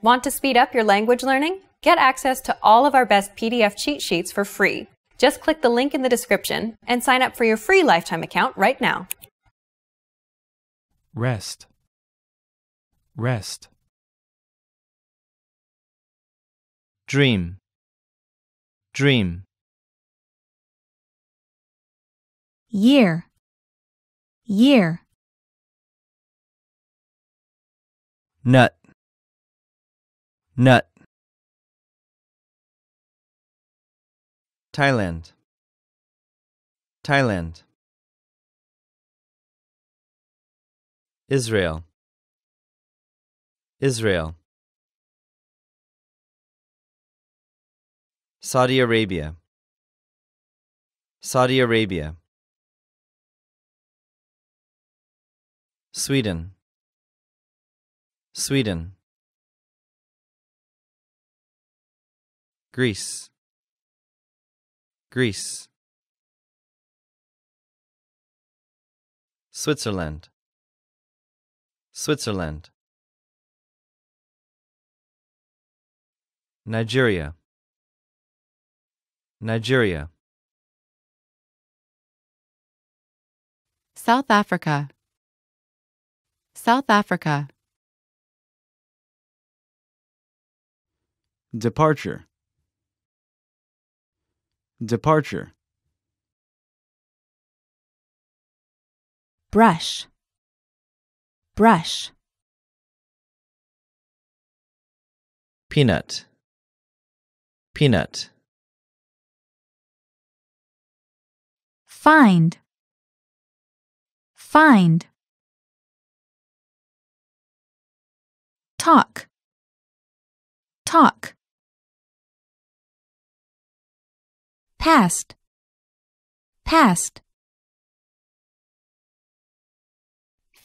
Want to speed up your language learning? Get access to all of our best PDF cheat sheets for free. Just click the link in the description and sign up for your free lifetime account right now. Rest. Rest. Dream. Dream. Year. Year. Nut Nut Thailand Thailand Israel Israel Saudi Arabia Saudi Arabia Sweden Sweden Greece Greece Switzerland Switzerland Nigeria Nigeria South Africa South Africa Departure Departure. Brush. Brush. Peanut. Peanut. Find. Find. Talk. Talk. past past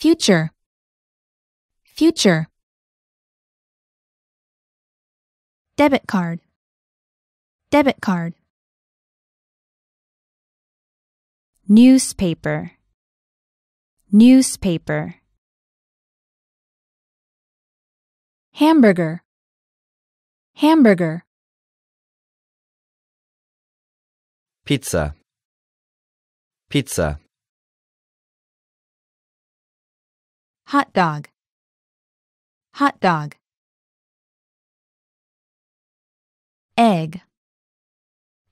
future future debit card debit card newspaper newspaper hamburger hamburger Pizza. Pizza. Hot dog. Hot dog. Egg.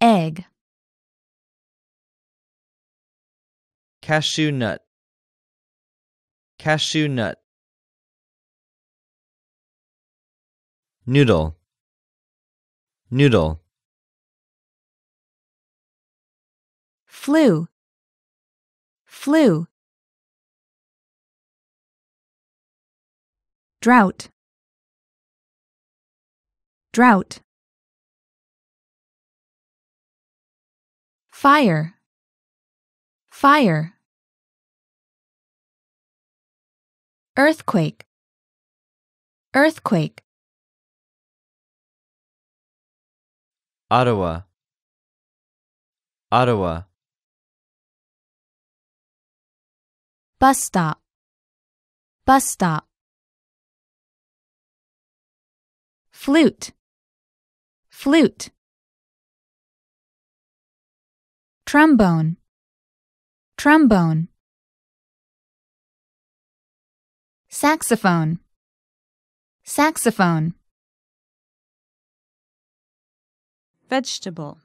Egg. Cashew nut. Cashew nut. Noodle. Noodle. Flu. Flu. Drought, drought. Fire, fire. Earthquake, earthquake. Ottawa, Ottawa. bus stop bus stop flute flute trombone trombone saxophone saxophone vegetable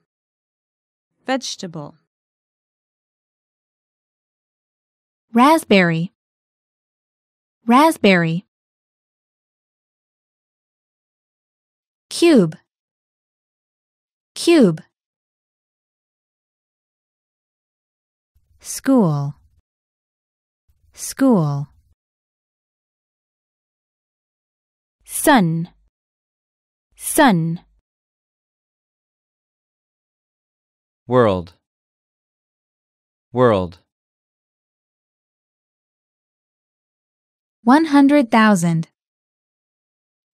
vegetable raspberry raspberry cube cube school school sun sun world world One hundred thousand.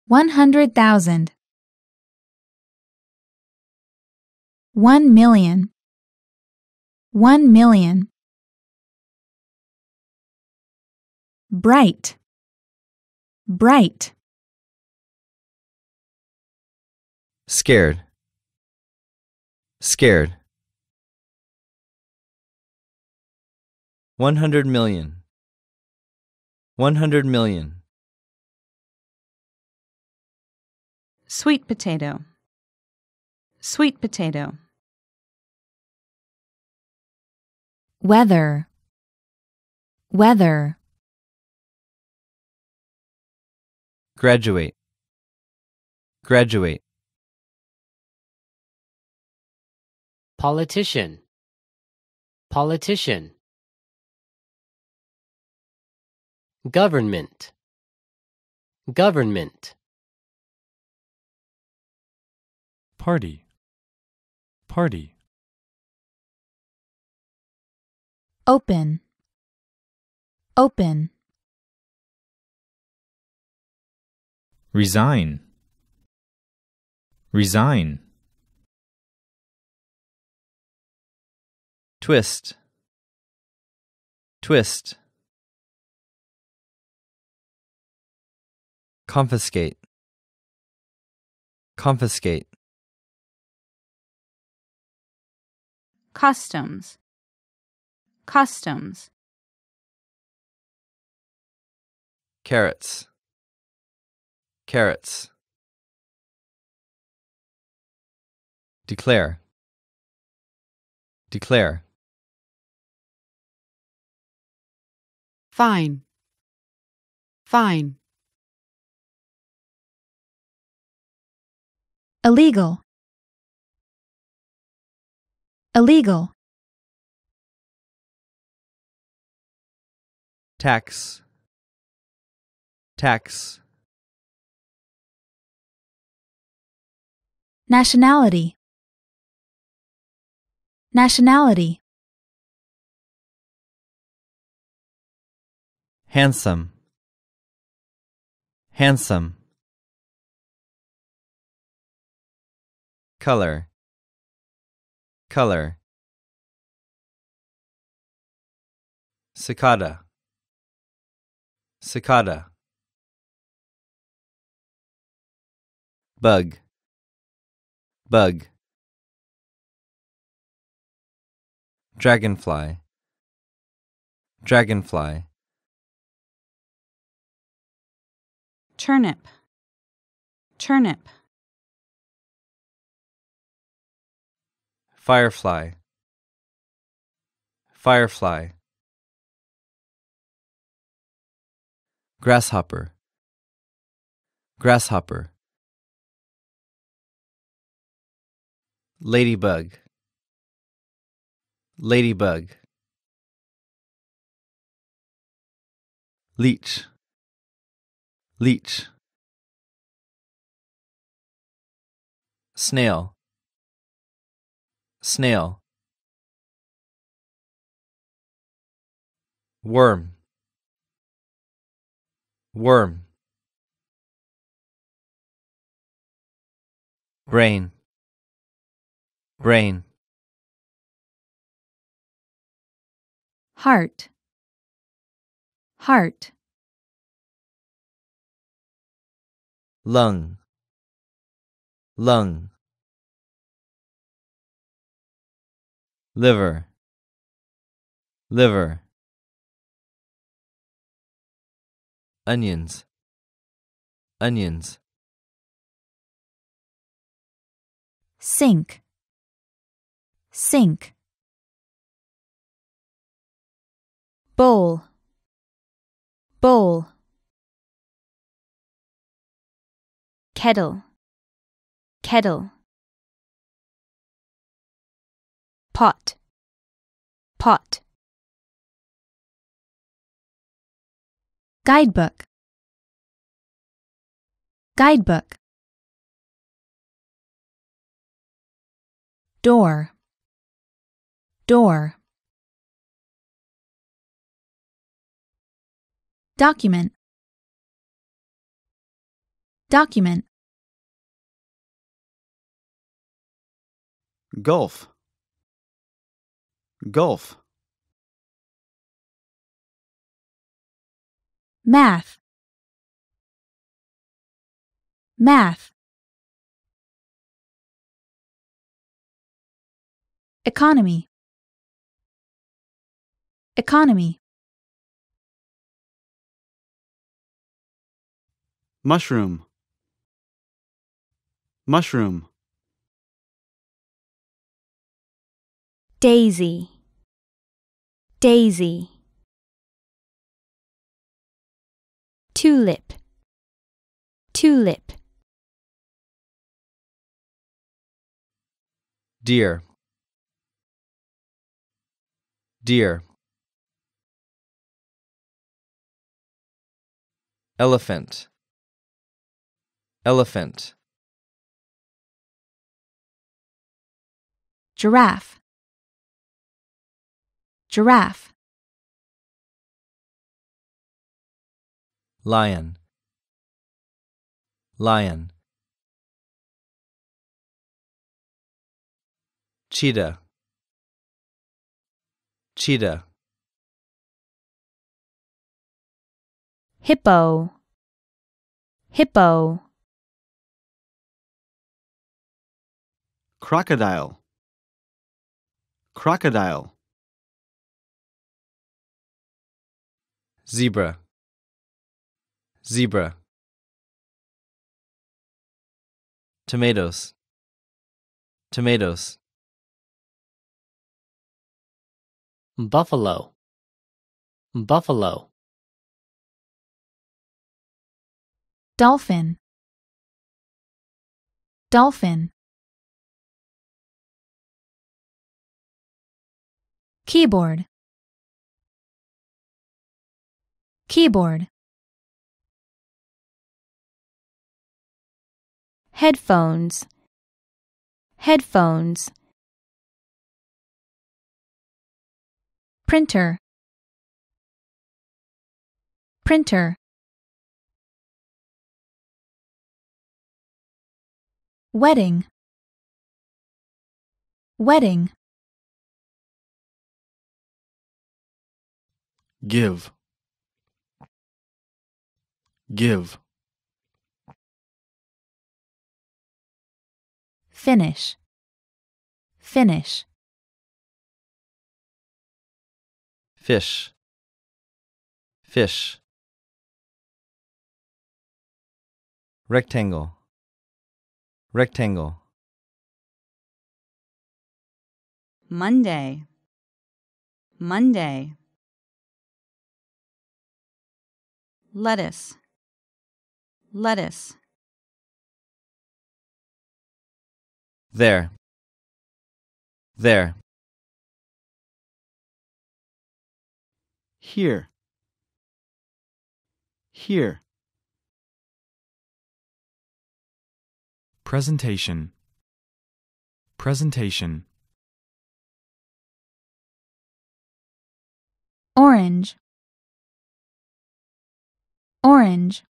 One hundred thousand. One million. One million. Bright. Bright. Scared. Scared. 100 million. 100 million. Sweet potato. Sweet potato. Weather. Weather. Graduate. Graduate. Politician. Politician. Government Government Party Party Open Open Resign Resign Twist Twist Confiscate confiscate customs customs carrots carrots declare declare fine fine illegal illegal tax tax nationality nationality handsome handsome color color cicada cicada bug bug dragonfly dragonfly turnip turnip Firefly Firefly Grasshopper Grasshopper Ladybug Ladybug Leech Leech Snail snail worm worm rain rain heart heart lung lung liver, liver. Onions, onions. Sink, sink. Bowl, bowl. Kettle, kettle. pot, pot. Guidebook, guidebook. Door, door. Document, document. Golf. Golf. Math. Math. Economy. Economy. Mushroom. Mushroom. Daisy. Daisy Tulip Tulip Deer. Deer. Elephant Elephant Giraffe Giraffe. Lion. Lion. Cheetah. Cheetah. Hippo. Hippo. Crocodile. Crocodile. zebra zebra tomatoes tomatoes buffalo buffalo dolphin dolphin keyboard Keyboard Headphones Headphones Printer Printer Wedding Wedding Give Give. Finish. Finish. Fish. Fish. Rectangle. Rectangle. Monday. Monday. Lettuce. Lettuce. There. There. Here. Here. Presentation. Presentation. Orange. Orange.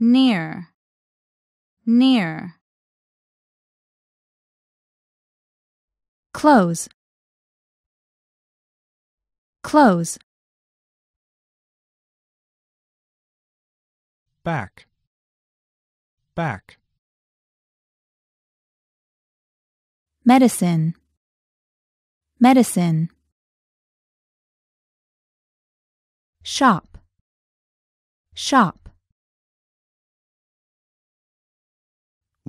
near, near. Close, close. Back, back. Medicine, medicine. Shop, shop.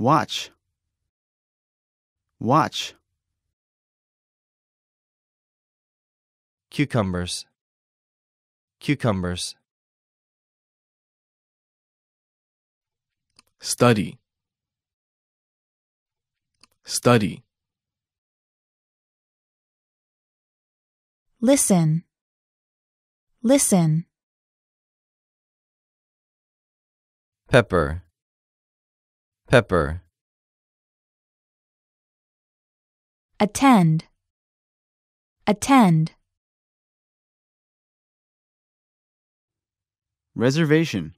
Watch. Watch. Cucumbers. Cucumbers. Study. Study. Listen. Listen. Pepper. Pepper. Attend. Attend. Reservation.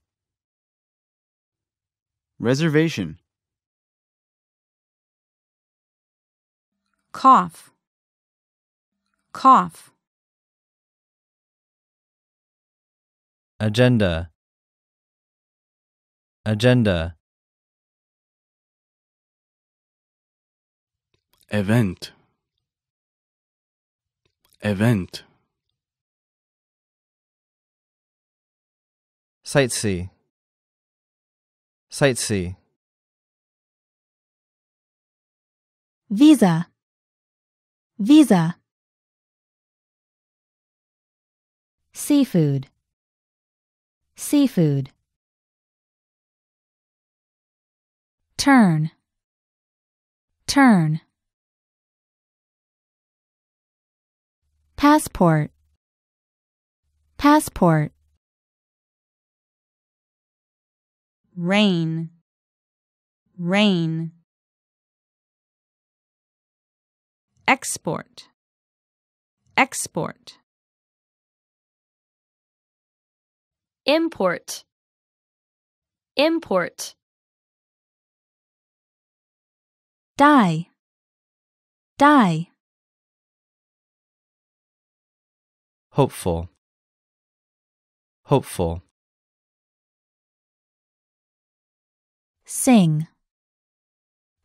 Reservation. Cough. Cough. Agenda. Agenda. event event sightsee sightsee visa visa seafood seafood turn turn passport passport rain rain export export import import die die hopeful hopeful sing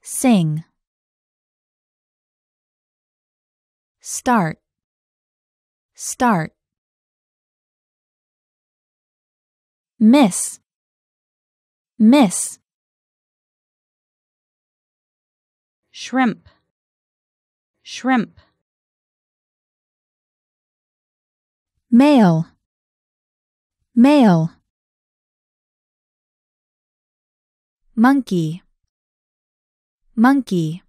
sing start start miss miss shrimp shrimp male male monkey monkey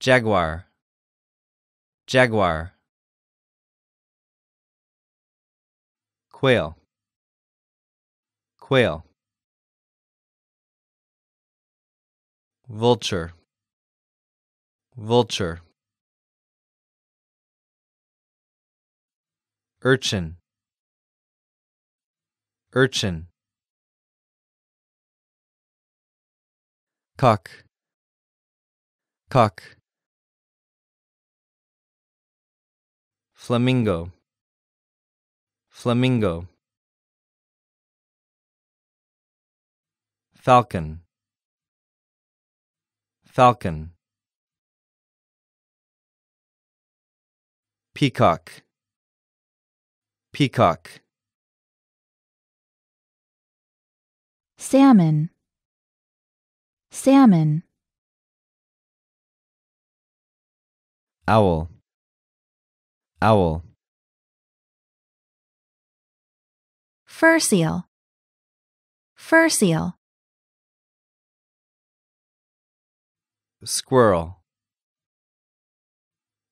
jaguar jaguar quail quail vulture vulture urchin urchin cock cock flamingo flamingo falcon falcon peacock Peacock. Salmon. Salmon. Owl. Owl. Fur seal. Fur seal. Squirrel.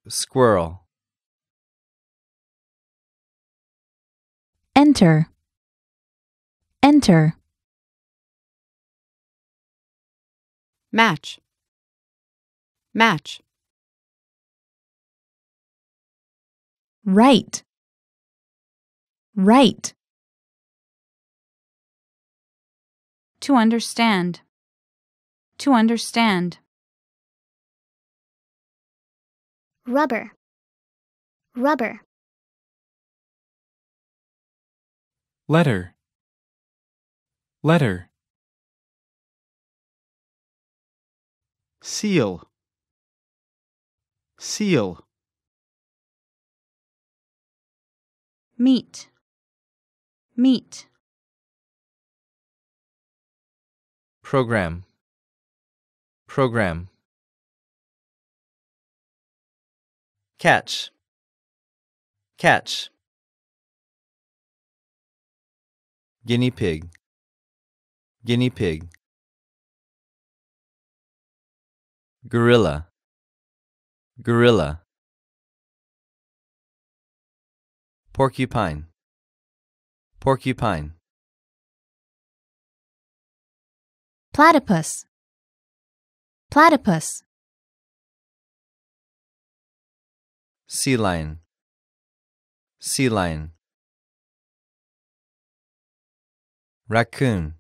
Squirrel. Enter. Enter. Match. Match. Right. Right. To understand. To understand. Rubber. Rubber. letter letter seal seal meet meet program program catch catch guinea pig guinea pig gorilla gorilla porcupine porcupine platypus platypus sea lion sea lion raccoon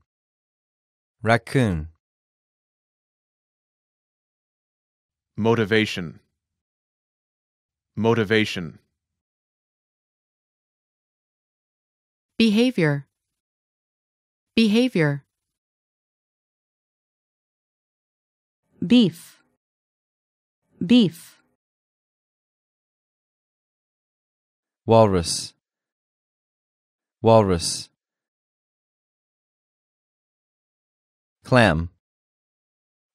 raccoon motivation motivation behavior behavior beef beef walrus walrus clam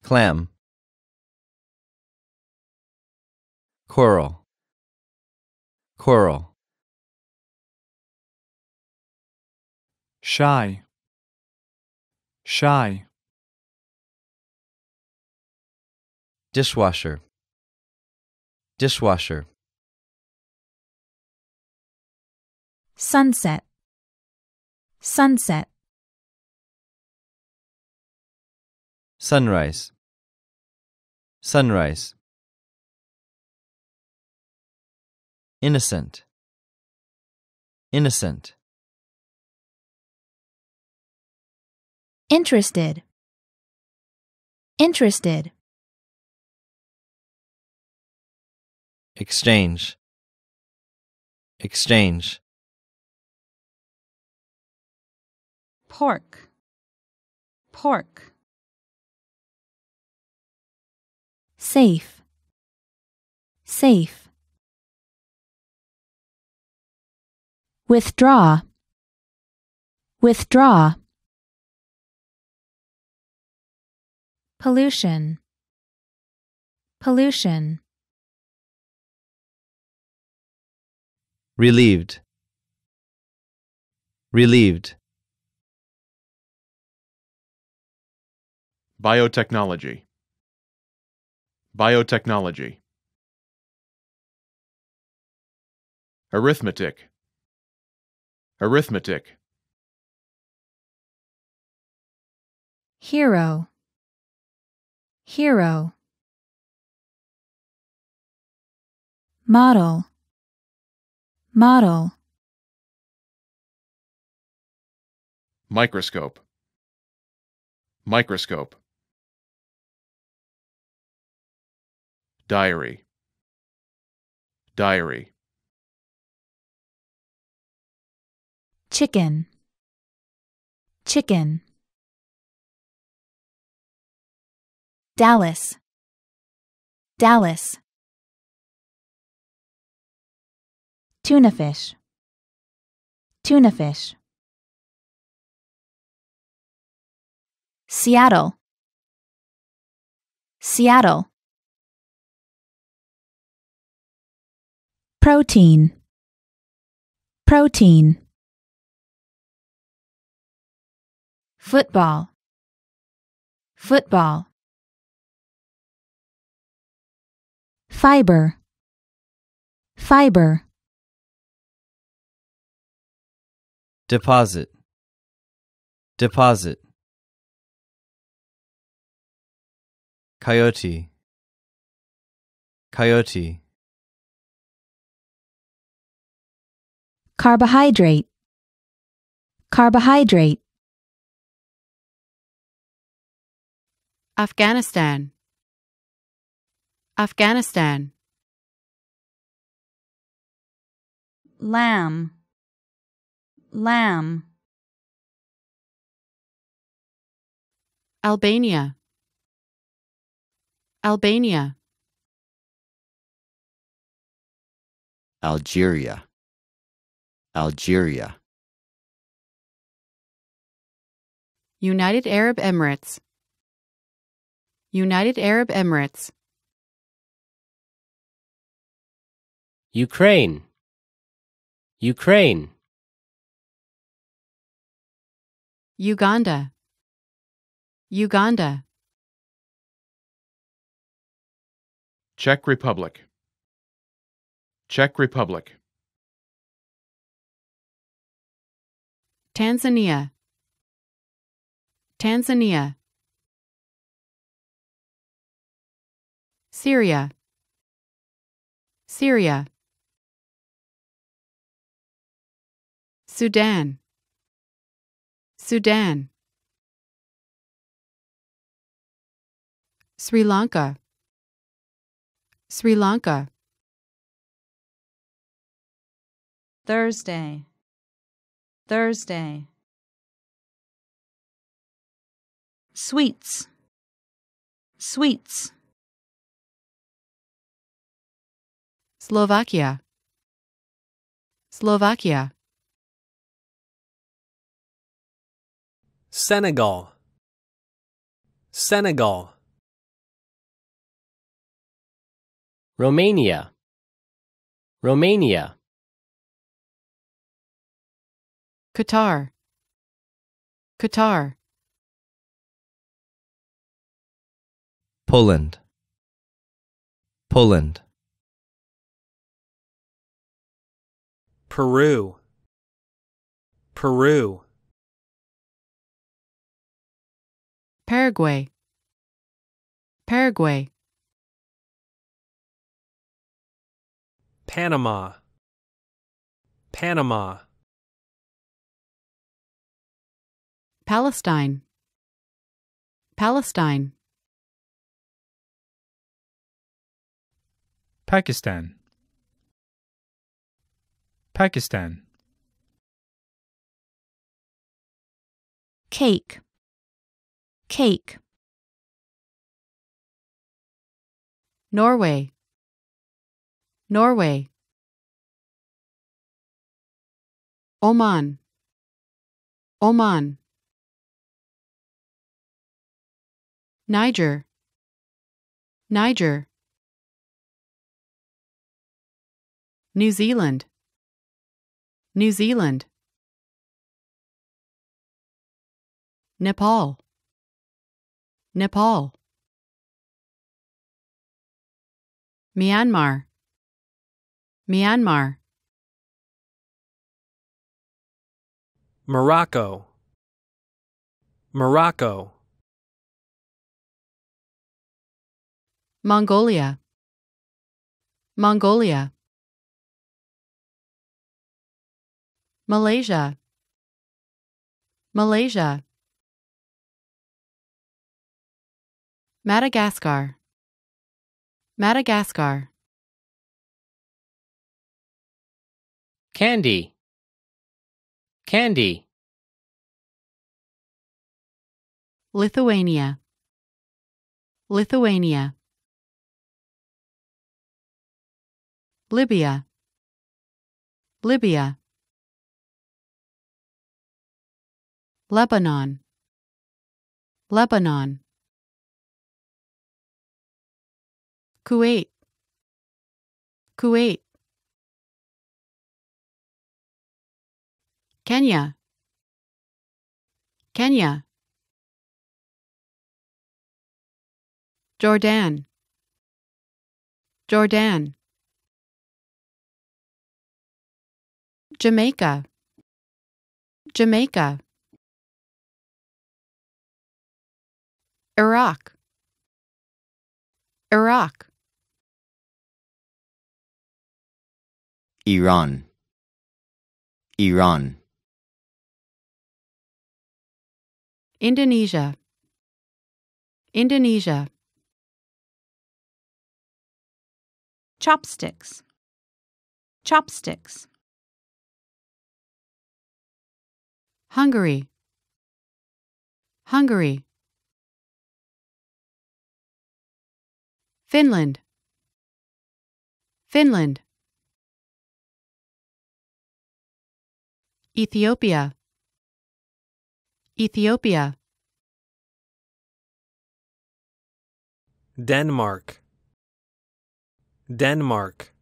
clam coral coral shy shy dishwasher dishwasher sunset sunset sunrise sunrise innocent innocent interested interested exchange exchange pork pork safe, safe. Withdraw, withdraw. Pollution, pollution. Relieved, relieved. Biotechnology Biotechnology. Arithmetic. Arithmetic. Hero. Hero. Model. Model. Microscope. Microscope. diary diary chicken chicken Dallas Dallas tuna fish tuna fish Seattle Seattle protein protein football football fiber fiber deposit deposit coyote coyote carbohydrate carbohydrate Afghanistan Afghanistan lamb lamb Albania Albania Algeria Algeria. United Arab Emirates. United Arab Emirates. Ukraine. Ukraine. Uganda. Uganda. Czech Republic. Czech Republic. Tanzania Tanzania Syria Syria Sudan Sudan Sri Lanka Sri Lanka Thursday Thursday. Sweets. Sweets. Slovakia. Slovakia. Senegal. Senegal. Romania. Romania. Qatar Qatar Poland Poland Peru Peru Paraguay Paraguay Panama Panama Palestine Palestine Pakistan Pakistan Cake Cake Norway Norway Oman Oman Niger Niger New Zealand New Zealand Nepal Nepal Myanmar Myanmar Morocco Morocco Mongolia Mongolia Malaysia Malaysia Madagascar Madagascar Candy Candy Lithuania Lithuania Libya Libya Lebanon Lebanon Kuwait Kuwait Kenya Kenya Jordan Jordan Jamaica, Jamaica. Iraq, Iraq. Iran, Iran. Indonesia, Indonesia. Chopsticks, chopsticks. Hungary Hungary Finland Finland Ethiopia Ethiopia Denmark Denmark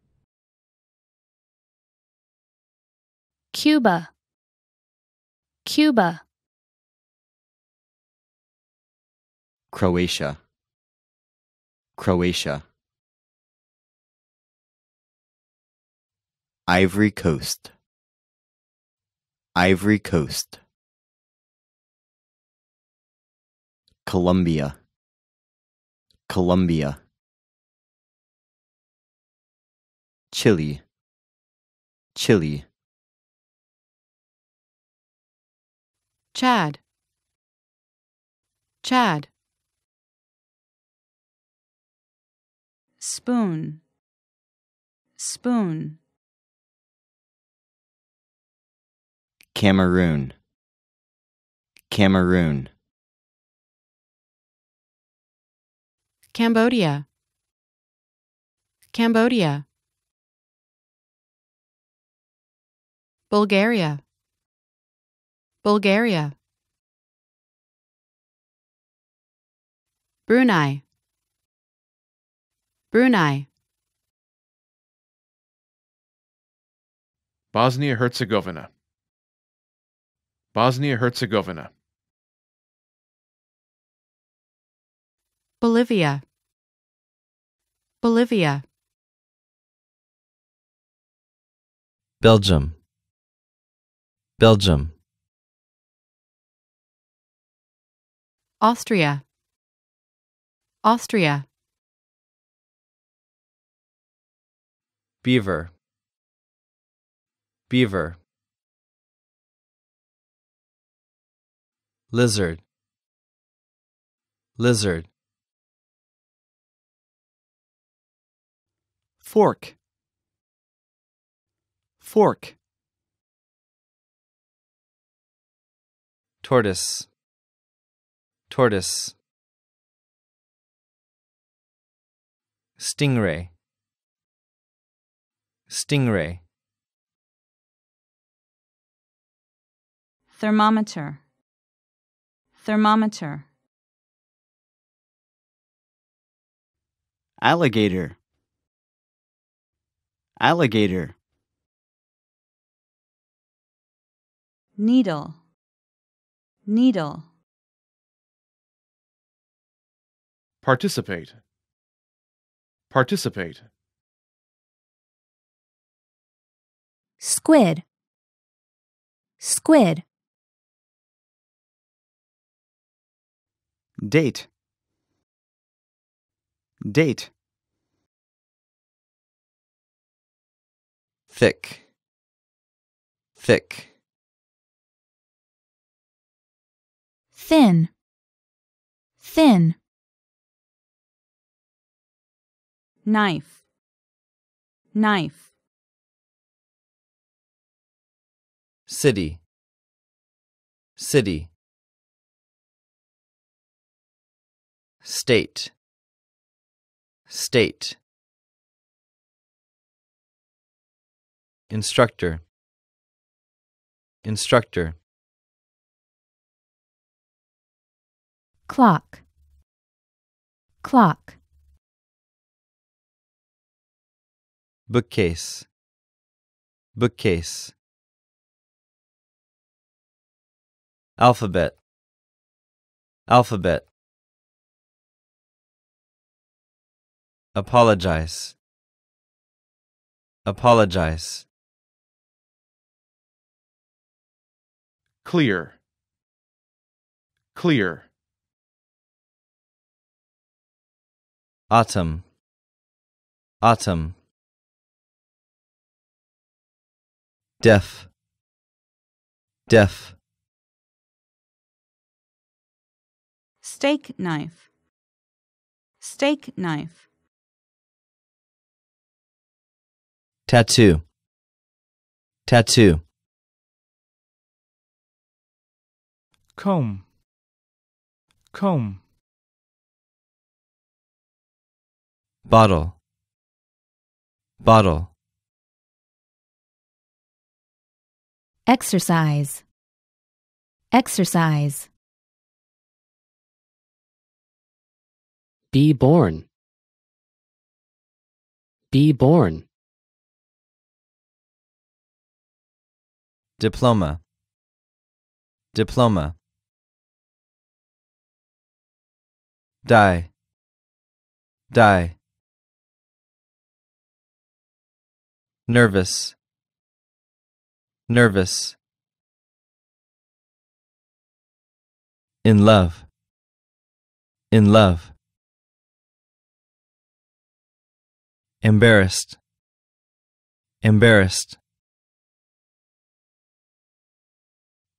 Cuba Cuba, Croatia, Croatia, Ivory Coast, Ivory Coast, Colombia, Colombia, Chile, Chile. Chad. Chad. Spoon. Spoon. Cameroon. Cameroon. Cambodia. Cambodia. Bulgaria. Bulgaria, Brunei, Brunei, Bosnia Herzegovina, Bosnia Herzegovina, Bolivia, Bolivia, Belgium, Belgium. Austria Austria Beaver Beaver Lizard Lizard Fork Fork Tortoise Tortoise. Stingray. Stingray. Thermometer. Thermometer. Alligator. Alligator. Needle. Needle. Participate. Participate. Squid. Squid. Date. Date. Thick. Thick. Thin. Thin. knife, knife. City, city. State, state. Instructor, instructor. Clock, clock. bookcase bookcase alphabet alphabet apologize apologize clear clear autumn autumn deaf deaf steak knife steak knife tattoo tattoo comb comb bottle bottle Exercise. Exercise. Be born. Be born. Diploma. Diploma. Die. Die. Nervous nervous in love in love embarrassed embarrassed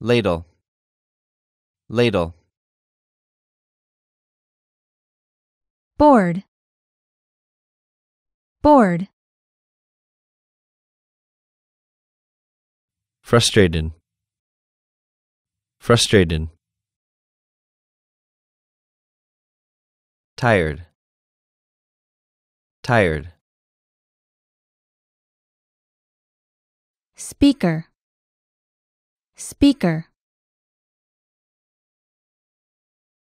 ladle ladle bored bored frustrated frustrated tired tired speaker speaker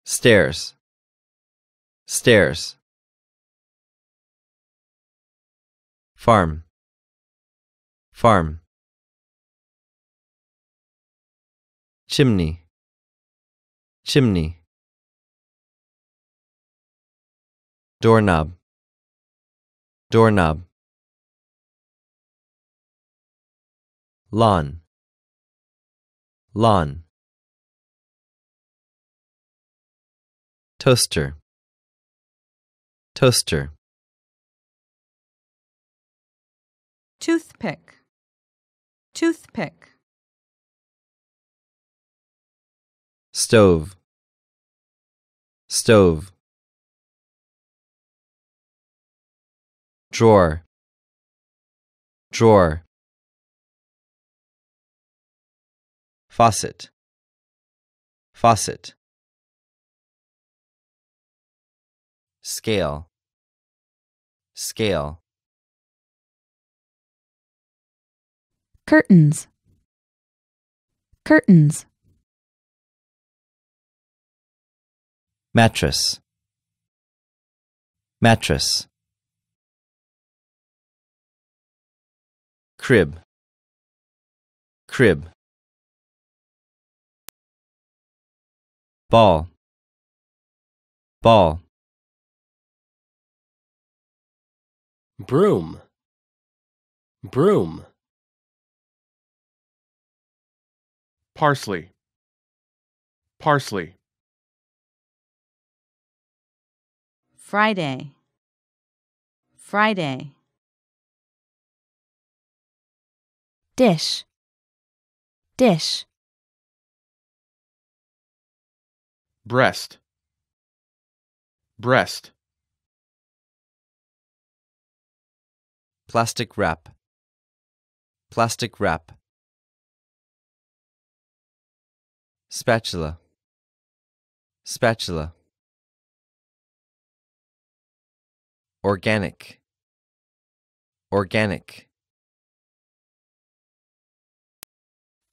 stairs stairs farm farm chimney chimney doorknob doorknob lawn lawn toaster toaster toothpick toothpick stove stove drawer drawer faucet faucet scale scale curtains curtains mattress mattress crib crib ball ball broom broom parsley parsley Friday, Friday. Dish, dish. Breast, breast. Plastic wrap, plastic wrap. Spatula, spatula. organic organic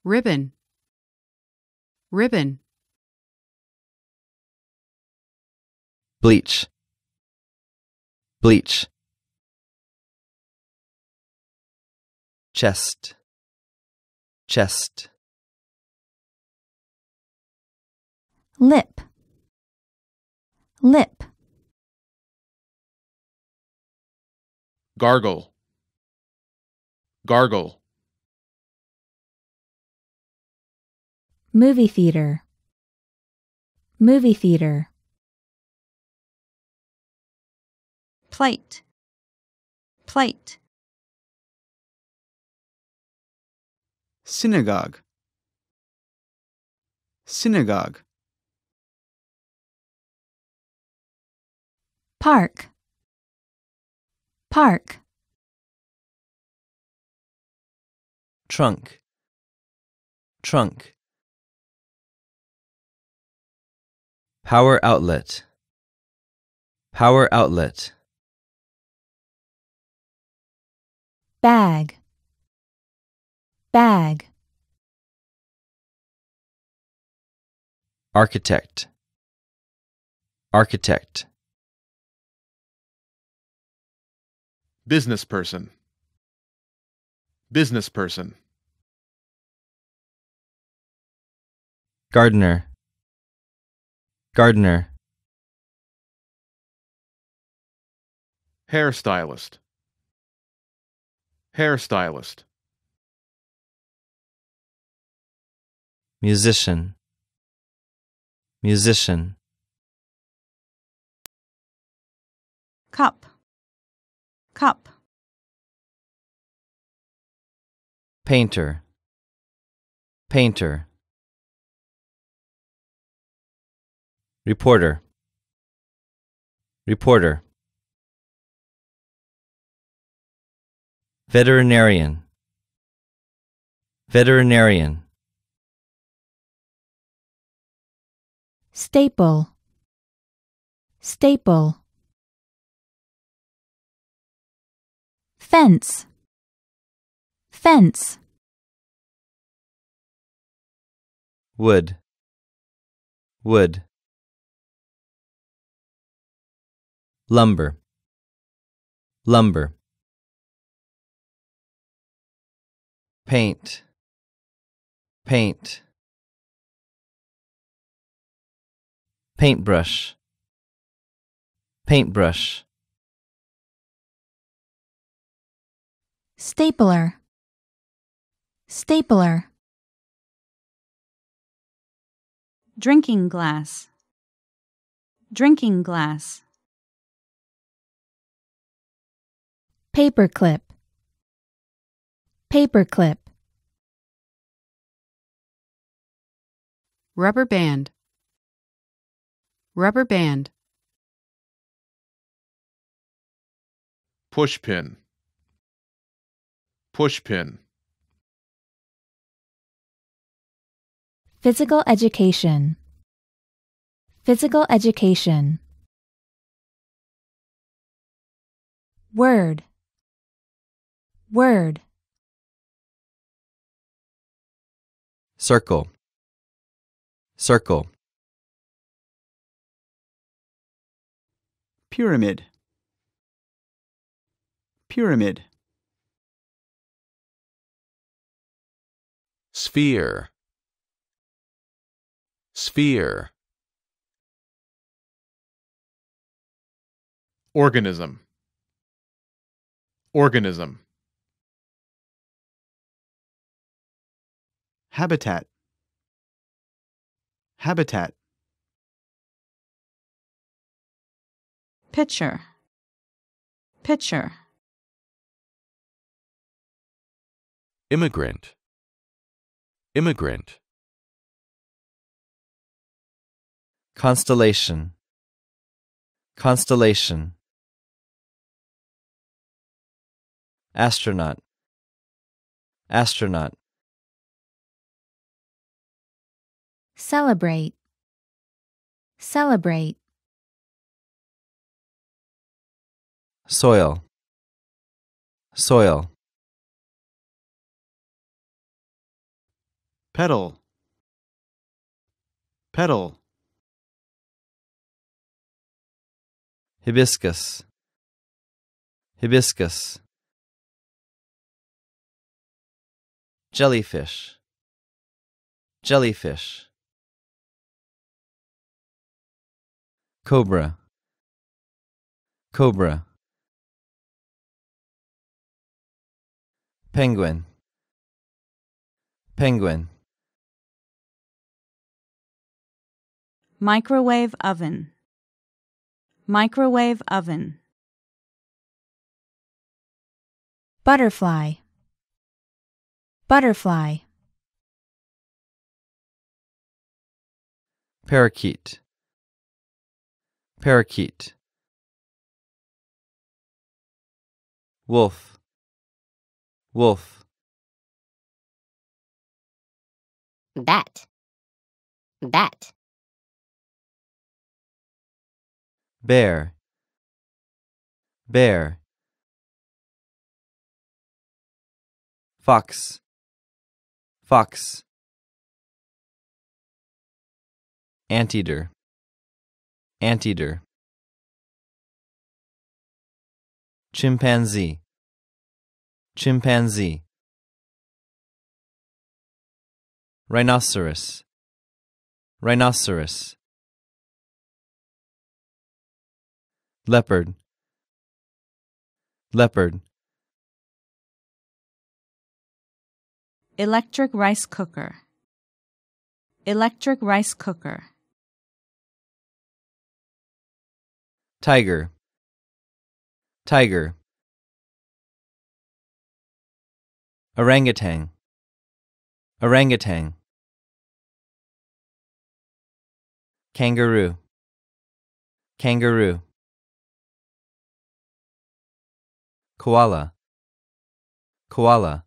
ribbon ribbon bleach bleach chest chest lip lip gargle gargle movie theater movie theater plate plate synagogue synagogue park Park. Trunk. Trunk. Power outlet. Power outlet. Bag. Bag. Architect. Architect. business person business person gardener gardener hairstylist hairstylist musician musician cup cup painter painter reporter reporter veterinarian veterinarian staple staple fence, fence. Wood, wood. Lumber, lumber. Paint, paint. Paintbrush, paintbrush. Stapler. Stapler. Drinking glass. Drinking glass. Paper clip. Paper clip. Rubber band. Rubber band. Pushpin. Pushpin. Physical education. Physical education. Word. Word. Circle. Circle. Pyramid. Pyramid. sphere sphere organism organism habitat habitat pitcher pitcher immigrant Immigrant Constellation Constellation Astronaut Astronaut Celebrate Celebrate Soil Soil pedal pedal hibiscus hibiscus jellyfish jellyfish cobra cobra penguin penguin Microwave oven. Microwave oven. Butterfly. Butterfly. Parakeet. Parakeet. Wolf. Wolf. Bat. Bat. bear bear fox fox anteater anteater chimpanzee chimpanzee rhinoceros rhinoceros leopard leopard electric rice cooker electric rice cooker tiger tiger orangutan orangutan kangaroo kangaroo Koala. Koala.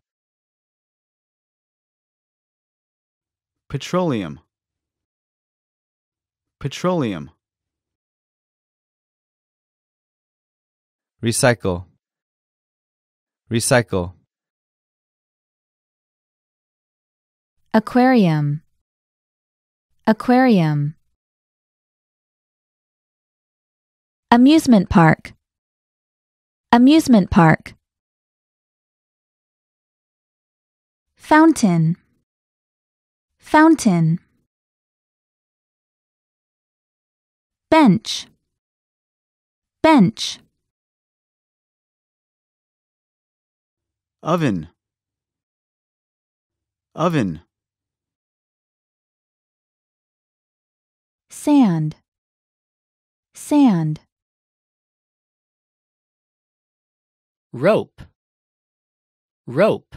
Petroleum. Petroleum. Recycle. Recycle. Aquarium. Aquarium. Amusement park. Amusement park. Fountain. Fountain. Bench. Bench. Oven. Oven. Sand. Sand. rope rope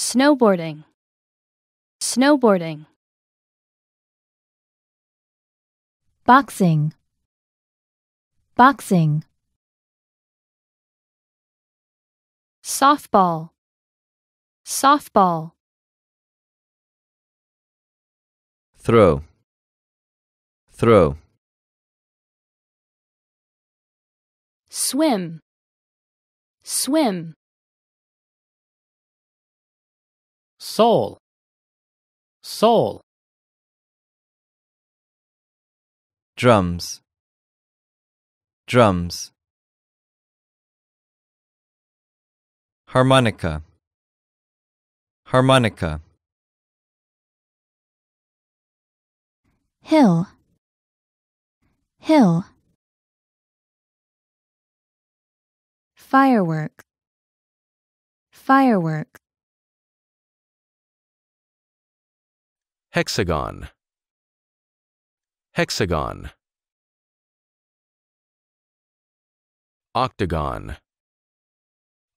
snowboarding snowboarding boxing boxing softball softball throw throw swim, swim. Soul, soul. Drums, drums. Harmonica, harmonica. Hill, hill. Firework. Firework. Hexagon. Hexagon. Octagon.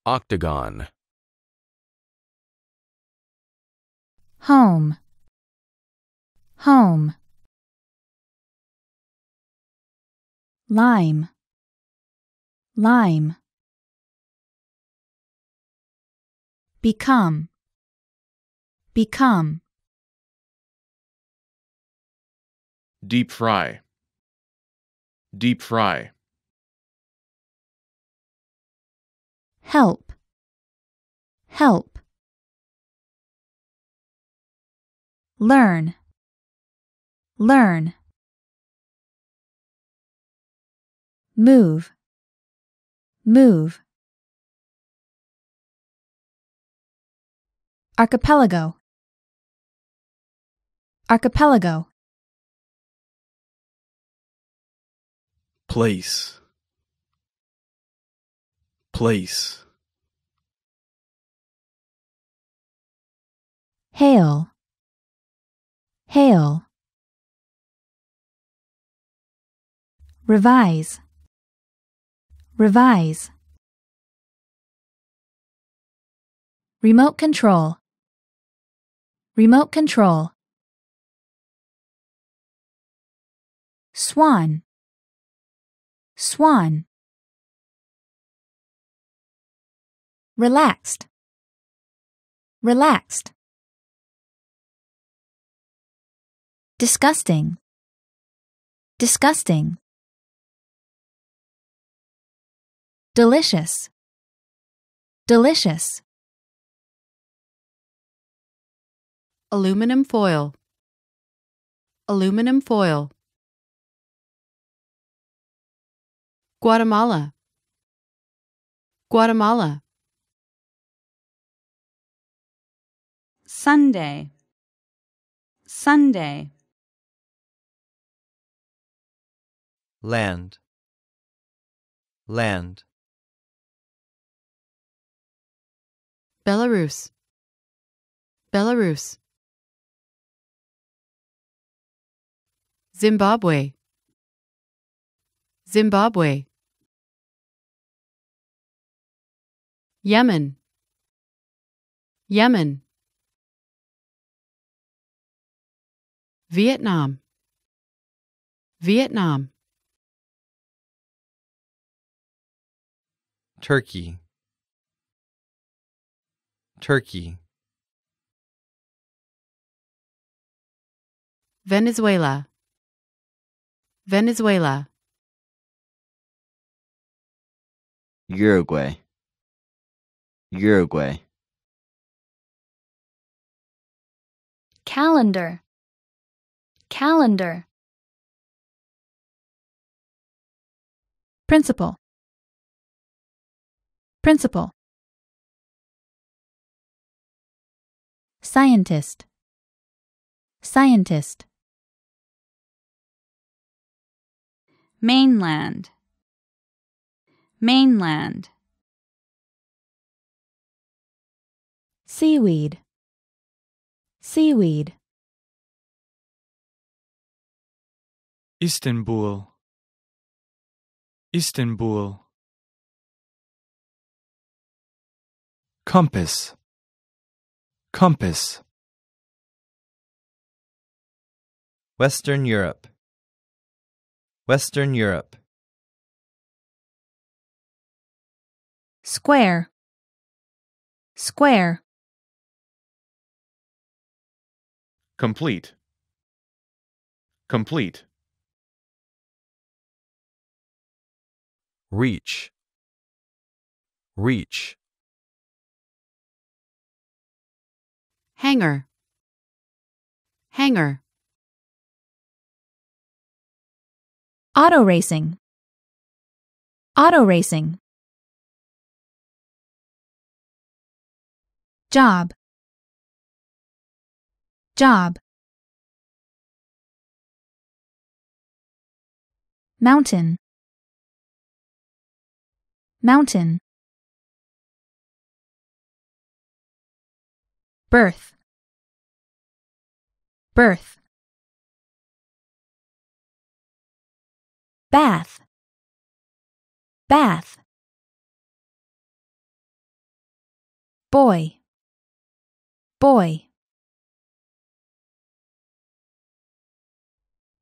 Octagon. Home. Home. Lime. Lime. Become. Become. Deep fry. Deep fry. Help. Help. Learn. Learn. Move. Move. Archipelago Archipelago Place Place Hail Hail Revise Revise Remote control Remote control. Swan. Swan. Relaxed. Relaxed. Disgusting. Disgusting. Delicious. Delicious. aluminum foil aluminum foil Guatemala Guatemala Sunday Sunday land land Belarus Belarus Zimbabwe Zimbabwe Yemen Yemen Vietnam Vietnam Turkey Turkey Venezuela Venezuela Uruguay Uruguay calendar calendar principal principal scientist scientist mainland mainland seaweed seaweed Istanbul Istanbul compass compass western europe Western Europe. Square. Square. Complete. Complete. Reach. Reach. Hanger. Hanger. Auto racing. Auto racing. Job. Job. Mountain. Mountain. Birth. Birth. bath bath boy boy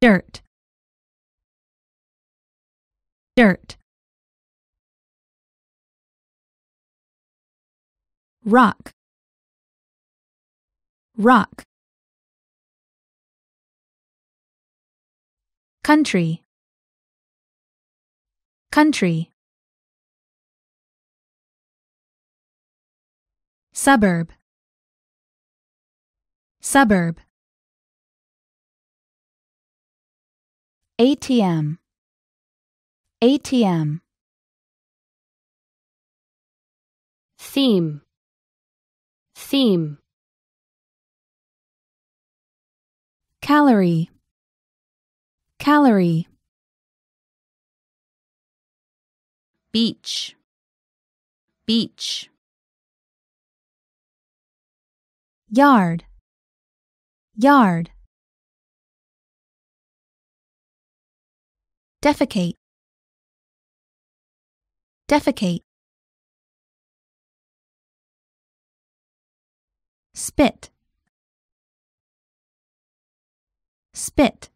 dirt dirt rock rock country Country Suburb Suburb ATM ATM Theme Theme Calorie Calorie beach beach yard yard defecate defecate spit spit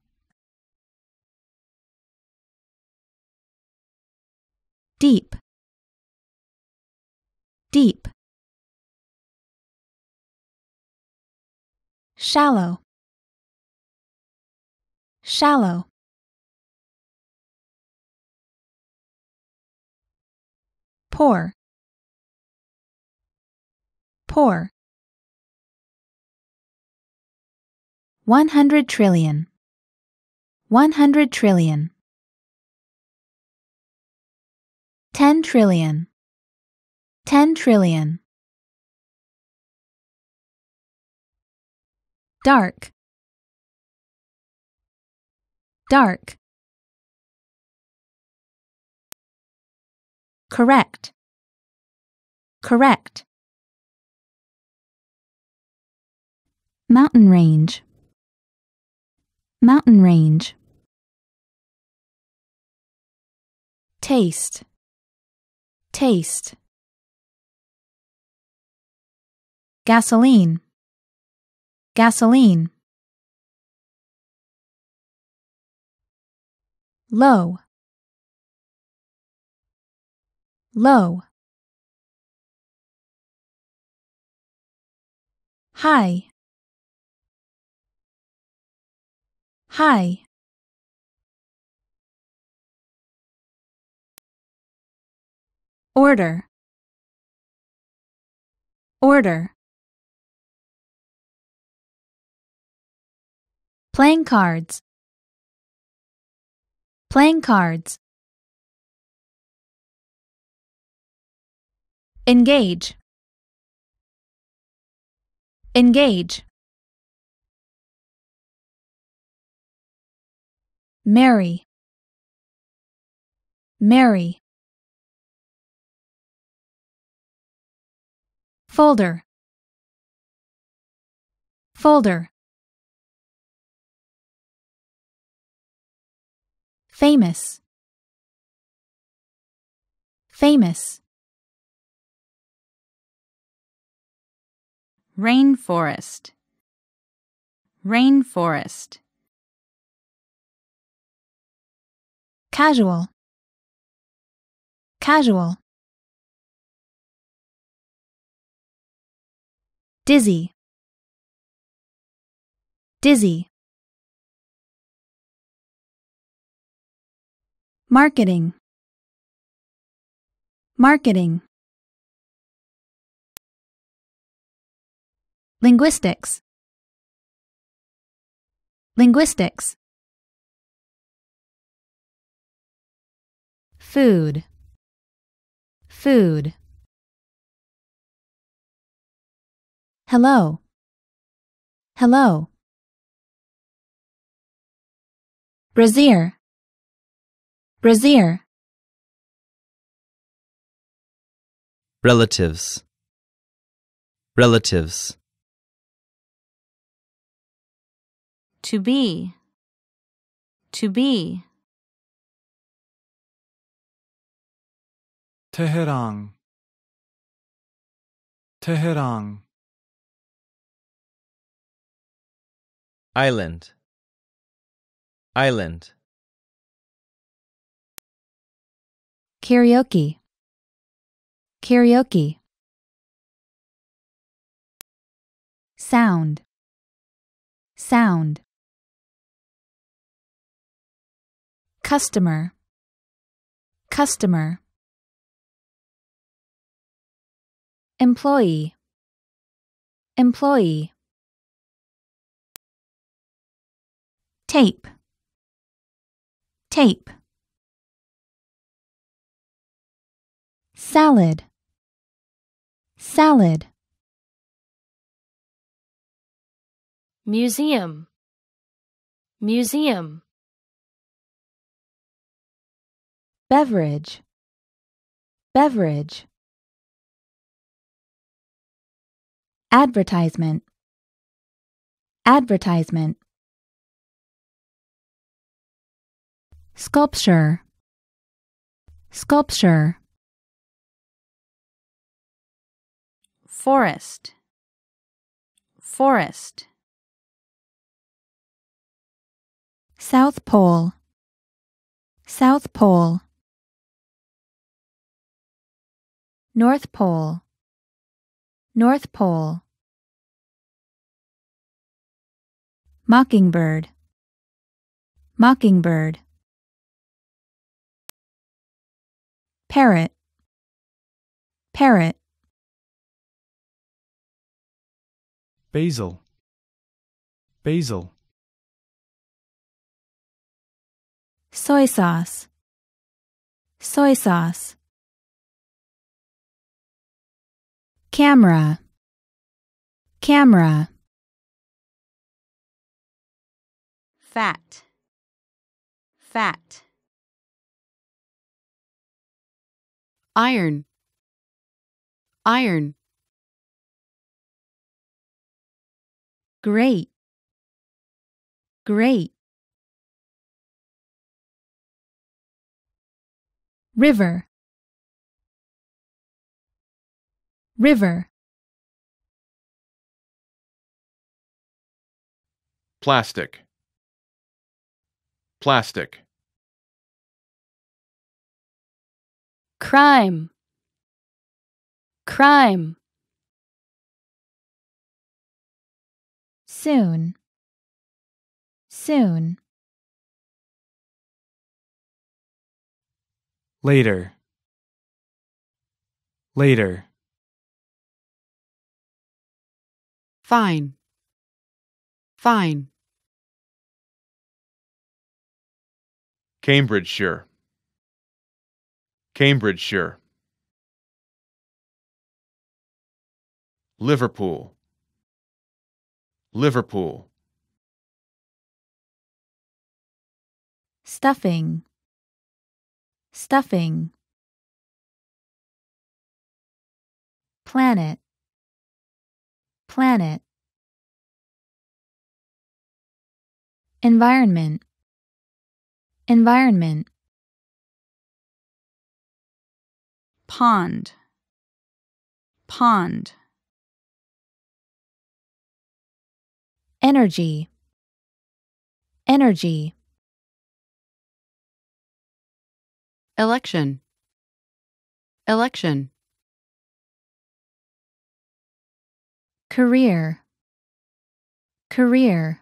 deep deep shallow shallow poor poor 100 trillion 100 trillion 10 trillion 10 trillion dark dark correct correct mountain range mountain range taste Taste. Gasoline. Gasoline. Low. Low. High. High. Order. Order. Playing cards. Playing cards. Engage. Engage. Mary. Mary. folder folder famous famous rainforest rainforest casual casual dizzy dizzy marketing marketing linguistics linguistics food food Hello. Hello. Brazier. Brazier. Relatives. Relatives. To be. To be. Tehran. Tehran. Island Island Karaoke Karaoke Sound Sound Customer Customer Employee Employee tape tape salad salad museum museum beverage beverage advertisement advertisement sculpture sculpture forest forest south pole south pole north pole north pole mockingbird mockingbird Parrot. Parrot. Basil. Basil. Soy sauce. Soy sauce. Camera. Camera. Fat. Fat. iron, iron. Great, great. River, river. Plastic, plastic. crime crime soon soon later later fine fine cambridgeshire Cambridgeshire, Liverpool, Liverpool. Stuffing, stuffing. Planet, planet. Environment, environment. Pond. Pond. Energy. Energy. Election. Election. Career. Career.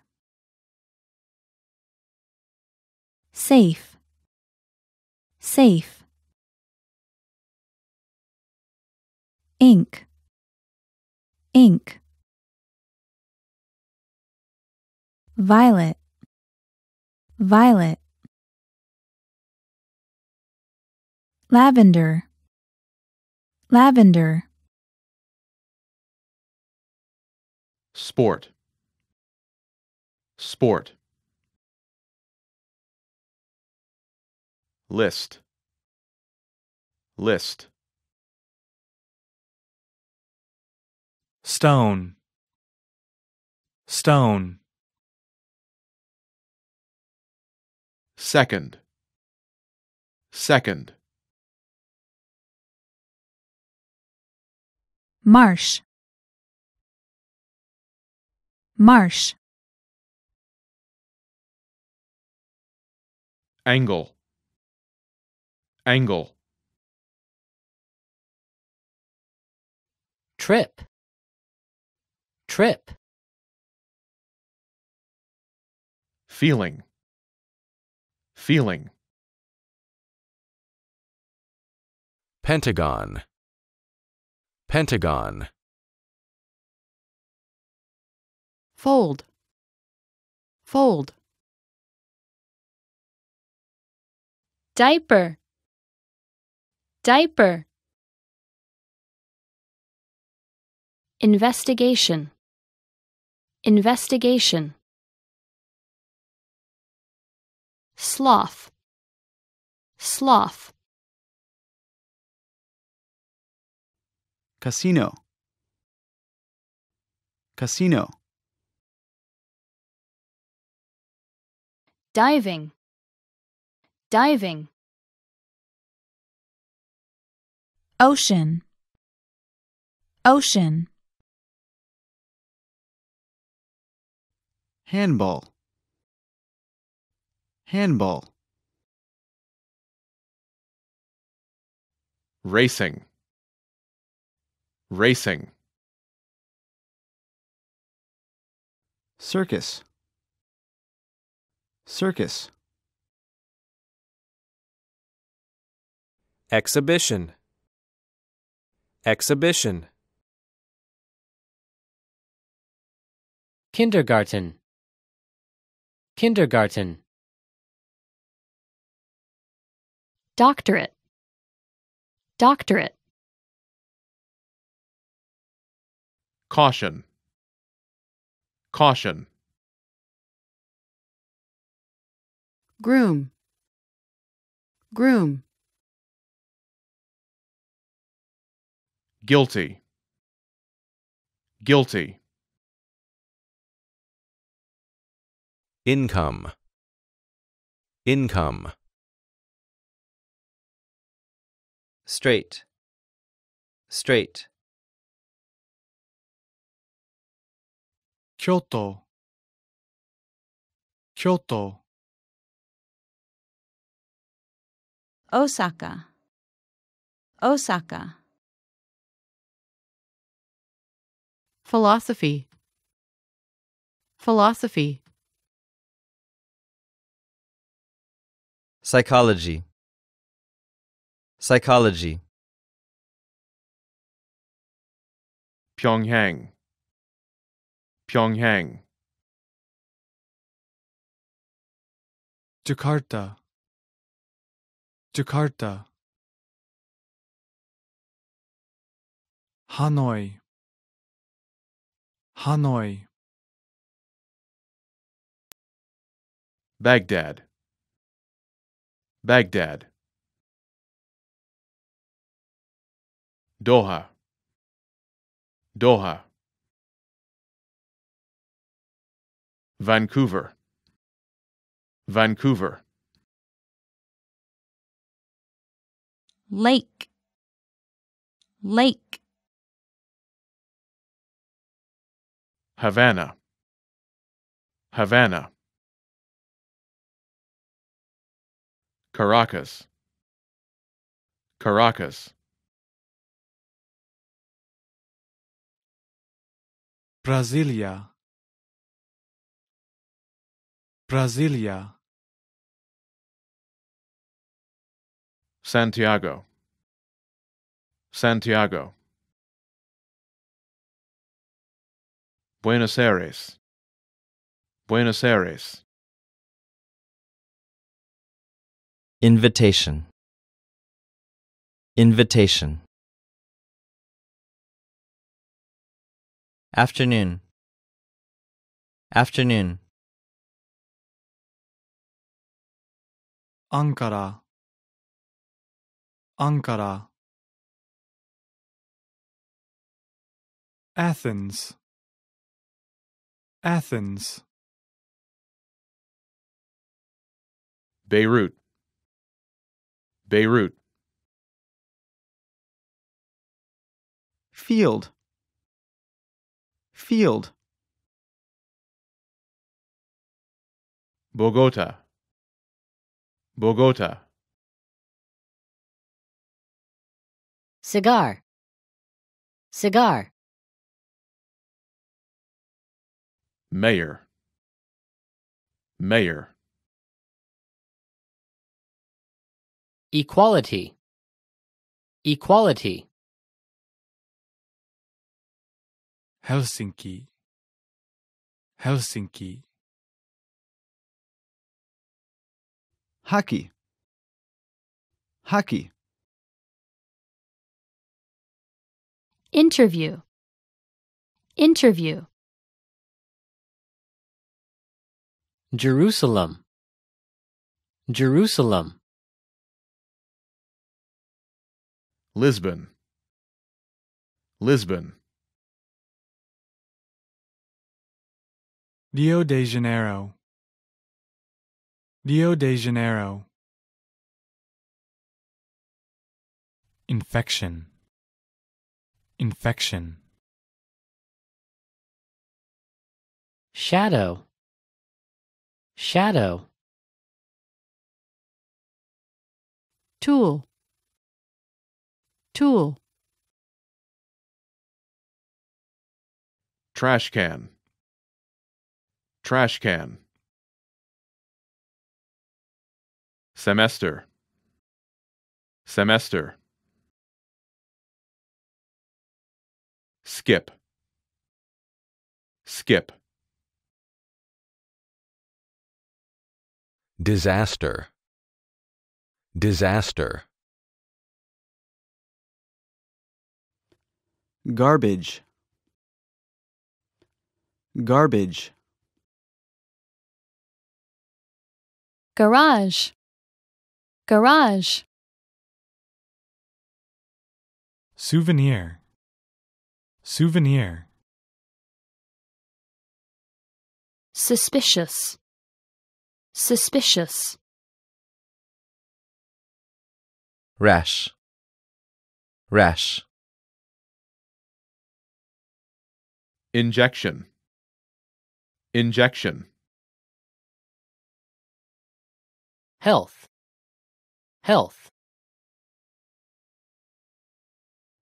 Safe. Safe. ink ink violet violet lavender lavender sport sport list list stone stone second second marsh marsh angle angle trip trip. Feeling. Feeling. Pentagon. Pentagon. Fold. Fold. Diaper. Diaper. Investigation. Investigation Sloth Sloth Casino Casino Diving Diving Ocean Ocean handball handball racing racing circus circus exhibition exhibition kindergarten kindergarten doctorate doctorate caution caution groom groom guilty guilty income income straight straight Kyoto Kyoto Osaka Osaka Philosophy Philosophy Psychology Psychology Pyongyang Pyongyang Jakarta Jakarta Hanoi Hanoi Baghdad Baghdad Doha Doha Vancouver Vancouver Lake Lake Havana Havana Caracas, Caracas. Brasilia, Brasilia. Santiago, Santiago. Buenos Aires, Buenos Aires. Invitation Invitation Afternoon Afternoon Ankara. Athens Athens Beirut Beirut. Field. Field. Bogota. Bogota. Cigar. Cigar. Mayor. Mayor. equality equality Helsinki Helsinki Haki Haki Interview Interview Jerusalem Jerusalem Lisbon, Lisbon. Rio de Janeiro, Rio de Janeiro. Infection, infection. Shadow, shadow. Tool, Tool. Trash can. Trash can. Semester. Semester. Skip. Skip. Disaster. Disaster. garbage garbage garage garage souvenir souvenir suspicious suspicious rash rash Injection. Injection. Health. Health.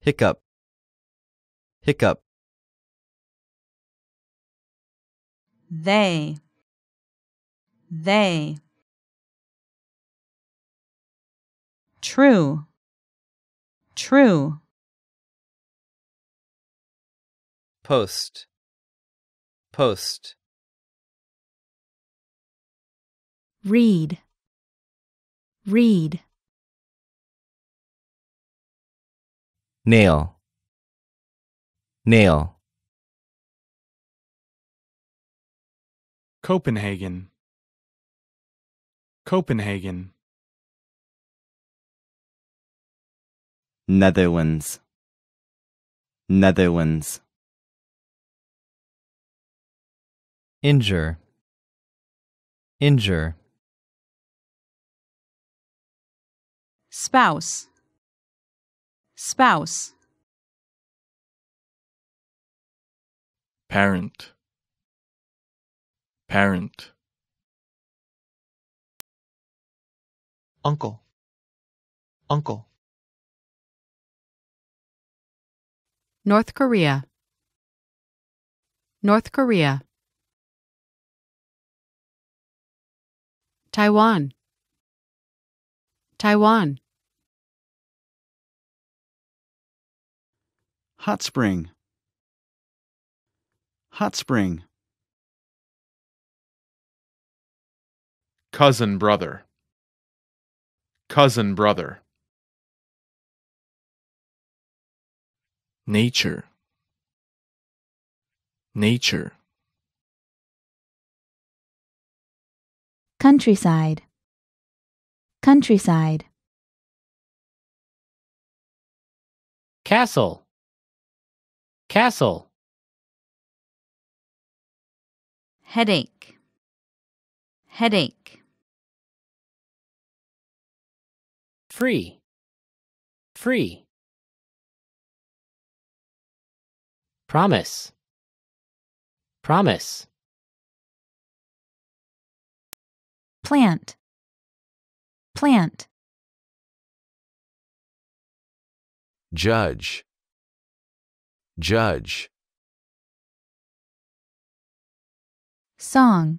Hiccup. Hiccup. They. They. True. True. post post read read nail nail Copenhagen Copenhagen Netherlands Netherlands injure injure spouse spouse parent parent uncle uncle North Korea North Korea Taiwan, Taiwan. Hot spring, hot spring. Cousin brother, cousin brother. Nature, nature. Countryside. Countryside. Castle. Castle. Headache. Headache. Free. Free. Promise. Promise. plant, plant. Judge, judge. Song,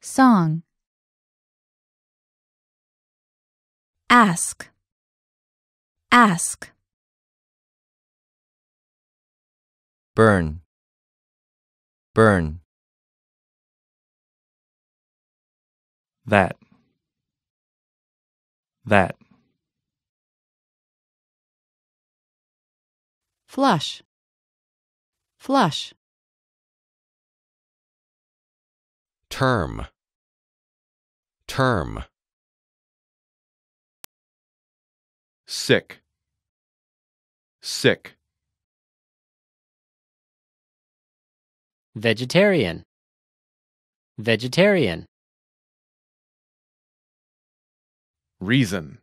song. Ask, ask. Burn, burn. that, that. Flush, flush. Term, term. Sick, sick. Vegetarian, vegetarian. Reason.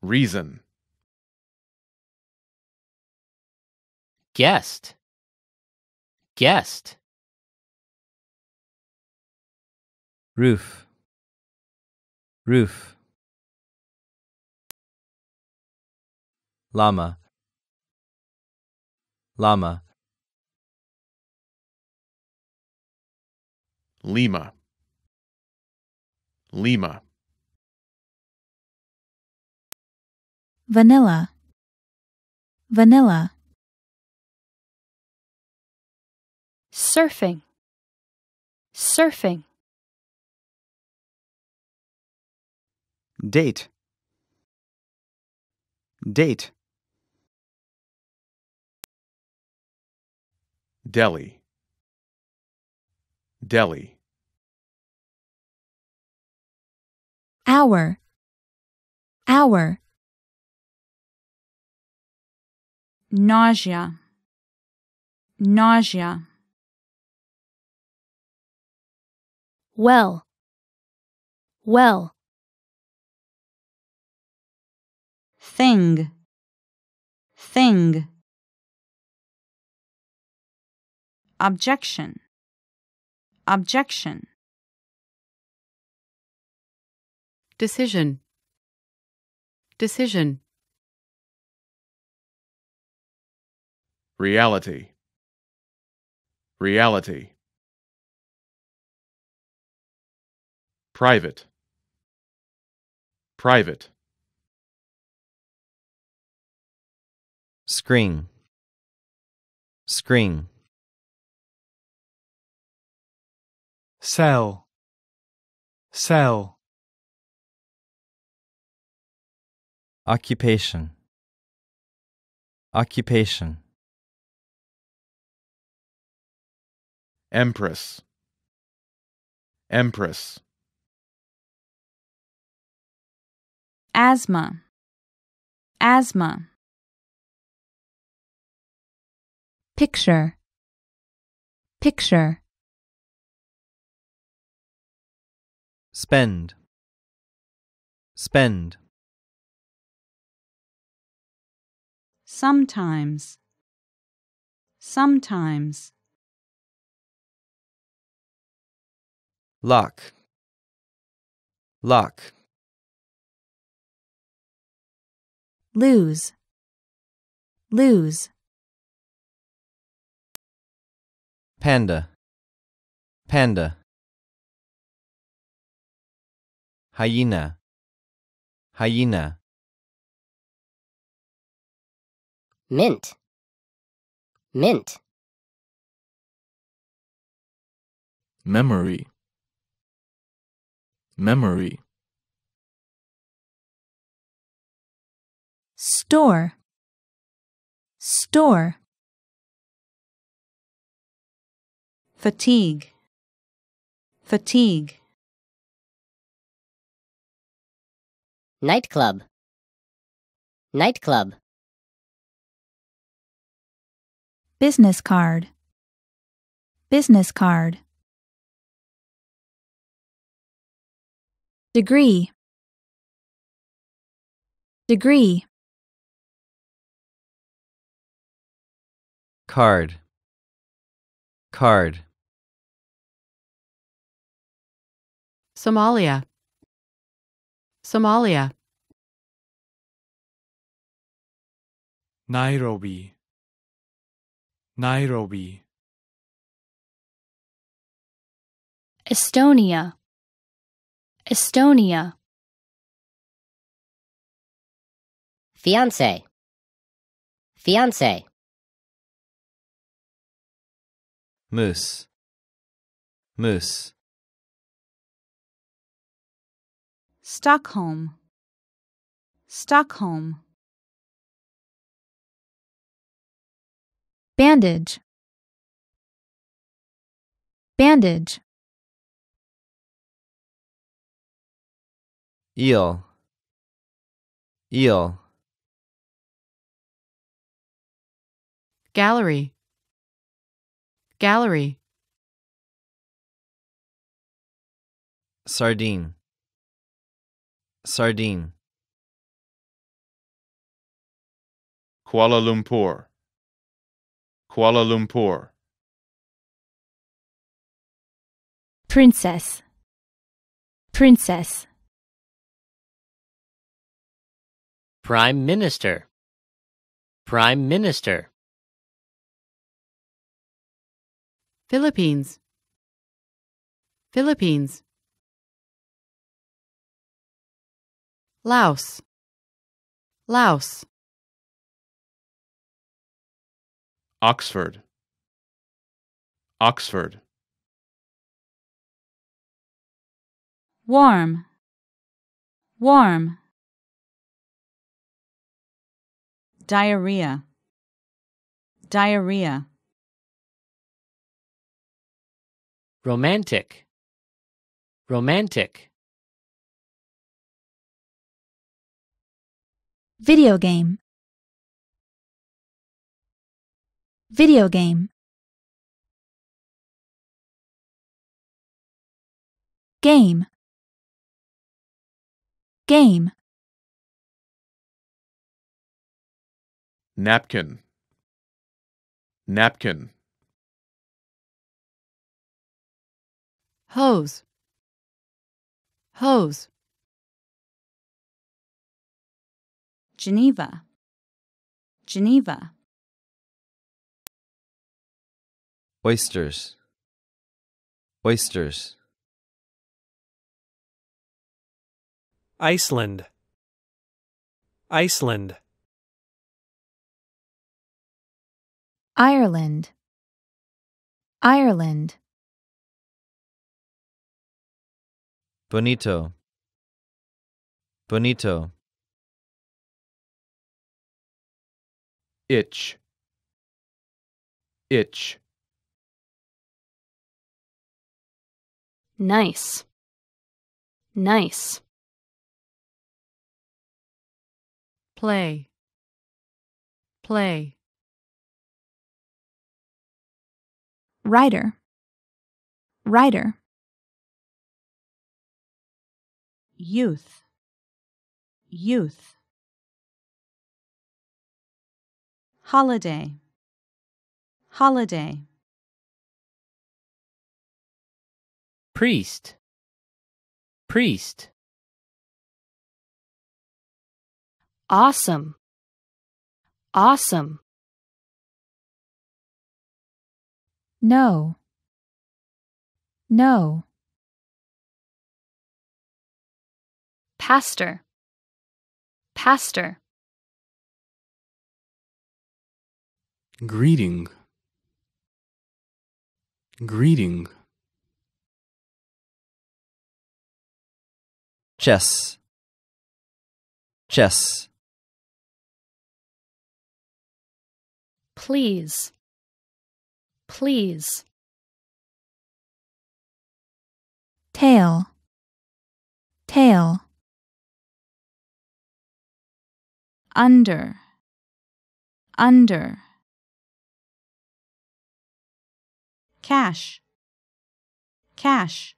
Reason. Guest. Guest. Roof. Roof. Llama. Llama. Lima. Lima. vanilla vanilla surfing surfing date date Delhi Delhi hour hour nausea, nausea. Well, well. Thing, thing. Objection, objection. Decision, decision. Reality. Reality. Private. Private. Screen. Screen. Cell. Cell. Occupation. Occupation. Empress, Empress. Asthma, asthma. Picture, picture. Spend, spend. Sometimes, sometimes. lock lock lose lose panda panda hyena hyena mint mint memory memory store store fatigue fatigue nightclub nightclub business card business card degree degree card card Somalia Somalia Nairobi Nairobi Estonia Estonia. Fiance. Fiance. Moose. Moose. Stockholm. Stockholm. Bandage. Bandage. eel eel gallery gallery sardine sardine Kuala Lumpur Kuala Lumpur princess princess Prime Minister Prime Minister Philippines Philippines Laos Laos Oxford Oxford Warm Warm diarrhea diarrhea romantic romantic video game video game game game napkin napkin hose hose Geneva Geneva oysters oysters Iceland Iceland Ireland, Ireland. Bonito, bonito. Itch, itch. Nice, nice. Play, play. Writer. Writer. Youth. Youth. Holiday. Holiday. Priest. Priest. Awesome. Awesome. No. No. Pastor. Pastor. Greeting. Greeting. Chess. Chess. Please please. Tail, tail. Under, under. Cash, cash.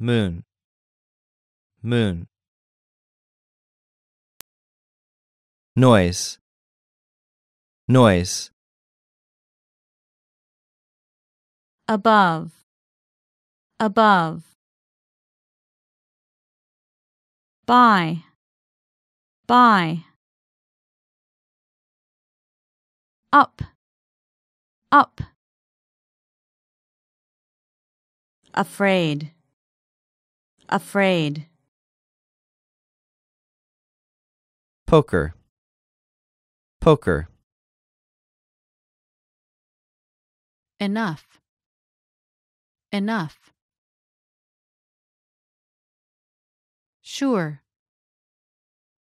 Moon, moon. Noise, Noise. Above. Above. By. By. Up. Up. Afraid. Afraid. Poker. Poker. Enough. Enough. Sure.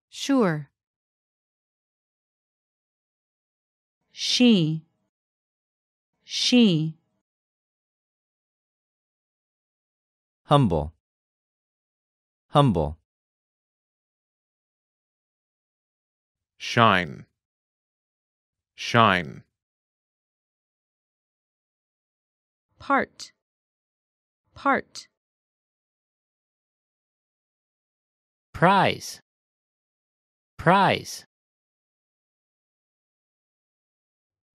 Sure. She. She. Humble. Humble. Shine. Shine. part part prize prize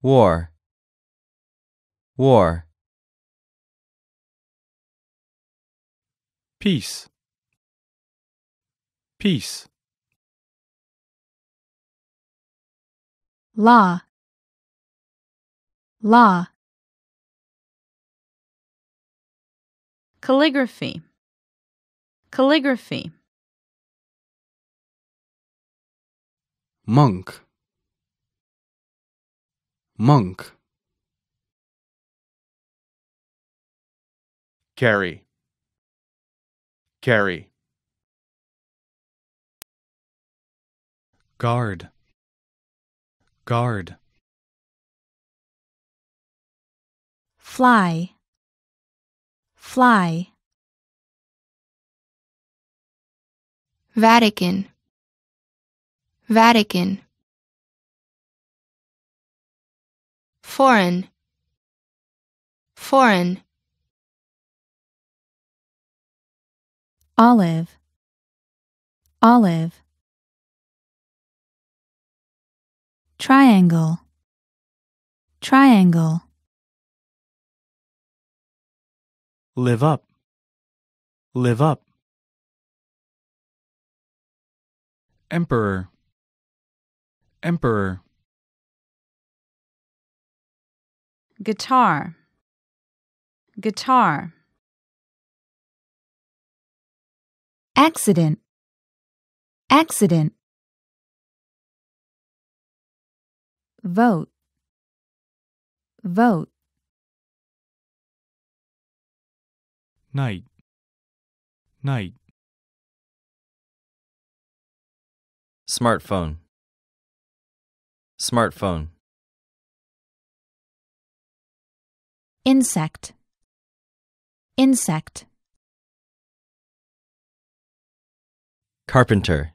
war war peace peace law law Calligraphy. Calligraphy. Monk. Monk. Carry. Carry. Guard. Guard. Fly. Fly. Vatican. Vatican. Foreign. Foreign. Olive. Olive. Triangle. Triangle. Live up. Live up. Emperor. Emperor. Guitar. Guitar. Accident. Accident. Vote. Vote. night, night. Smartphone, smartphone. Insect, insect. Carpenter,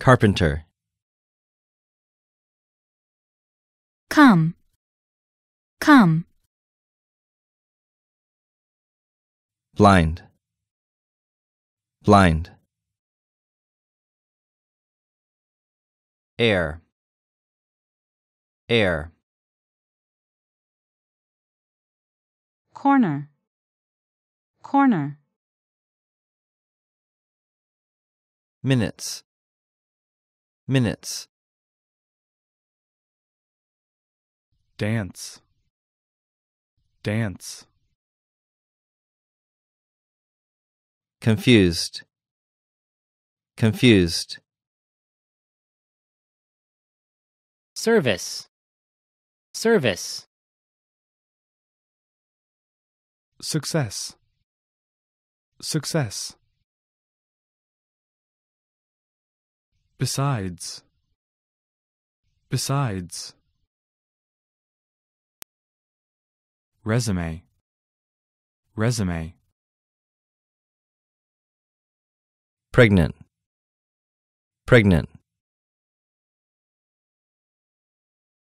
carpenter. Come, come. blind, blind. Air, air. Corner, corner. Minutes, minutes. Dance, dance. confused confused service service success success besides besides resume resume pregnant, pregnant.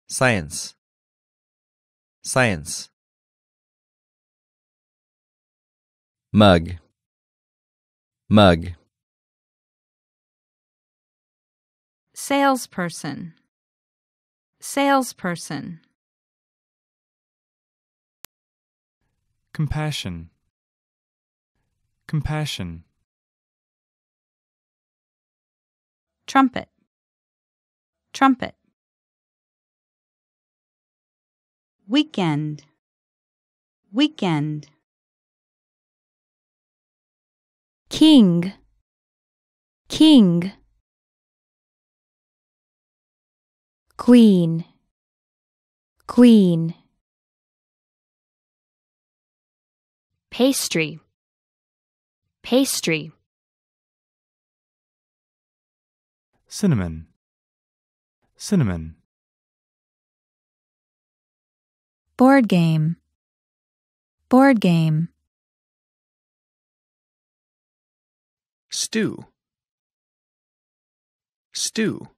Science, science. Mug, mug. Salesperson, salesperson. Compassion, compassion. trumpet, trumpet. Weekend, weekend. King, king. Queen, queen. Pastry, pastry. cinnamon, cinnamon. Board game, board game. Stew, stew.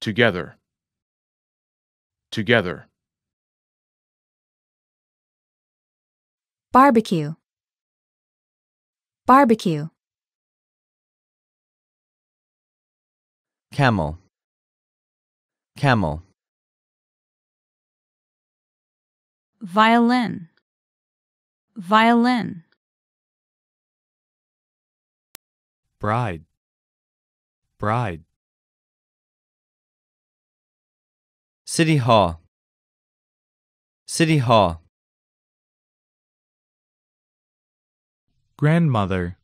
Together, together. Barbecue, barbecue. camel camel violin violin bride bride city hall city hall grandmother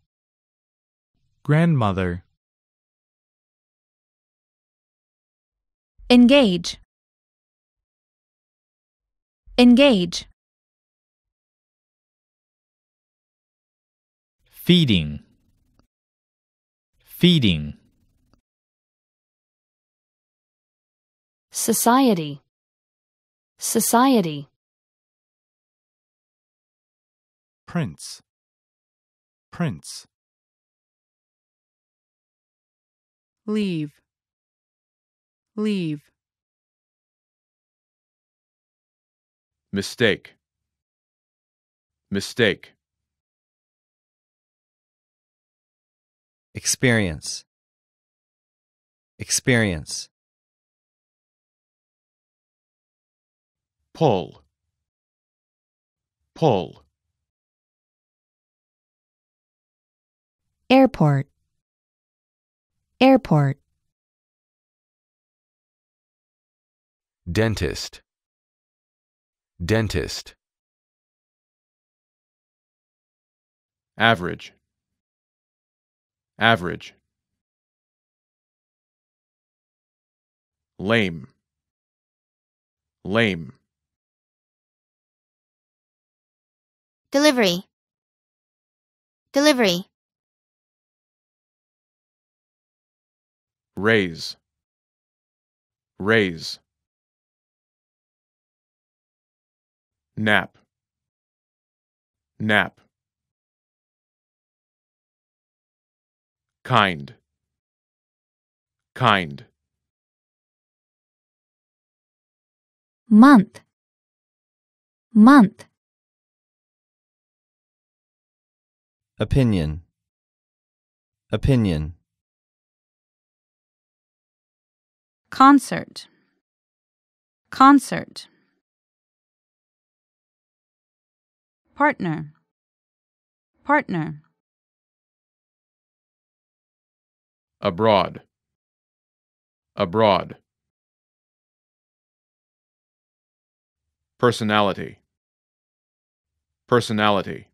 grandmother Engage. Engage. Feeding. Feeding. Society. Society. Prince. Prince. Leave. Leave. Mistake. Mistake. Experience. Experience. Pull. Pull. Airport. Airport. Dentist. Dentist. Average. Average. Lame. Lame. Delivery. Delivery. Raise. Raise. nap nap kind kind month month opinion opinion concert concert partner, partner. Abroad, abroad. Personality, personality.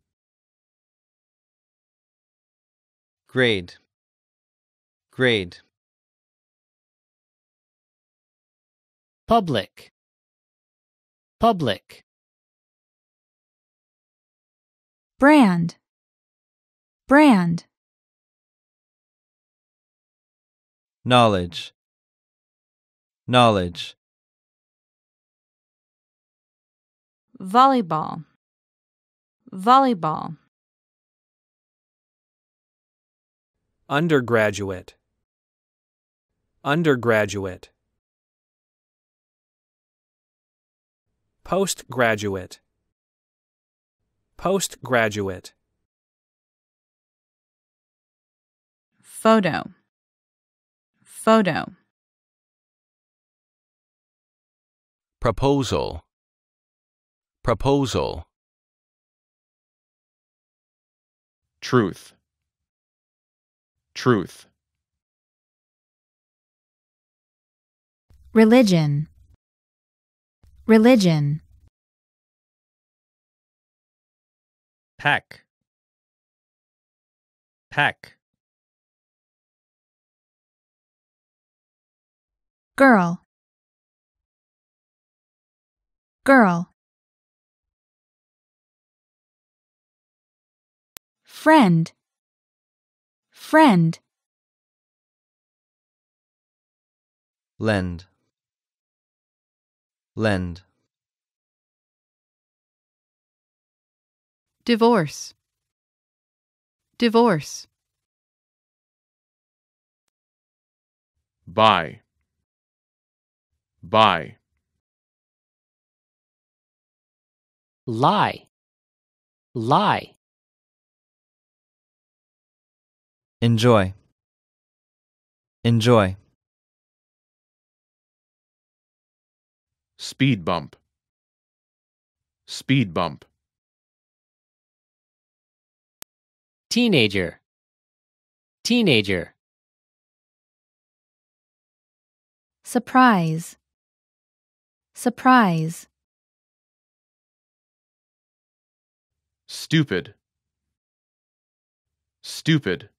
Grade, grade. Public, public. brand brand knowledge knowledge volleyball volleyball undergraduate undergraduate postgraduate Postgraduate. Photo. Photo. Proposal. Proposal. Truth. Truth. Religion. Religion. pack pack girl girl friend friend lend lend Divorce. Divorce. Buy. Buy. Lie. Lie. Enjoy. Enjoy. Speed bump. Speed bump. Teenager Teenager Surprise Surprise Stupid Stupid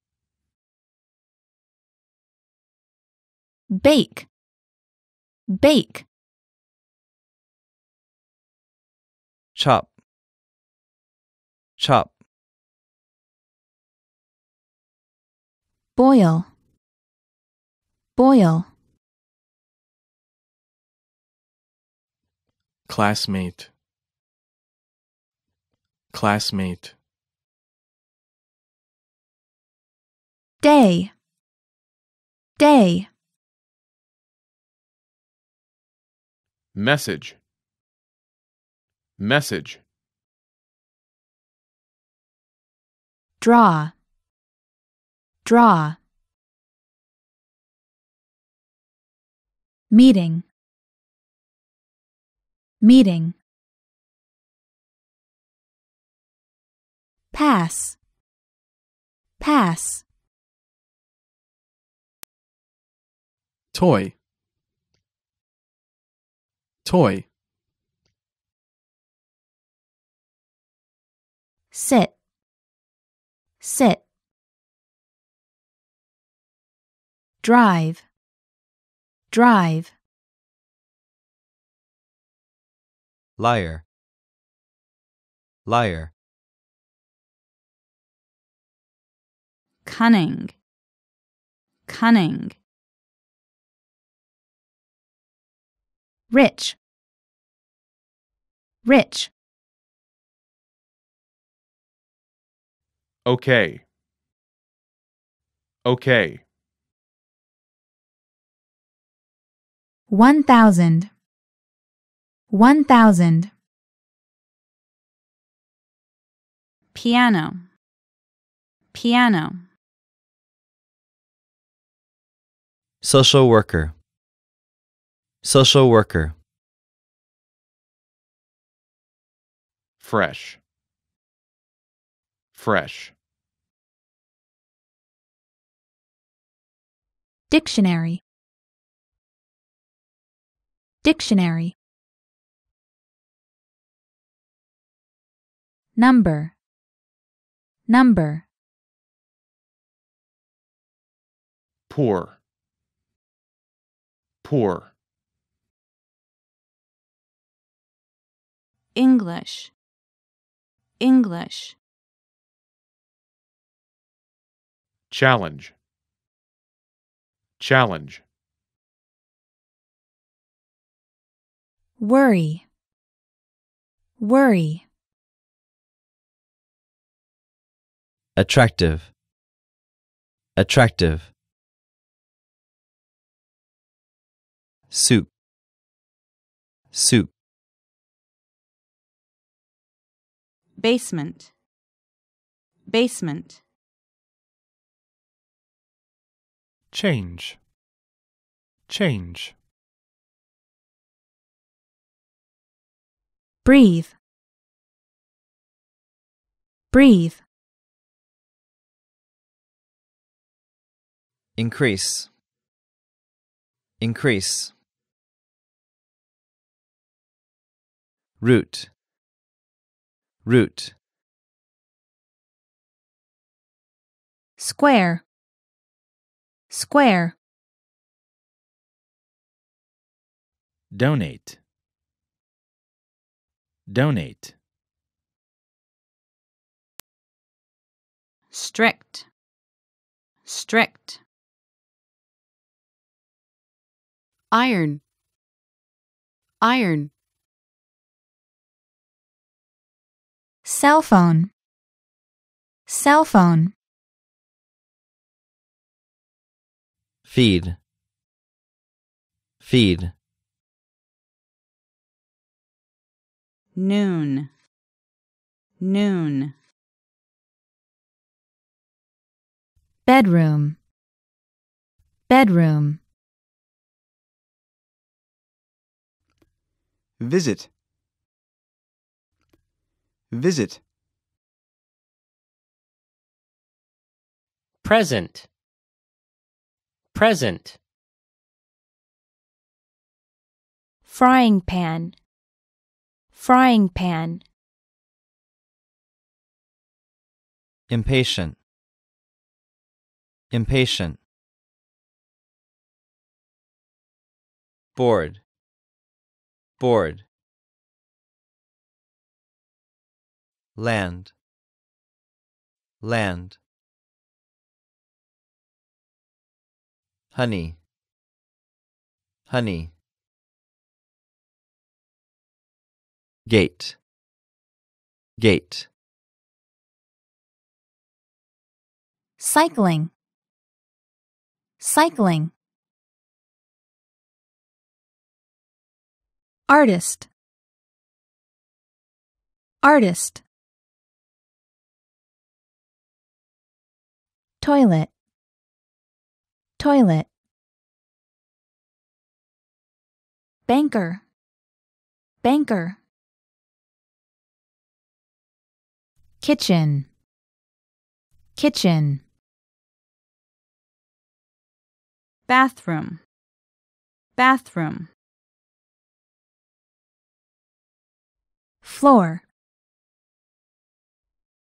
Bake Bake Chop Chop boil, boil. Classmate, classmate. Day, day. Message, message. Draw, Draw. Meeting. Meeting. Pass. Pass. Toy. Toy. Sit. Sit. Drive. Drive. Liar. Liar. Cunning. Cunning. Rich. Rich. Okay. Okay. One thousand. One thousand. Piano. Piano. Social worker. Social worker. Fresh. Fresh. Dictionary. Dictionary Number Number Poor Poor English English Challenge Challenge worry, worry. Attractive, attractive. Soup, soup. Basement, basement. Change, change. breathe, breathe, increase, increase, root, root, square, square, donate Donate. Strict. Strict. Iron. Iron. Cell phone. Cell phone. Feed. Feed. noon noon bedroom bedroom visit visit present present frying pan Frying pan. Impatient. Impatient. Bored. Bored. Land. Land. Honey. Honey. gate gate cycling cycling artist artist toilet toilet banker banker kitchen kitchen bathroom bathroom floor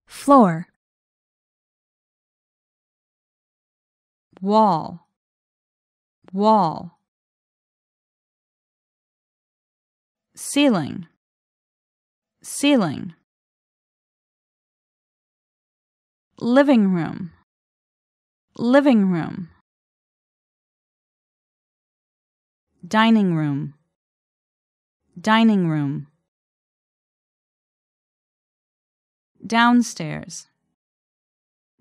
floor wall wall ceiling ceiling living room living room dining room dining room downstairs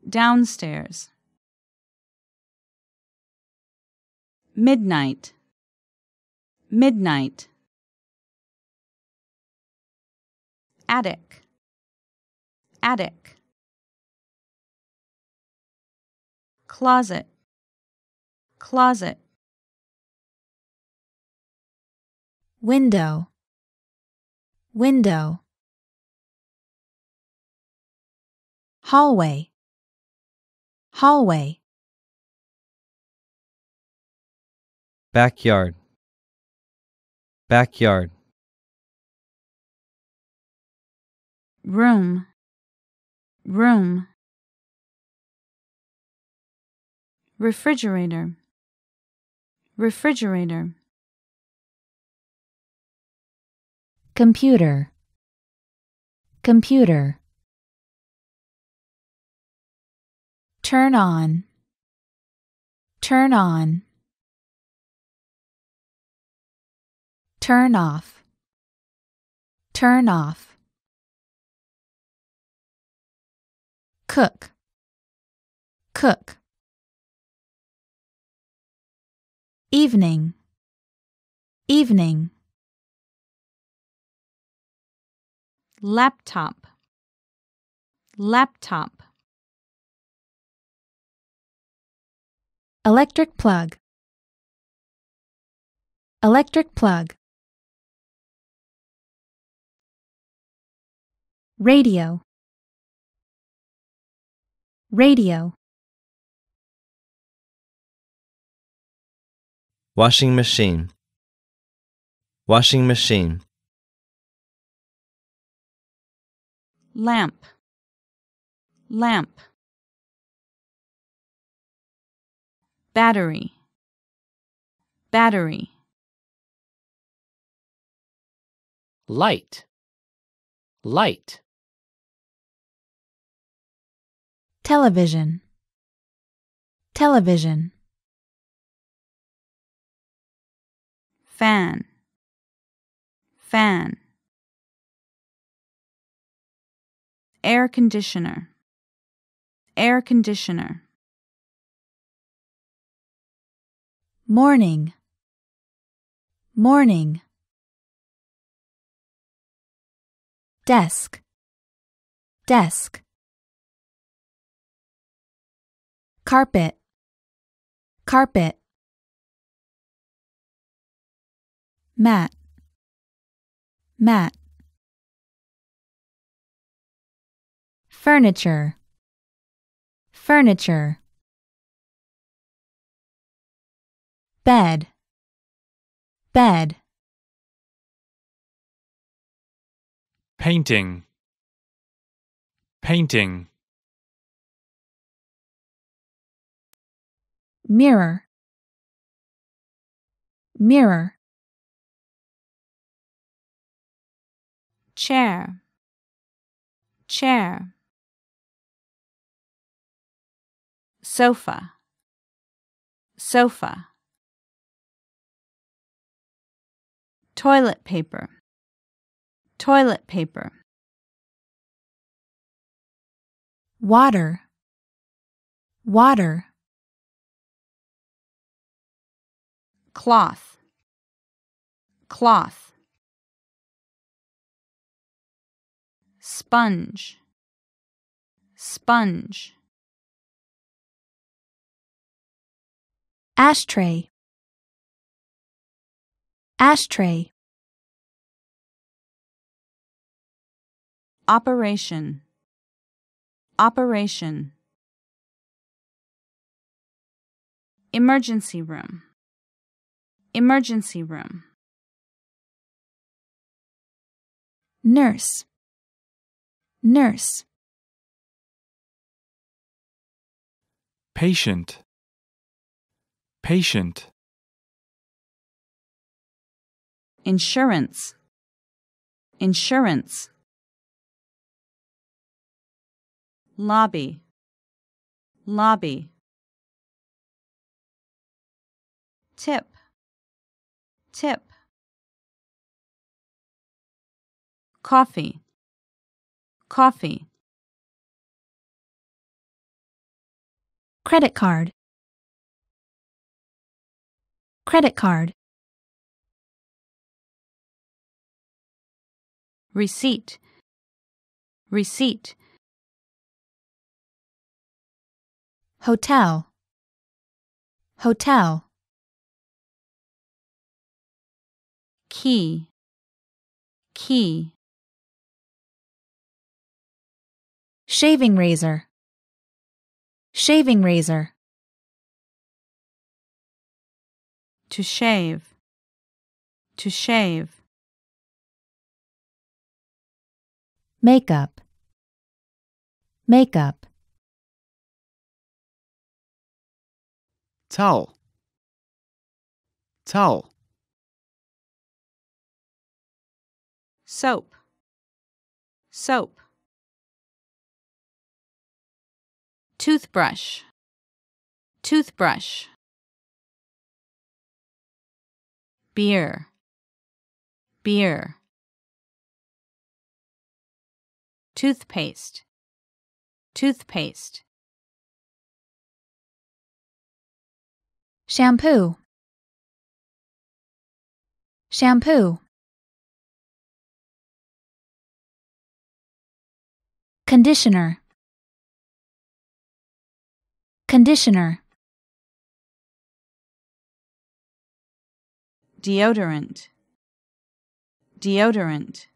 downstairs midnight midnight attic attic closet, closet. Window, window. Hallway, hallway. Backyard, backyard. Room, room. refrigerator refrigerator computer computer turn on turn on turn off turn off cook cook evening, evening. Laptop, laptop. Electric plug, electric plug. Radio, radio. washing machine washing machine lamp lamp battery battery light light television television fan fan air conditioner air conditioner morning morning desk desk carpet carpet Matt. Matt. Furniture. Furniture. Bed. Bed. Painting. Painting. Mirror. Mirror. chair chair sofa sofa toilet paper toilet paper water water cloth cloth sponge, sponge. Ashtray, ashtray. Operation, operation. Emergency room, emergency room. Nurse. Nurse. Patient. Patient. Insurance. Insurance. Lobby. Lobby. Tip. Tip. Coffee. Coffee. Credit card. Credit card. Receipt. Receipt. Hotel. Hotel. Key. Key. shaving razor shaving razor to shave to shave makeup makeup towel towel soap soap Toothbrush. Toothbrush. Beer. Beer. Toothpaste. Toothpaste. Shampoo. Shampoo. Conditioner. Conditioner. Deodorant. Deodorant.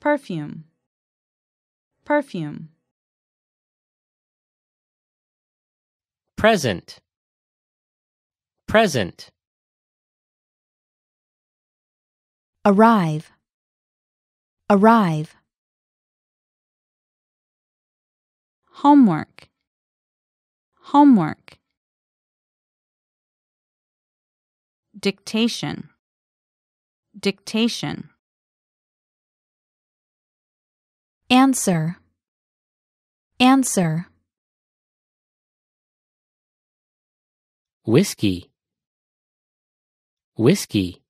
Perfume. Perfume. Present. Present. Arrive. Arrive. homework, homework. Dictation, dictation. Answer, answer. Whiskey, whiskey.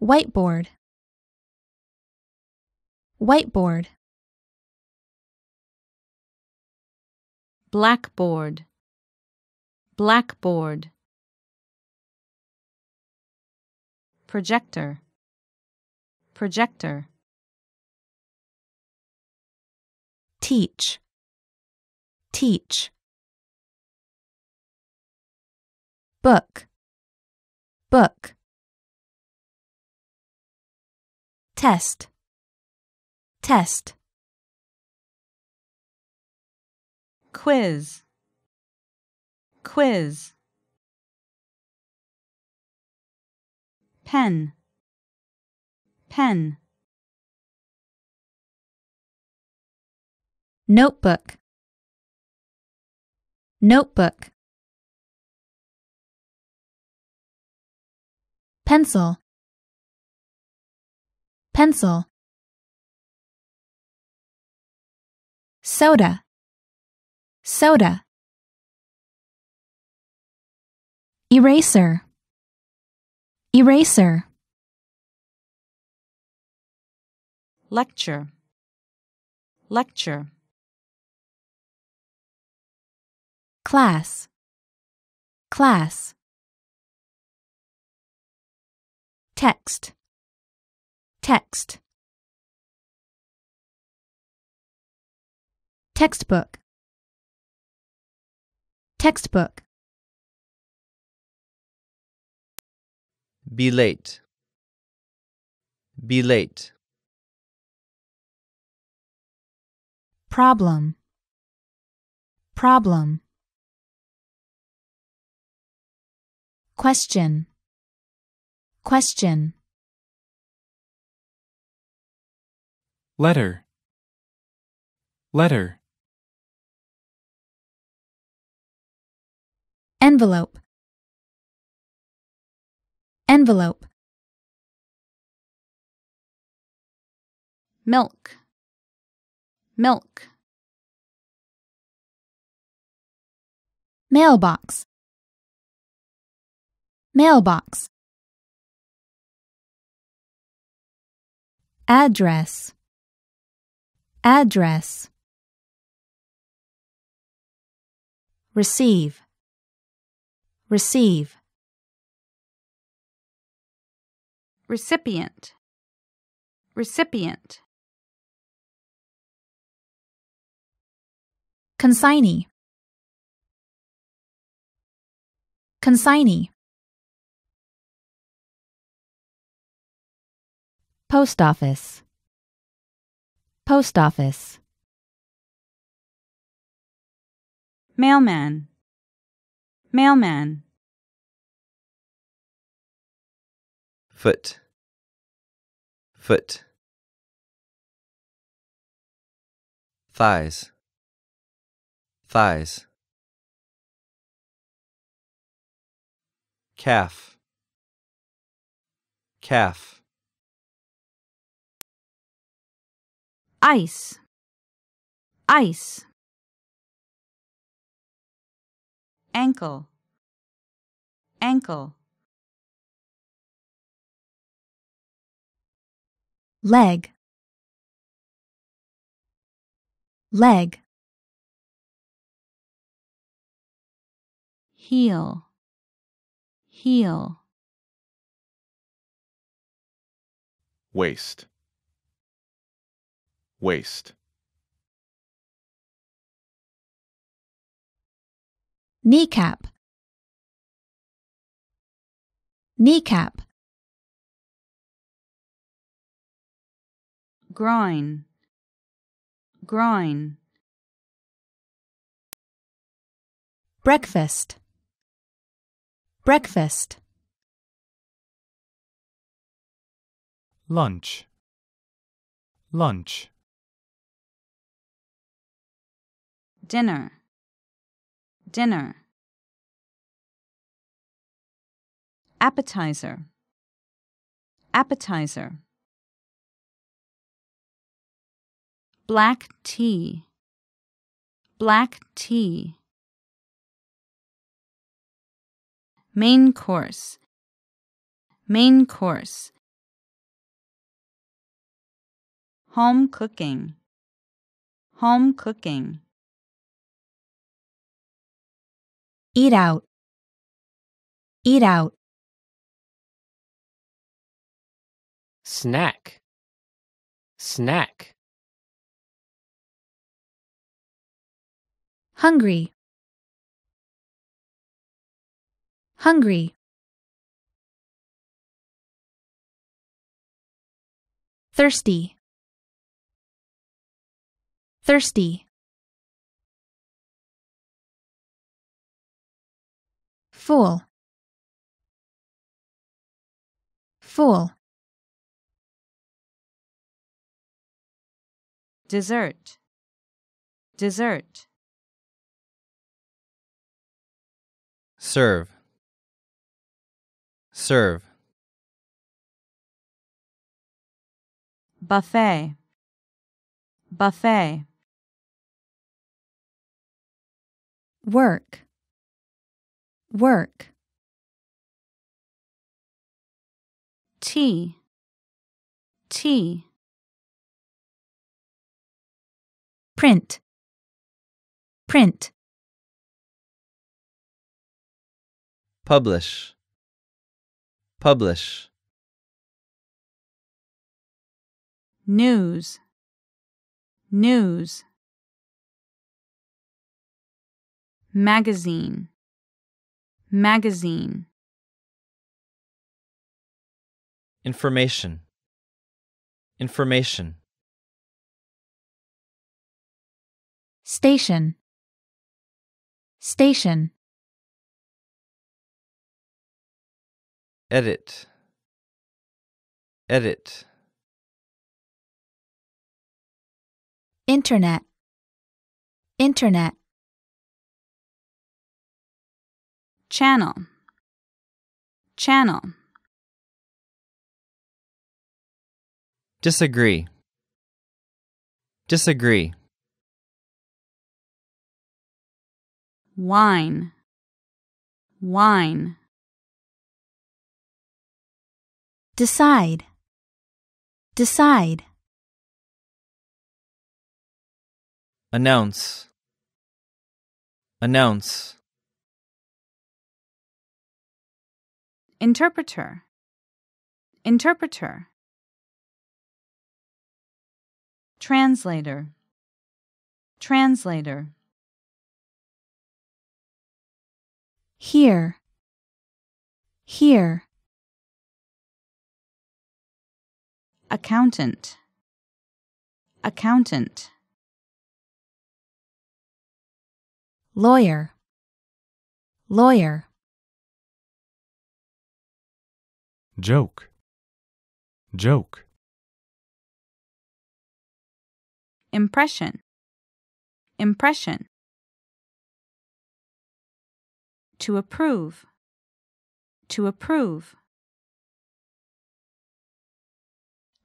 Whiteboard, whiteboard blackboard blackboard projector projector teach teach book book test Test. Quiz. Quiz. Pen. Pen. Notebook. Notebook. Pencil. Pencil. soda, soda. Eraser, eraser. Lecture, lecture. Class, class. Text, text. textbook textbook be late be late problem problem question question letter letter envelope envelope milk milk mailbox mailbox address address receive Receive. Recipient. Recipient. Consignee. Consignee. Post office. Post office. Mailman. Mailman. Foot. Foot. Thighs. Thighs. Calf. Calf. Ice. Ice. ankle, ankle. Leg, leg. Heel, heel. Waist, waist. kneecap kneecap groin groin breakfast breakfast lunch lunch dinner Dinner. Appetizer. Appetizer. Black tea. Black tea. Main course. Main course. Home cooking. Home cooking. Eat out. Eat out. Snack. Snack. Hungry. Hungry. Thirsty. Thirsty. fool fool dessert dessert serve serve buffet buffet work work. T T print print publish publish news news magazine Magazine. Information. Information. Station. Station. Edit. Edit. Internet. Internet. channel, channel. Disagree, disagree. Wine, wine. Decide, decide. Announce, announce. Interpreter. Interpreter. Translator. Translator. Here. Here. Accountant. Accountant. Lawyer. Lawyer. joke, joke. Impression, impression. To approve, to approve.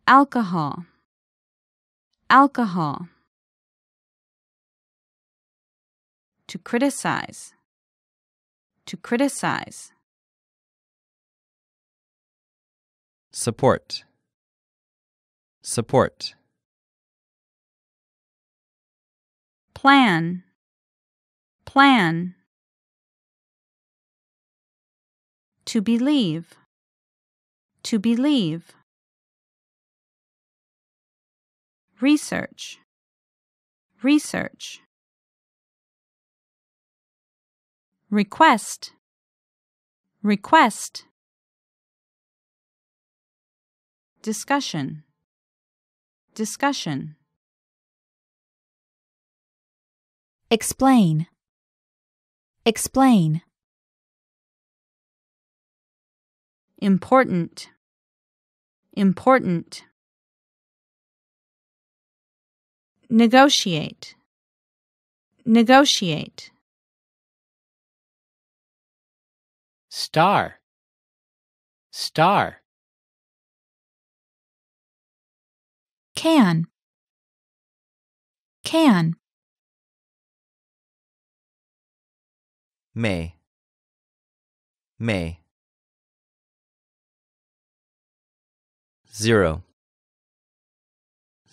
Alcohol, alcohol. To criticize, to criticize. Support. Support. Plan. Plan. To believe. To believe. Research. Research. Request. Request. Discussion. Discussion. Explain. Explain. Important. Important. Negotiate. Negotiate. Star. Star. Can. Can. May. May. Zero.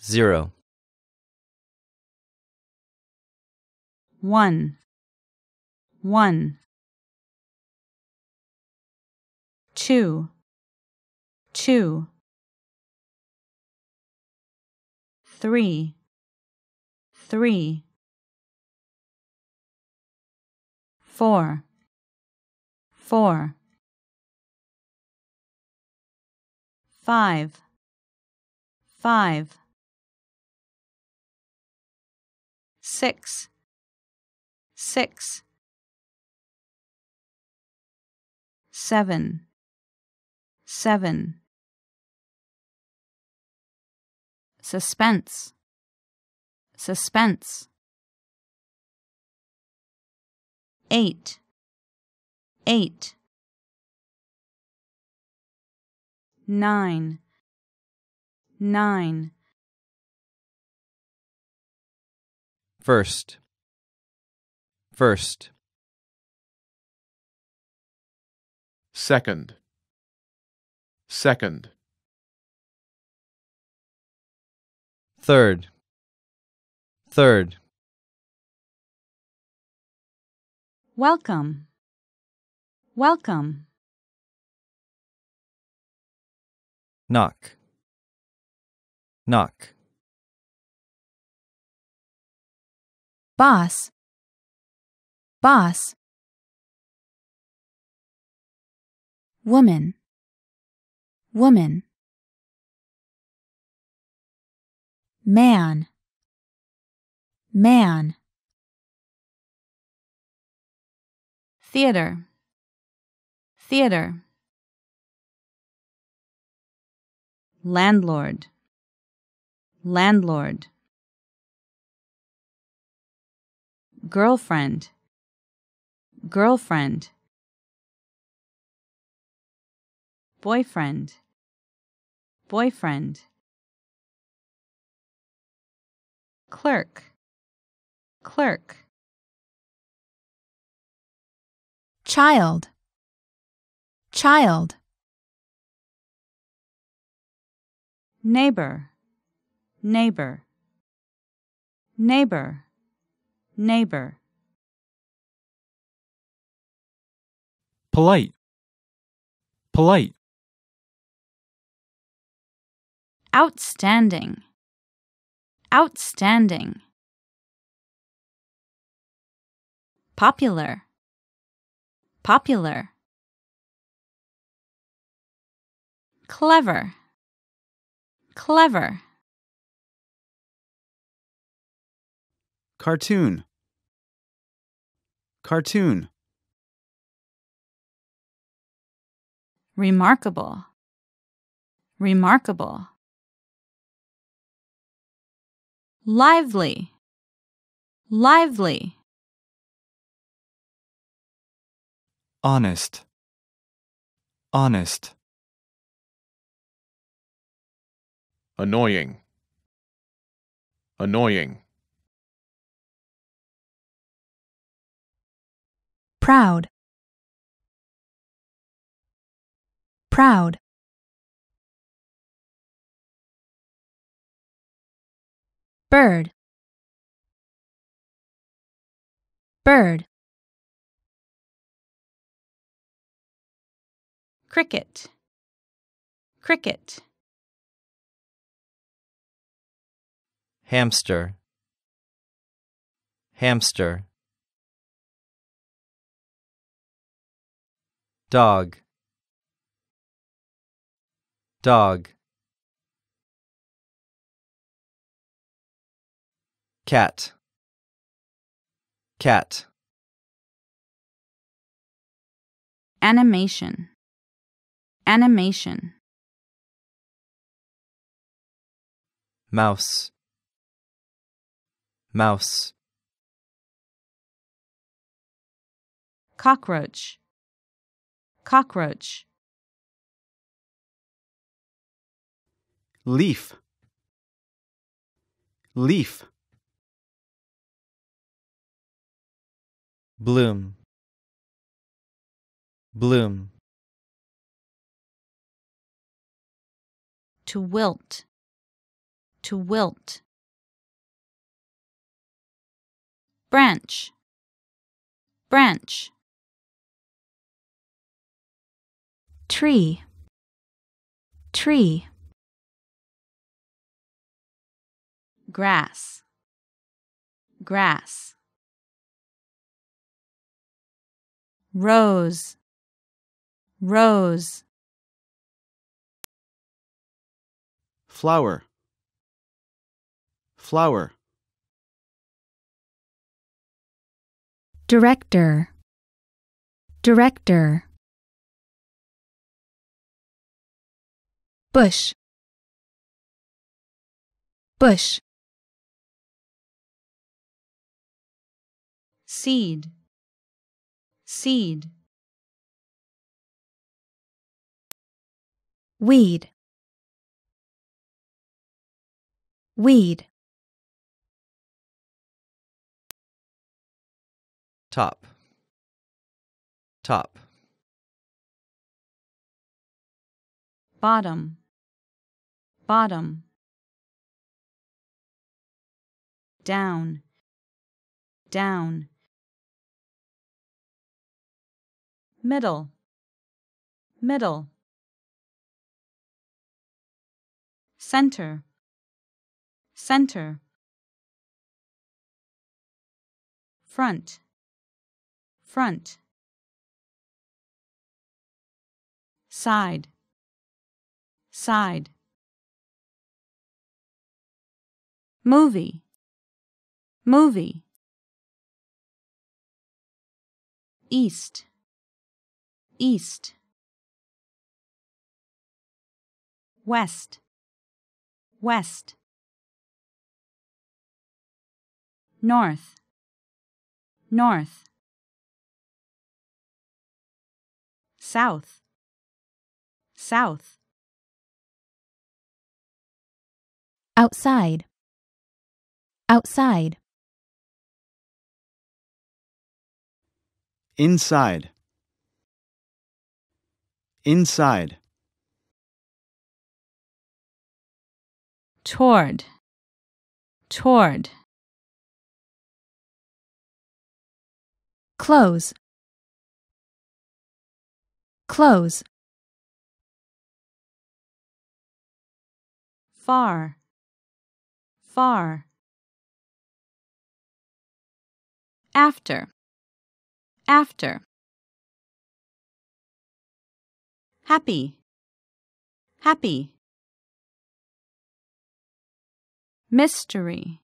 Zero. One. One. Two. Two. three, three, four, four, five, five, six, six, seven, seven. suspense, suspense. Eight, eight. Nine, nine. First, first. Second, second. third third welcome welcome knock knock boss boss woman woman man, man. Theater, theater. Landlord, landlord. Girlfriend, girlfriend. Boyfriend, boyfriend. clerk clerk child child neighbor neighbor neighbor neighbor polite polite outstanding Outstanding. Popular. Popular. Clever. Clever. Cartoon. Cartoon. Remarkable. Remarkable lively, lively. Honest, honest. Annoying, annoying. Proud, proud. bird bird cricket cricket hamster hamster dog dog cat cat animation animation mouse mouse cockroach cockroach leaf leaf bloom bloom to wilt to wilt branch branch tree tree grass grass rose, rose. Flower, flower. Director, director. Bush, bush. Seed seed weed weed top top bottom bottom down down Middle. Middle. center center front front side side movie movie east east west west north north south south outside outside inside Inside. Toward. Toward. Close. Close. Far. Far. After. After. happy happy mystery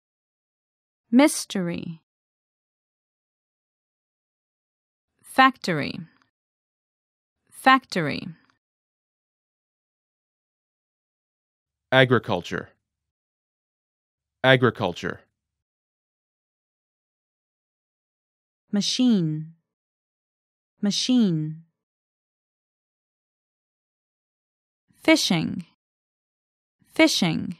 mystery factory factory agriculture agriculture machine machine fishing, fishing.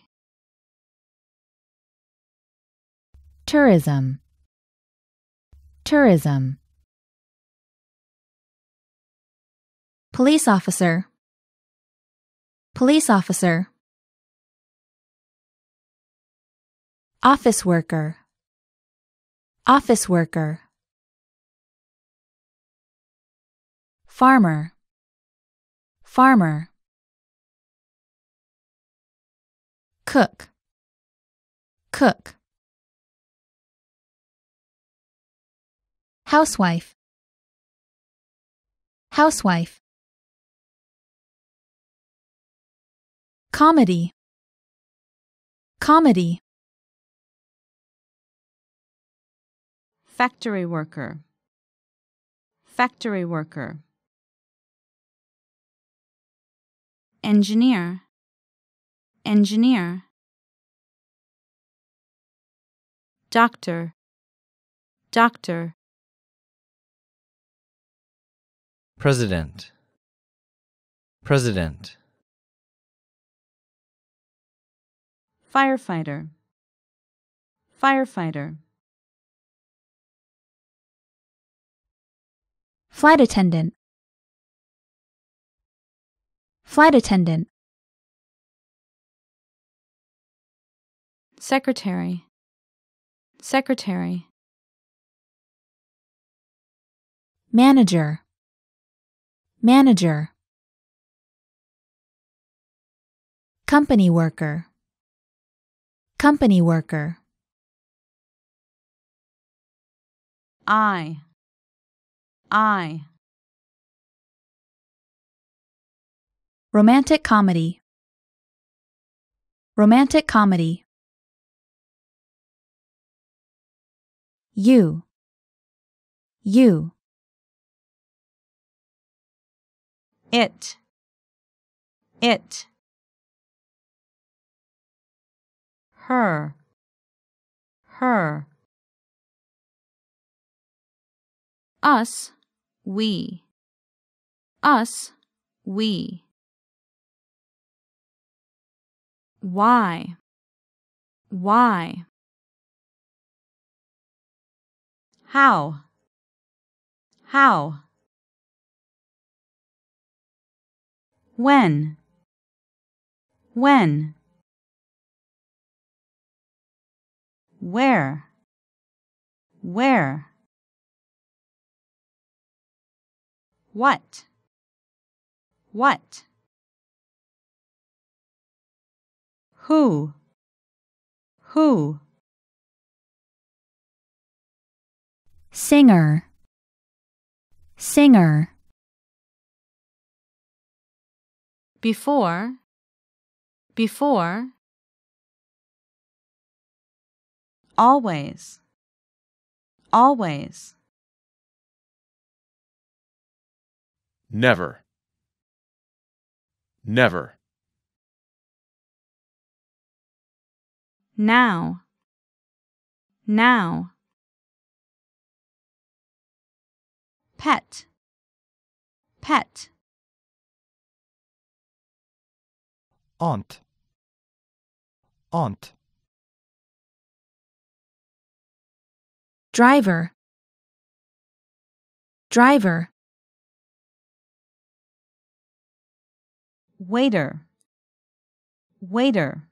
Tourism, tourism. Police officer, police officer. Office worker, office worker. Farmer, farmer. cook, cook. Housewife, housewife. Comedy, comedy. Factory worker, factory worker. Engineer, Engineer Doctor Doctor President President Firefighter Firefighter Flight attendant Flight attendant Secretary. Secretary. Manager. Manager. Company worker. Company worker. I. I. Romantic comedy. Romantic comedy. you you it it her her us we us we why why How? How? When? When? Where? Where? What? What? Who? Who? singer singer before before always always never never now now pet pet aunt aunt driver driver waiter waiter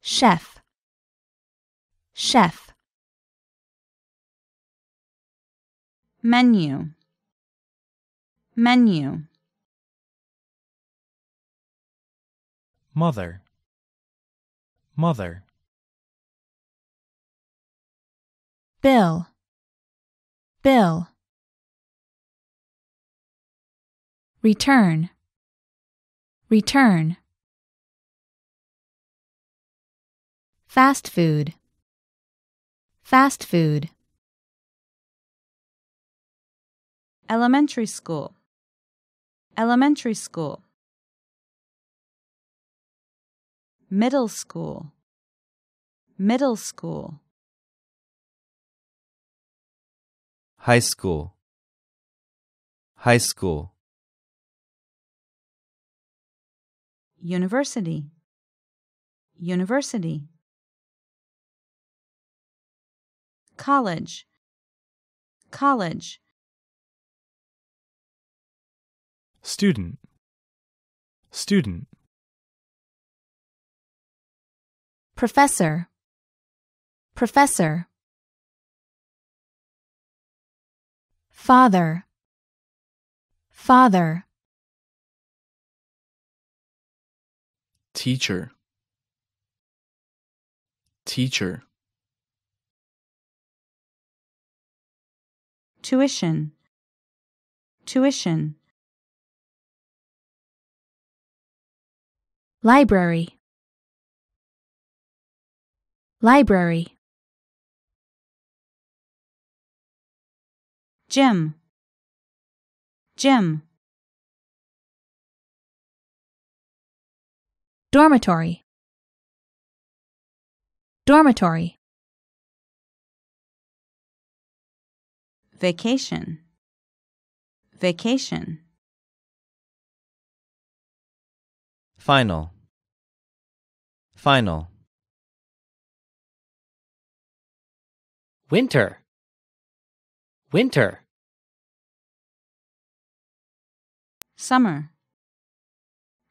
chef chef menu menu mother mother bill bill return return fast food fast food elementary school elementary school middle school middle school high school high school university university college college student student professor professor father father teacher teacher tuition tuition Library Library Gym Gym Dormitory Dormitory Vacation Vacation Final. Final. Winter. Winter. Summer.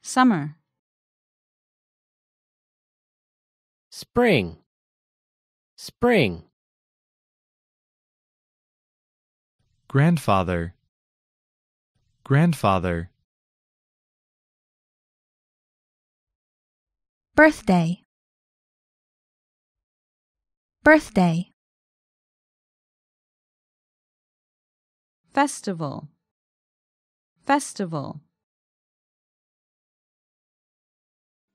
Summer. Spring. Spring. Grandfather. Grandfather. birthday birthday festival festival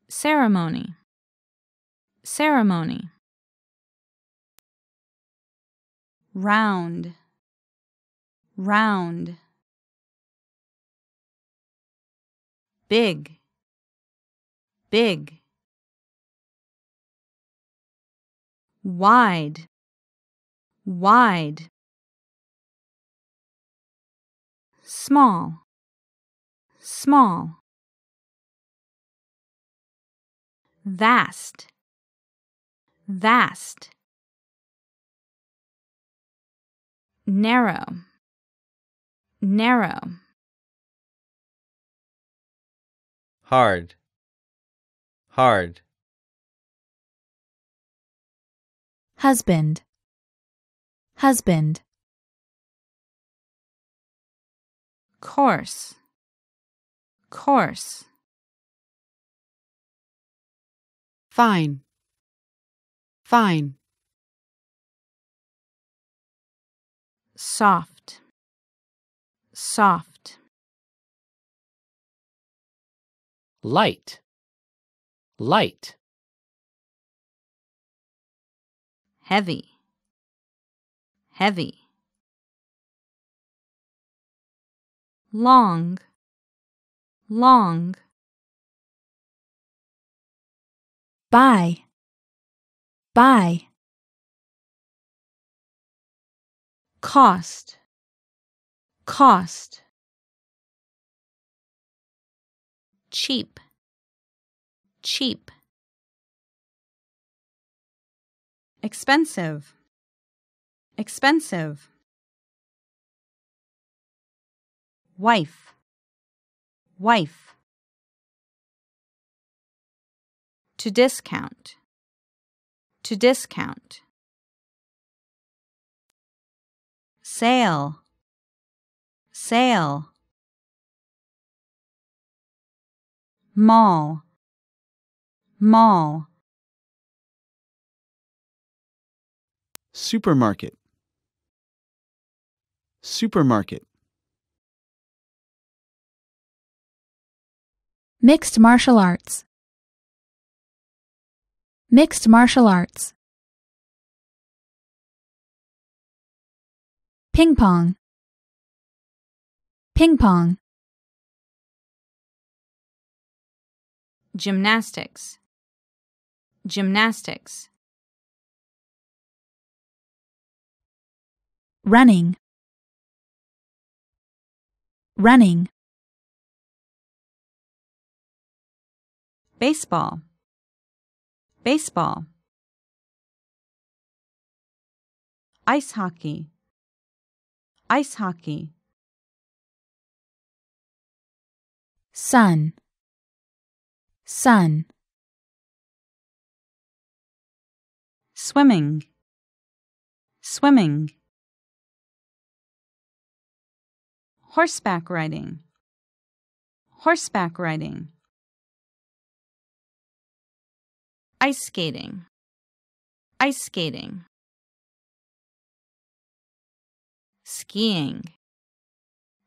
ceremony ceremony round round big big wide, wide. Small, small. Vast, vast. Narrow, narrow. Hard, hard. husband husband course course fine fine soft soft light light heavy, heavy. Long, long. Buy, buy. Cost, cost. Cheap, cheap. expensive expensive wife wife to discount to discount sale sale mall mall supermarket supermarket mixed martial arts mixed martial arts ping pong ping pong gymnastics gymnastics running running baseball baseball ice hockey ice hockey sun sun swimming swimming horseback riding horseback riding ice skating ice skating skiing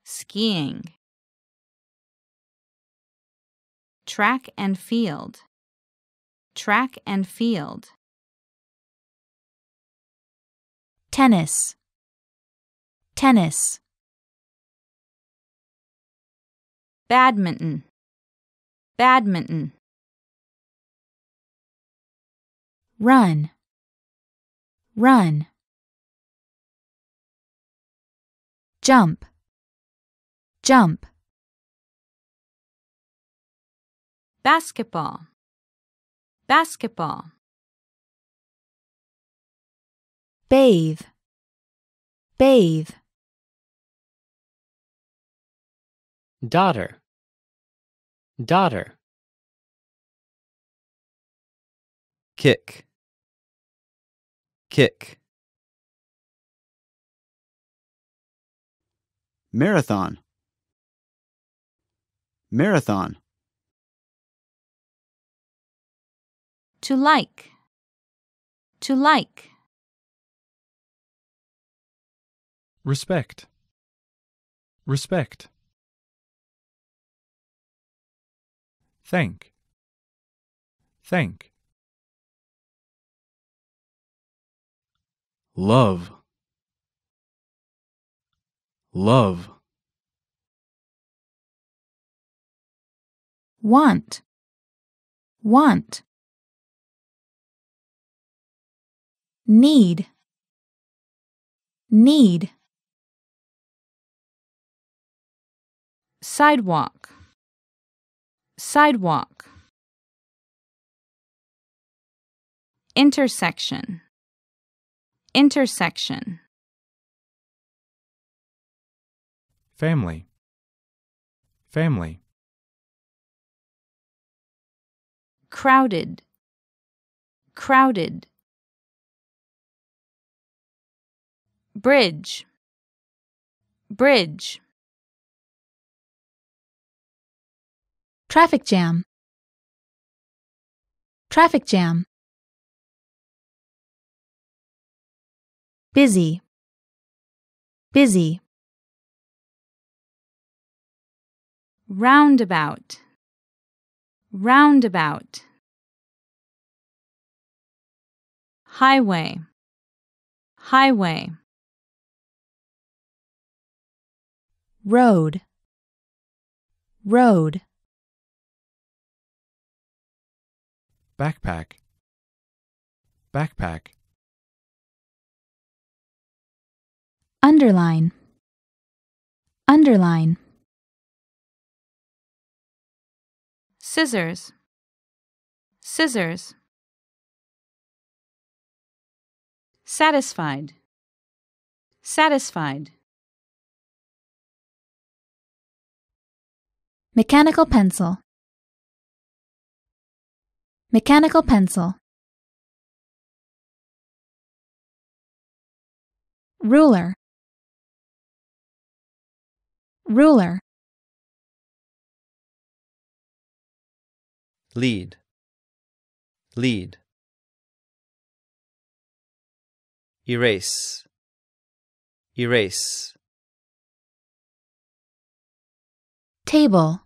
skiing track and field track and field tennis tennis badminton badminton run run jump jump basketball basketball bathe bathe daughter daughter kick kick marathon marathon to like to like respect respect Thank. Thank. Love. Love. Want. Want. Need. Need. Sidewalk. Sidewalk. Intersection. Intersection. Family. Family. Crowded. Crowded. Bridge. Bridge. Traffic jam. Traffic jam. Busy. Busy. Roundabout. Roundabout. Highway. Highway. Road. Road. backpack backpack underline underline scissors scissors satisfied satisfied mechanical pencil Mechanical pencil. Ruler. Ruler. Lead. Lead. Erase. Erase. Table.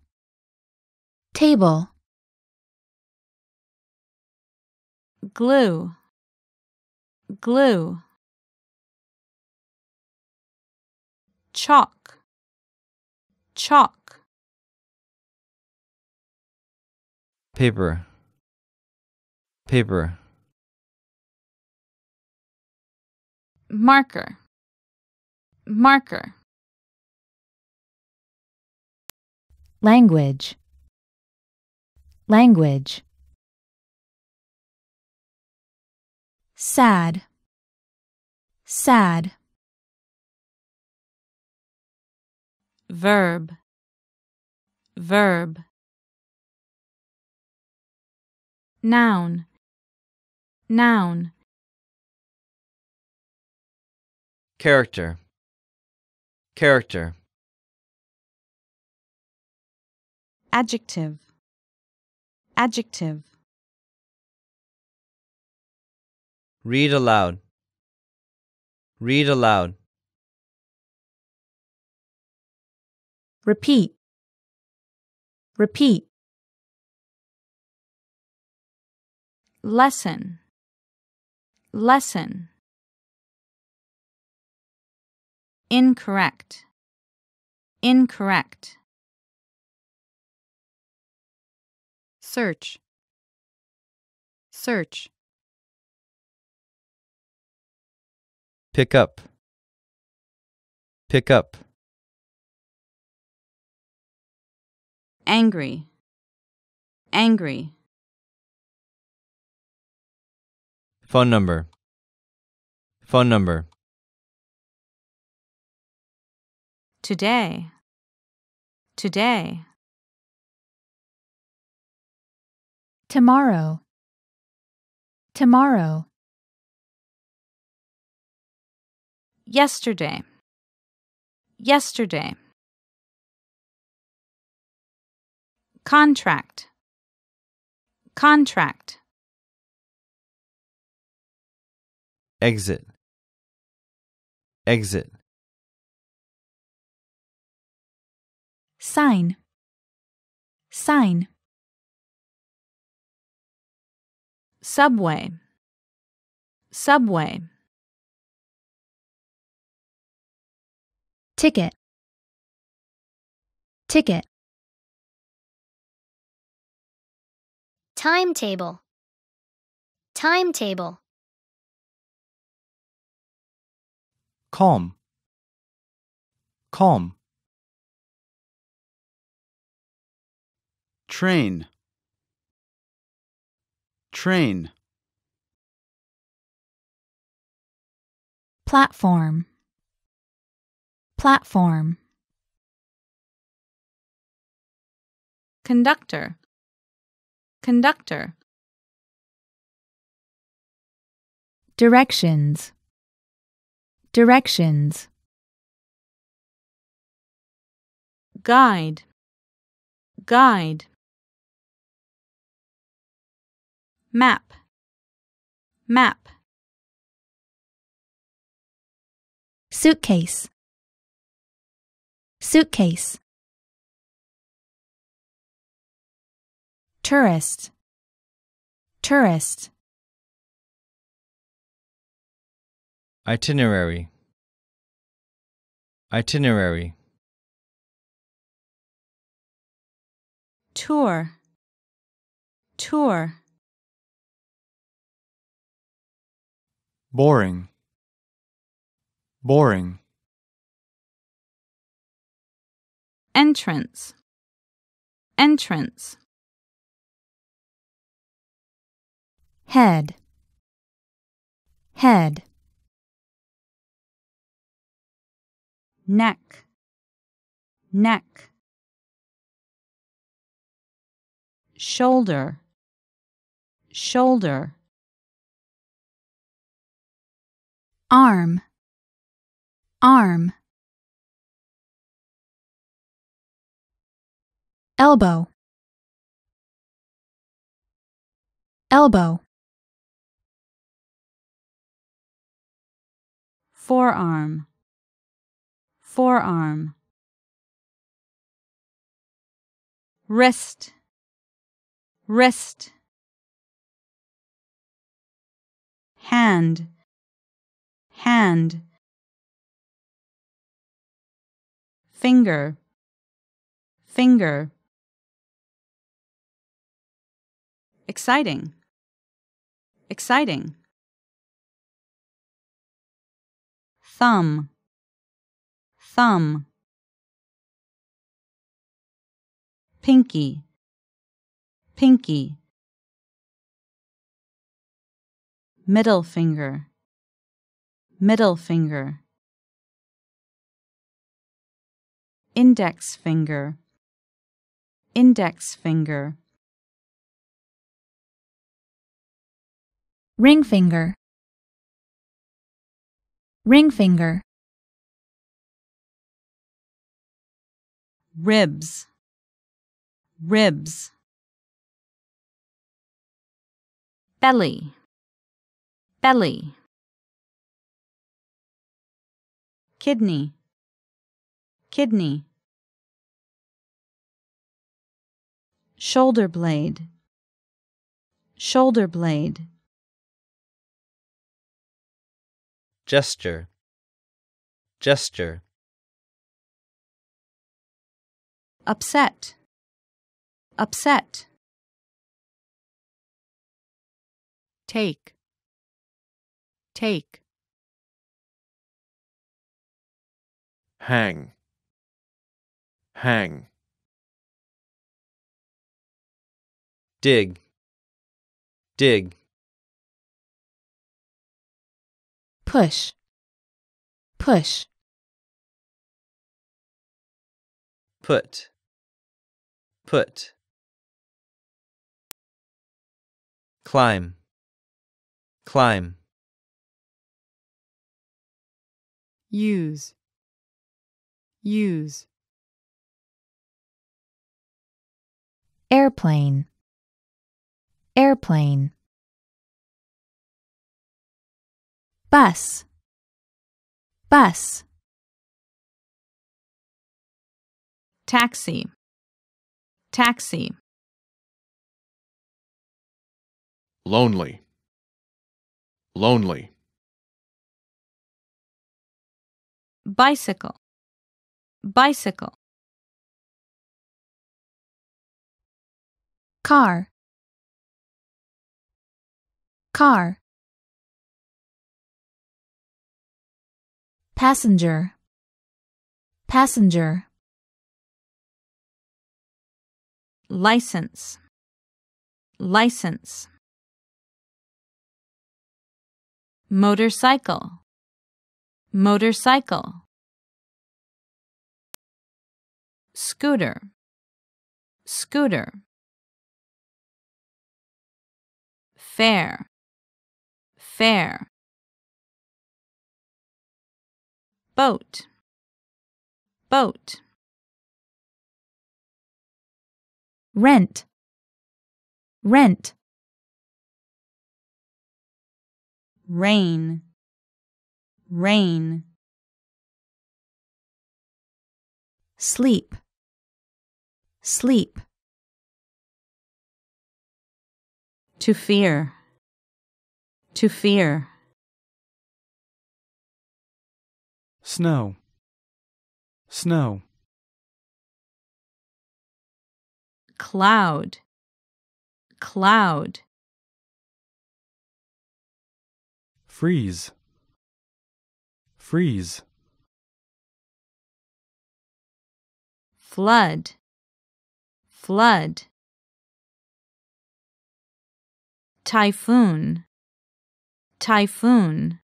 Table. glue, glue. Chalk, chalk. Paper, paper. Marker, marker. Language, language. sad, sad. Verb, verb. Noun, noun. Character, character. Adjective, adjective. Read aloud. Read aloud. Repeat. Repeat. Lesson. Lesson. Incorrect. Incorrect. Search. Search. Pick up. Pick up. Angry. Angry. Phone number. Phone number. Today. Today. Tomorrow. Tomorrow. yesterday yesterday contract contract exit exit sign sign subway subway ticket ticket timetable timetable calm calm train train platform Platform Conductor Conductor Directions Directions Guide Guide Map Map Suitcase Suitcase. Tourist. Tourist. Itinerary. Itinerary. Tour. Tour. Boring. Boring. entrance, entrance. Head, head. Neck, neck. Shoulder, shoulder. Arm, arm. elbow elbow forearm forearm wrist wrist hand hand finger finger Exciting. Exciting. Thumb. Thumb. Pinky. Pinky. Middle finger. Middle finger. Index finger. Index finger ring finger ring finger ribs ribs belly belly kidney kidney shoulder blade shoulder blade gesture gesture upset upset take take hang hang dig dig push, push. Put, put. Climb, climb. Use, use. Airplane, airplane. bus bus taxi taxi lonely lonely bicycle bicycle car car passenger passenger license license motorcycle motorcycle scooter scooter fair fair boat, boat. Rent, rent. Rain, rain. Sleep, sleep. To fear, to fear. snow snow cloud cloud freeze freeze flood flood typhoon typhoon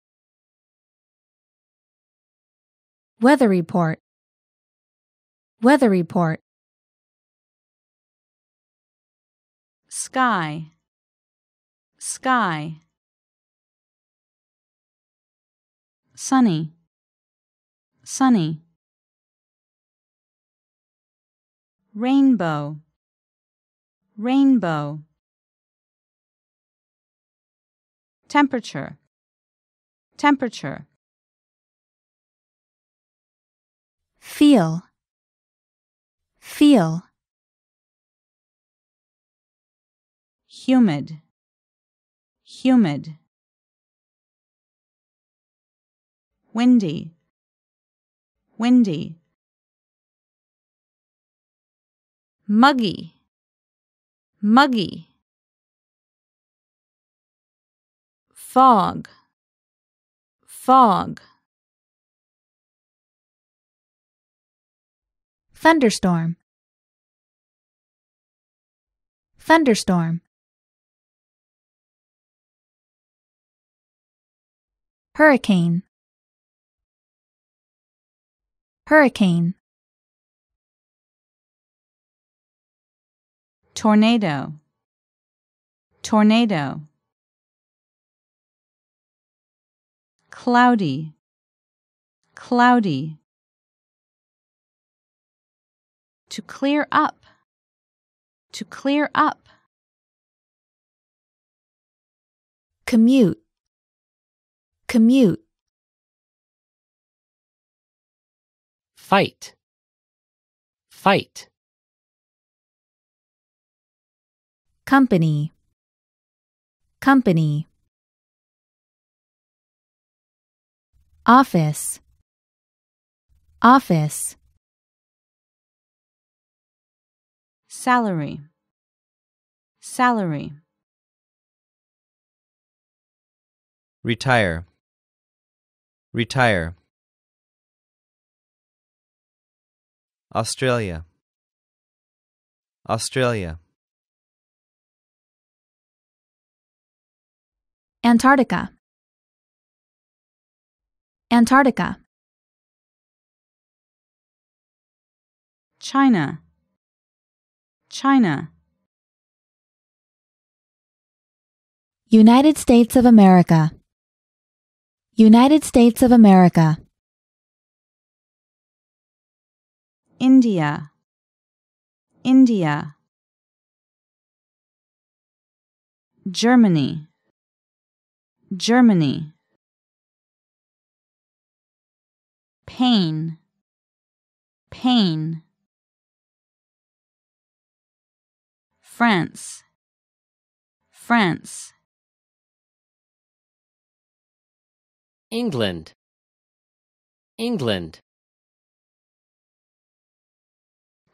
Weather report. Weather report. Sky. Sky. Sunny. Sunny. Rainbow. Rainbow. Temperature. Temperature. feel, feel. Humid, humid. Windy, windy. Muggy, muggy. Fog, fog. Thunderstorm. Thunderstorm. Hurricane. Hurricane. Tornado. Tornado. Cloudy. Cloudy. To clear up. To clear up. Commute. Commute. Fight. Fight. Company. Company. Office. Office. salary salary retire retire Australia Australia Antarctica Antarctica China China. United States of America. United States of America. India. India. Germany. Germany. Pain. Pain. France, France. England, England.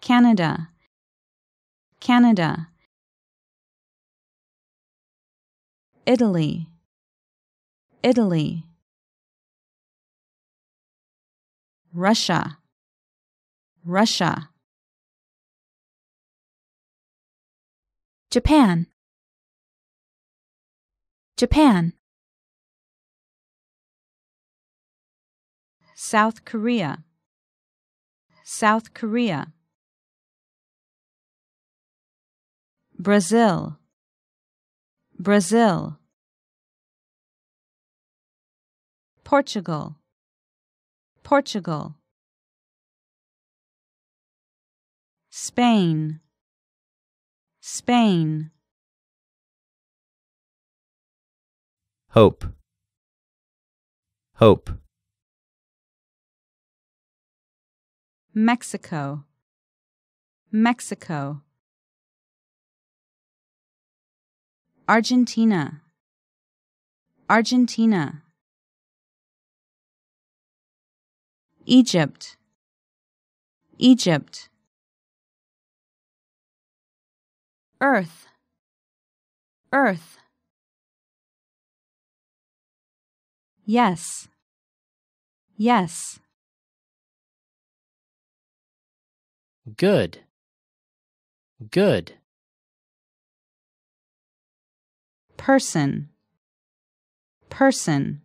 Canada, Canada. Italy, Italy. Russia, Russia. Japan Japan South Korea South Korea Brazil Brazil Portugal Portugal Spain Spain. Hope. Hope. Mexico. Mexico. Argentina. Argentina. Egypt. Egypt. earth, earth. Yes, yes. Good, good. Person, person.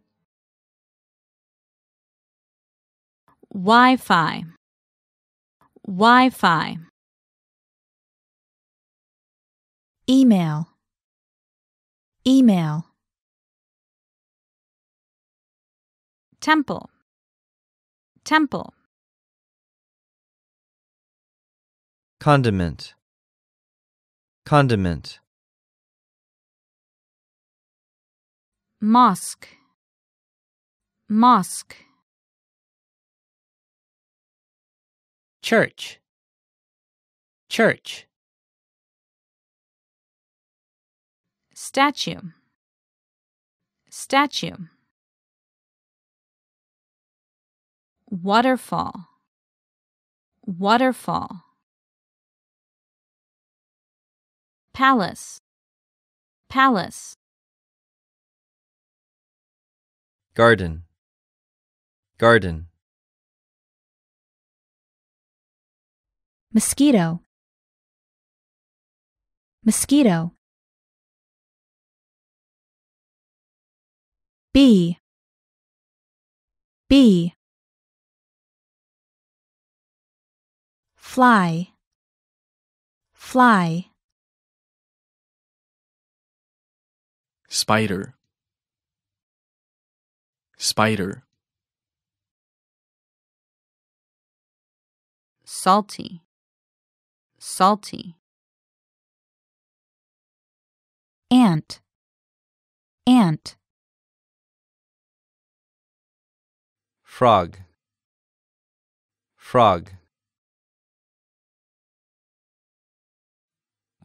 Wi Fi, Wi Fi. email email temple temple condiment condiment mosque mosque church church Statue. Statue. Waterfall. Waterfall. Palace. Palace. Garden. Garden. Mosquito. Mosquito. B B fly fly spider spider salty salty ant ant frog frog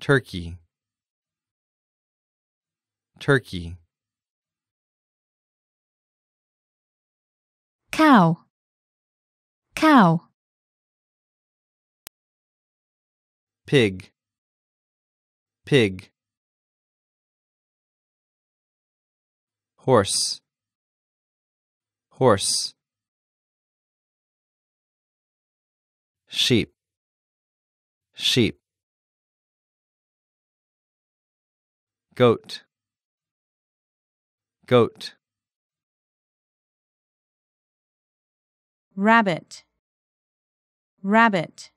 turkey turkey cow cow pig pig horse horse sheep, sheep. Goat, goat. Rabbit, rabbit.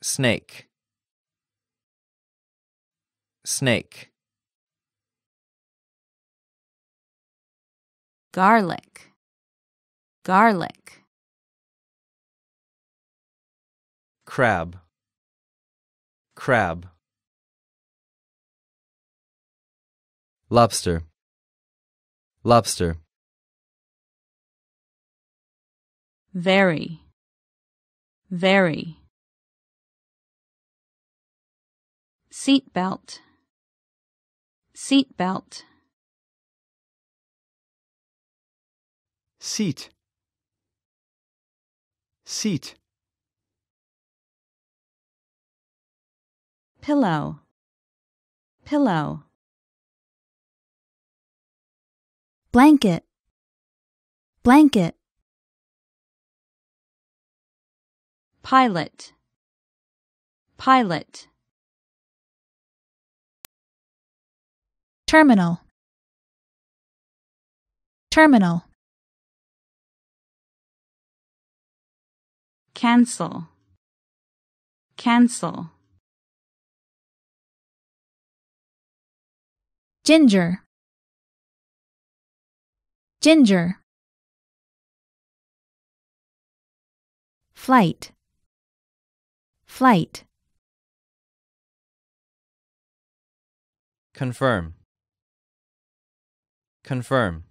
Snake, snake. garlic garlic crab crab lobster lobster very very seat belt seat belt seat Seat. Pillow. Pillow. Blanket. Blanket. Pilot. Pilot. Terminal. Terminal. cancel, cancel. Ginger, ginger. Flight, flight. Confirm, confirm.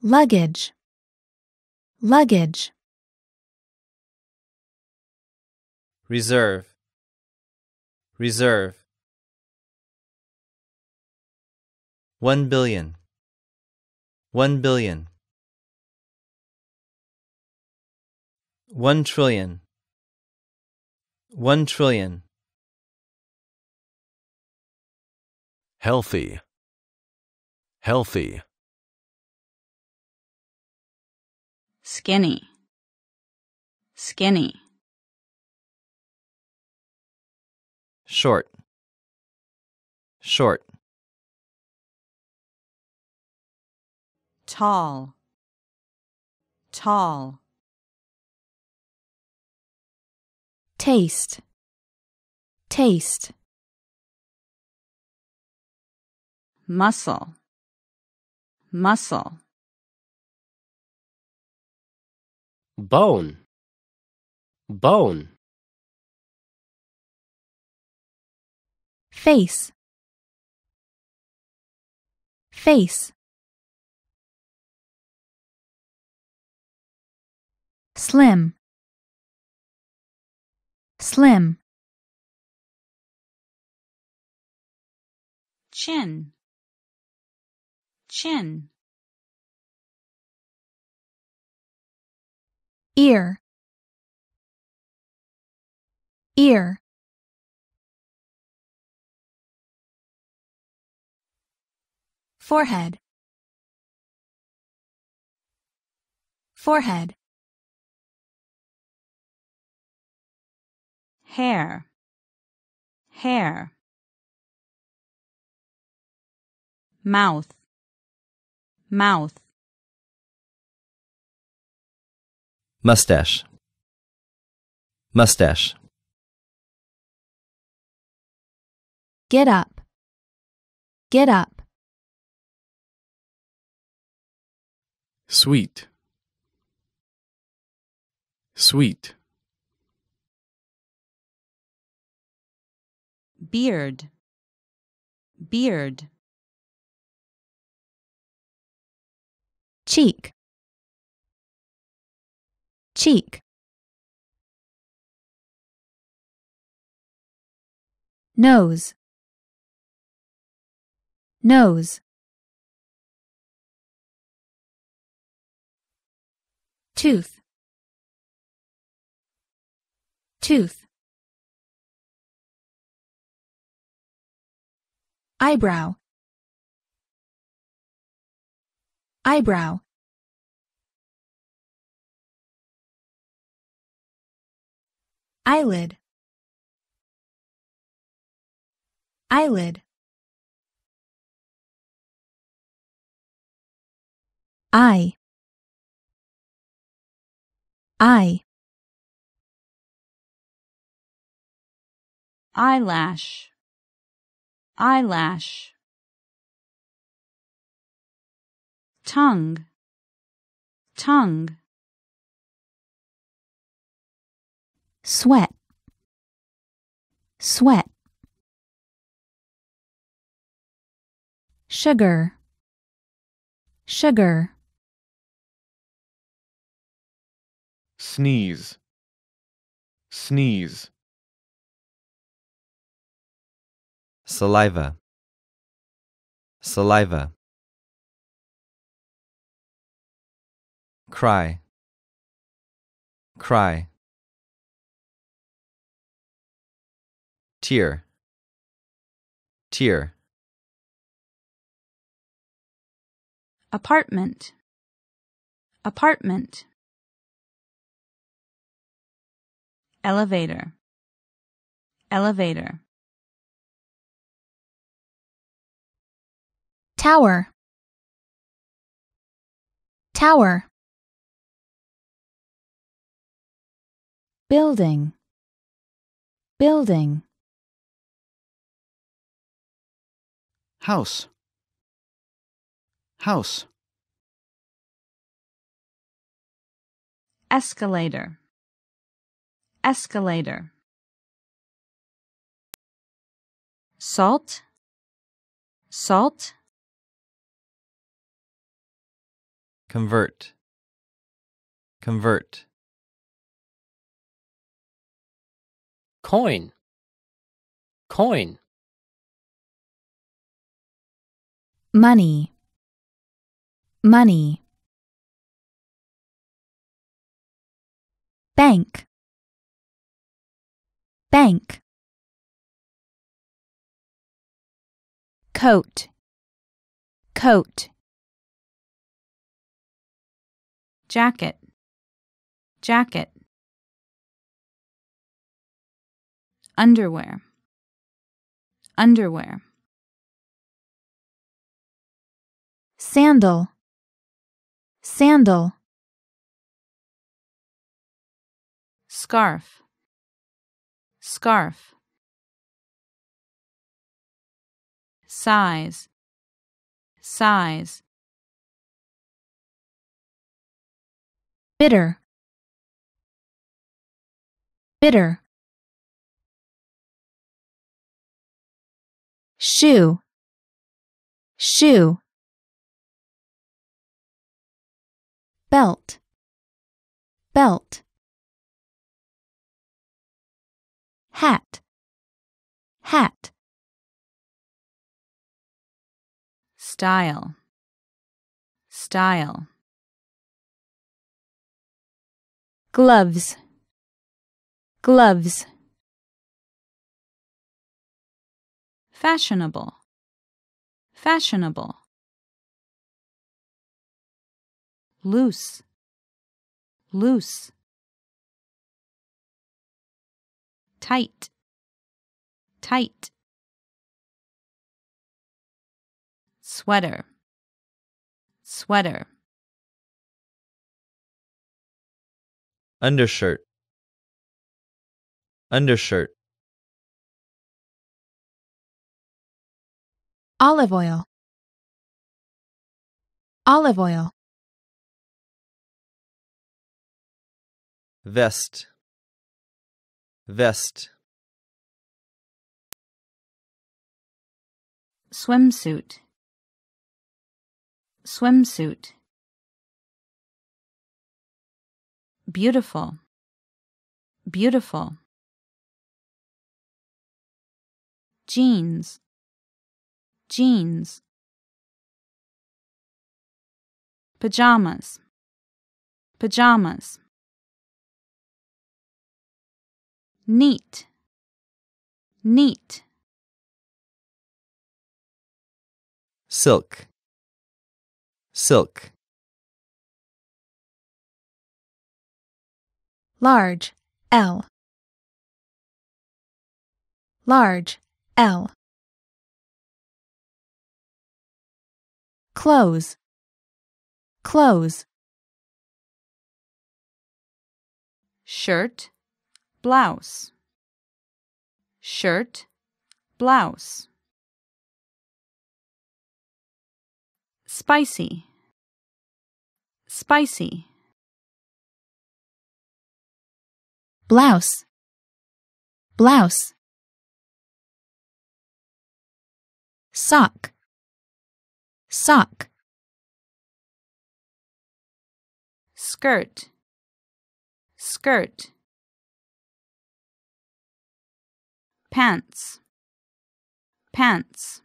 Luggage, Luggage. Reserve. Reserve. One billion. One billion. One trillion. One trillion. Healthy. Healthy. skinny, skinny. Short, short. Tall, tall. Taste, taste. Muscle, muscle. bone bone face face slim slim chin chin ear ear forehead forehead hair hair mouth mouth Mustache. Mustache. Get up. Get up. Sweet. Sweet. Beard. Beard. Cheek cheek. Nose, nose. Tooth, tooth. eyebrow eyebrow eyelid eyelid I I eyelash eyelash tongue tongue sweat, sweat. Sugar, sugar. Sneeze, sneeze. Saliva, saliva. Cry, cry. Tier. Tier. apartment apartment elevator elevator tower tower building building house house escalator escalator salt salt convert convert coin coin money, money. Bank, bank. Coat, coat. Jacket, jacket. Underwear, underwear. sandal sandal scarf scarf size size bitter bitter shoe shoe belt, belt. Hat, hat. Style, style. Gloves, gloves. Fashionable, fashionable. loose loose tight tight sweater sweater undershirt undershirt olive oil olive oil vest vest swimsuit swimsuit beautiful beautiful jeans jeans pajamas pajamas neat, neat. Silk, silk. Large, L. Large, L. Close, close. Shirt, blouse shirt blouse spicy spicy blouse blouse sock sock skirt skirt pants pants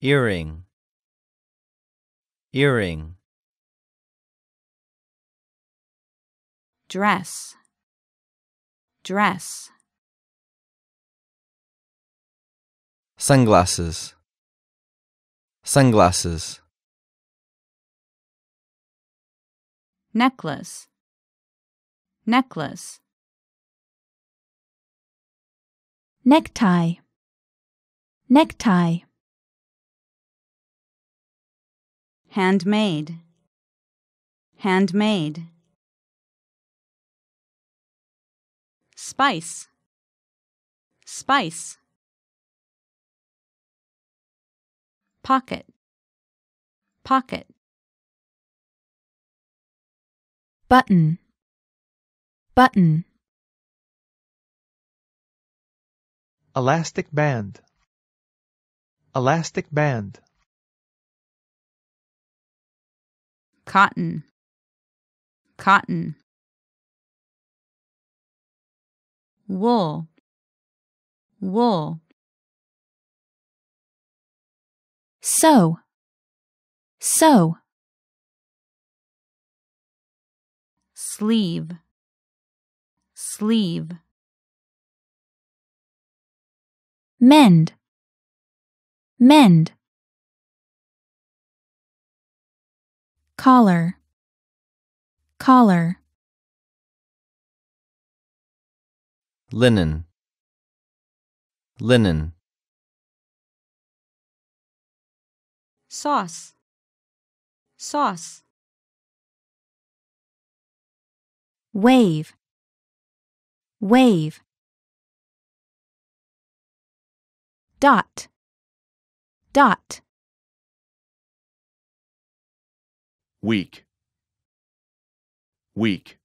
earring earring dress dress sunglasses sunglasses necklace necklace Necktie. Necktie. Handmade. Handmade. Spice. Spice. Pocket. Pocket. Button. Button. Elastic band Elastic band Cotton Cotton Wool Wool So So Sleeve Sleeve mend, mend. Collar, collar. Linen, linen. Sauce, sauce. Wave, wave. dot dot weak weak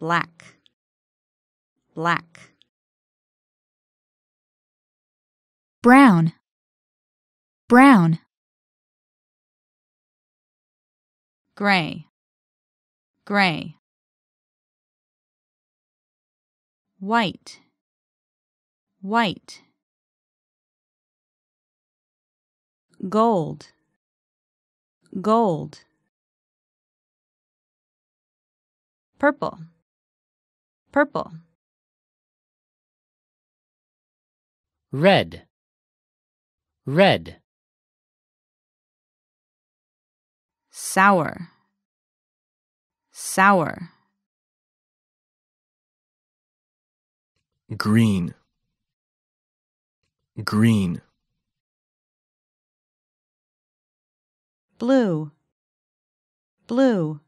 black black brown brown gray gray white white gold gold purple purple red red sour sour green green blue blue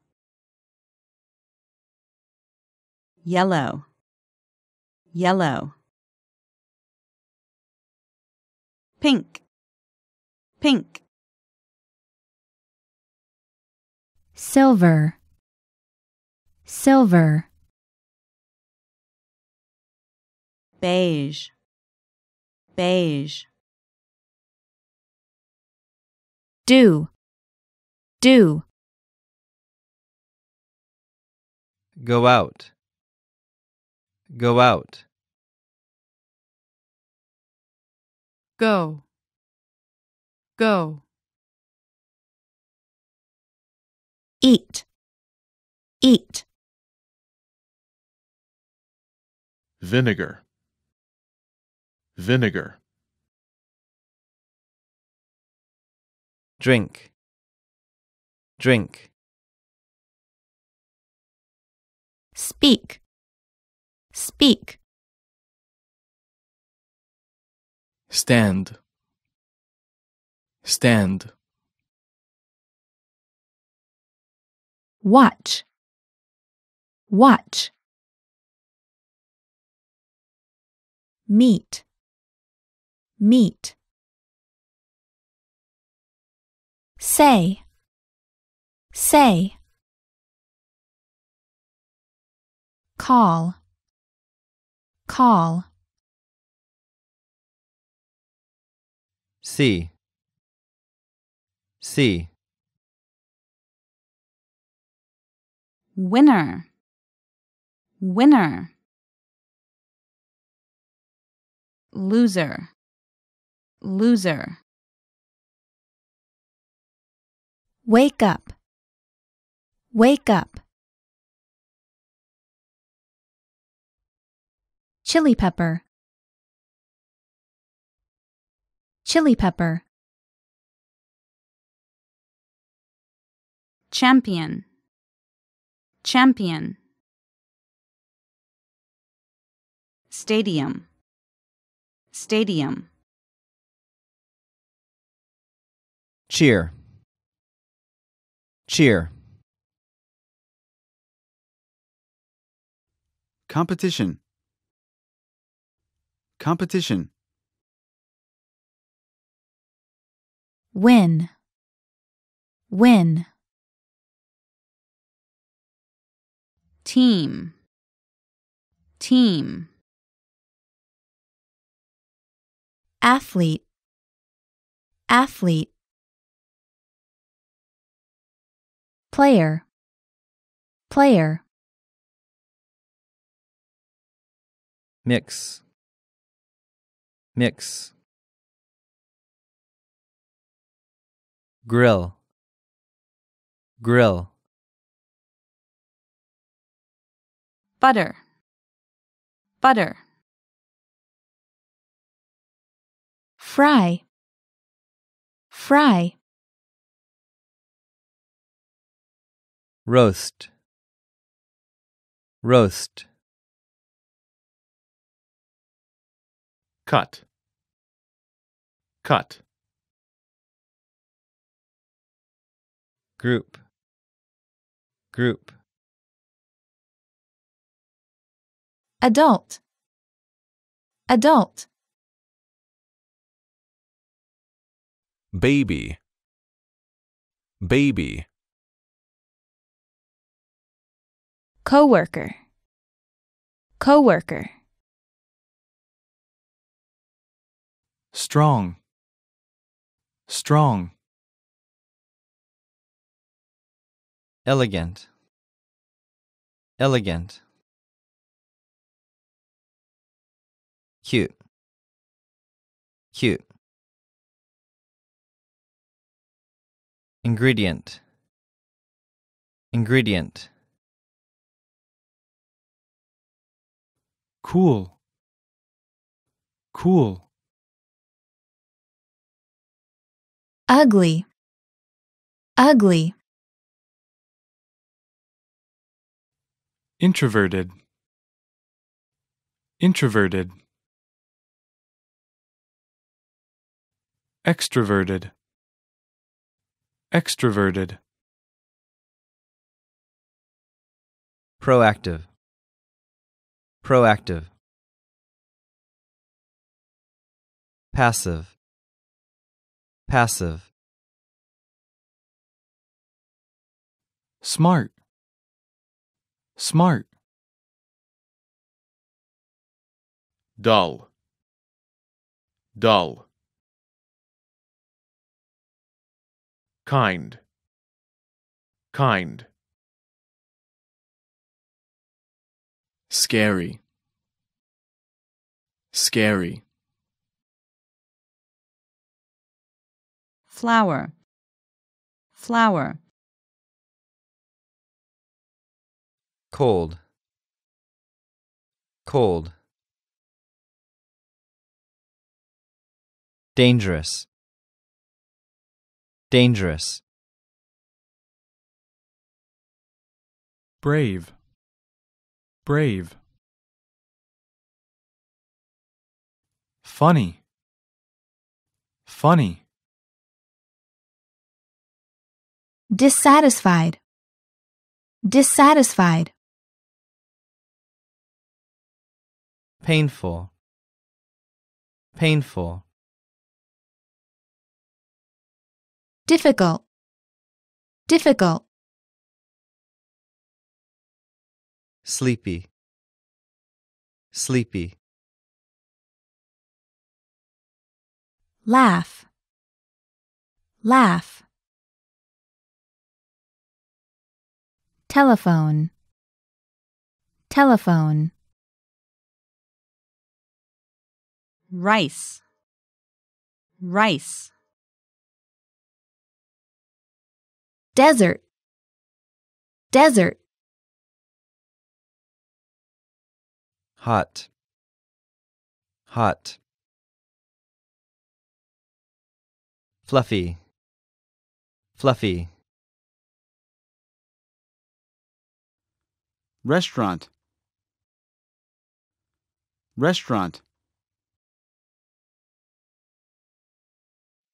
yellow yellow pink pink silver silver beige beige. Do, do. Go out, go out. Go, go. Eat, eat. Vinegar vinegar drink drink speak speak stand stand watch watch meet meet. Say, say. Call, call. See, see. Winner, winner. Loser. Loser. Wake up. Wake up. Chili pepper. Chili pepper. Champion. Champion. Stadium. Stadium. cheer cheer competition competition win win team team athlete athlete Player. Player. Mix. Mix. Grill. Grill. Butter. Butter. Fry. Fry. roast roast cut cut group group adult adult baby baby coworker coworker strong strong elegant elegant cute cute ingredient ingredient Cool. Cool. Ugly. Ugly. Introverted. Introverted. Extroverted. Extroverted. Proactive proactive passive passive smart smart dull dull kind kind Scary. Scary. Flower. Flower. Cold. Cold. Dangerous. Dangerous. Brave brave funny funny dissatisfied dissatisfied painful painful difficult difficult sleepy sleepy laugh laugh telephone telephone rice rice desert desert hot hot fluffy fluffy restaurant restaurant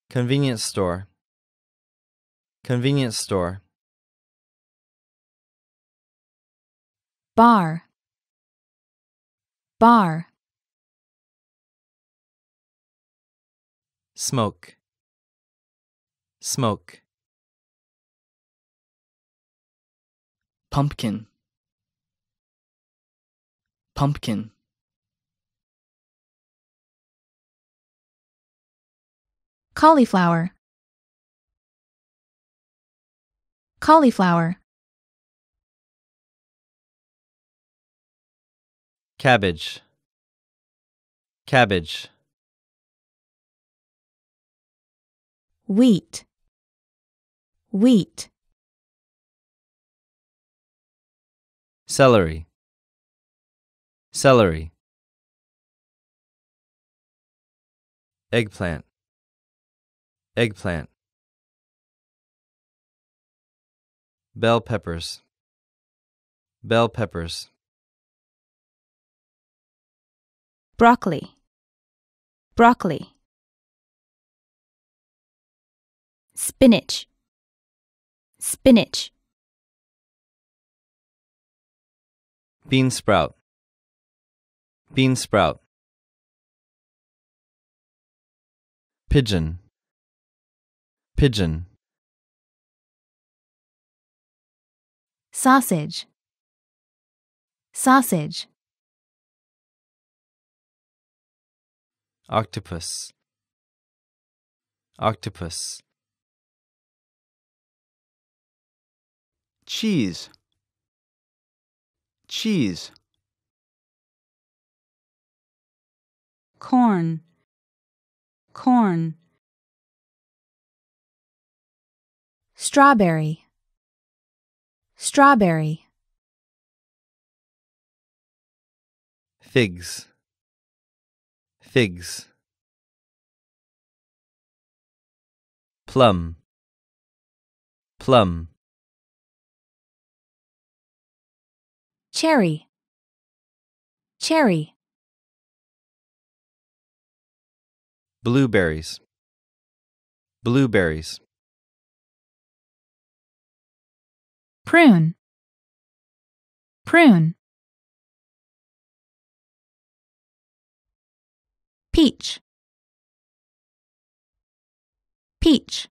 convenience store convenience store bar Bar. Smoke. Smoke. Pumpkin. Pumpkin. Cauliflower. Cauliflower. cabbage cabbage wheat wheat celery celery eggplant eggplant bell peppers bell peppers broccoli, broccoli. Spinach, spinach. Bean sprout, bean sprout. Pigeon, pigeon. Sausage, sausage. octopus octopus cheese cheese corn corn strawberry strawberry figs figs plum plum cherry cherry blueberries blueberries prune prune peach peach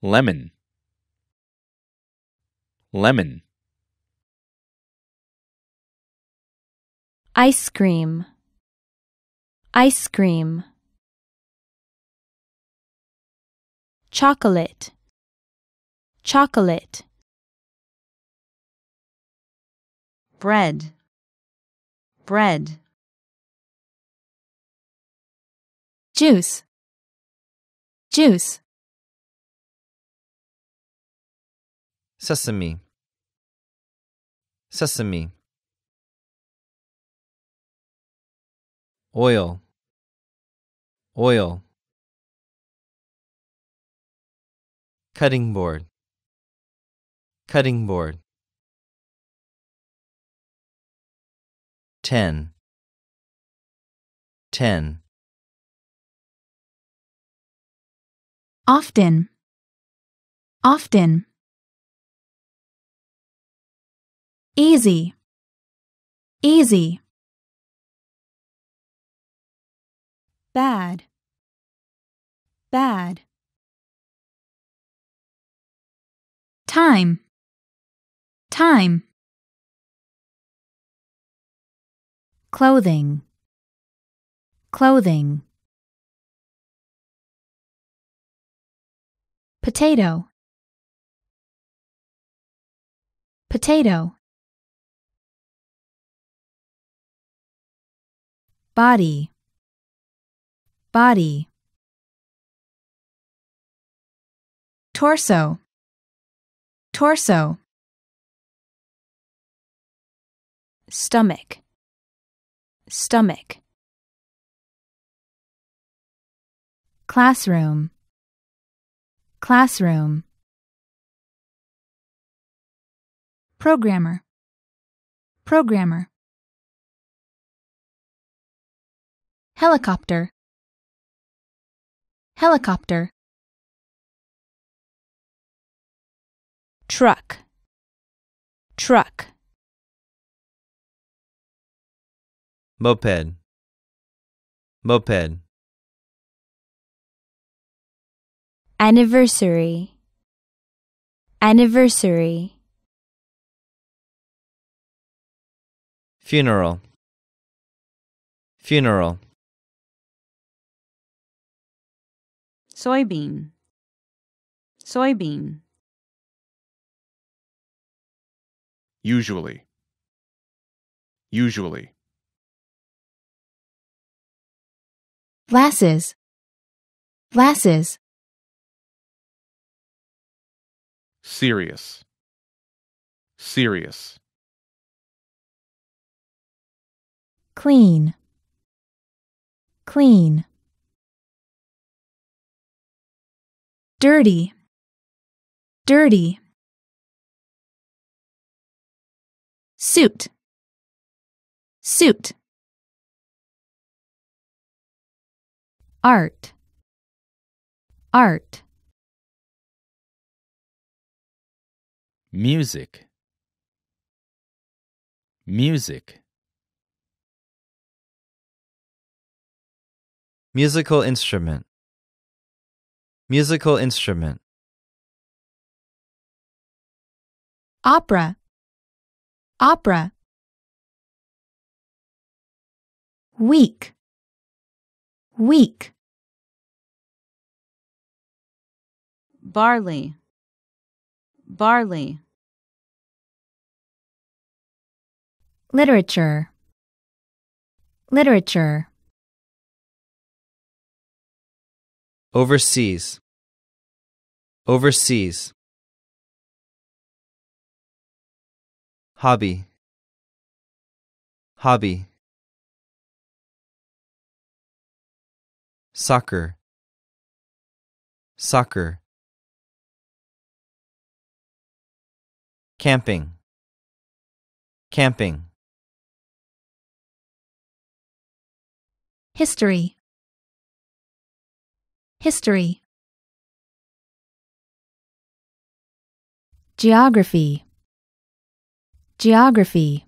lemon lemon ice cream ice cream chocolate chocolate bread bread. Juice, juice. Sesame, sesame. Oil, oil. Cutting board, cutting board. 10 10 often often easy easy bad bad time time clothing, clothing. Potato, potato. Body, body. Torso, torso. Stomach stomach. Classroom, classroom. Programmer, programmer. Helicopter, helicopter. Truck, truck. moped moped anniversary anniversary funeral funeral soybean soybean usually usually glasses glasses serious serious clean clean dirty dirty suit suit art art music music musical instrument musical instrument opera opera Week weak barley barley literature literature overseas overseas hobby hobby soccer soccer camping camping history history geography geography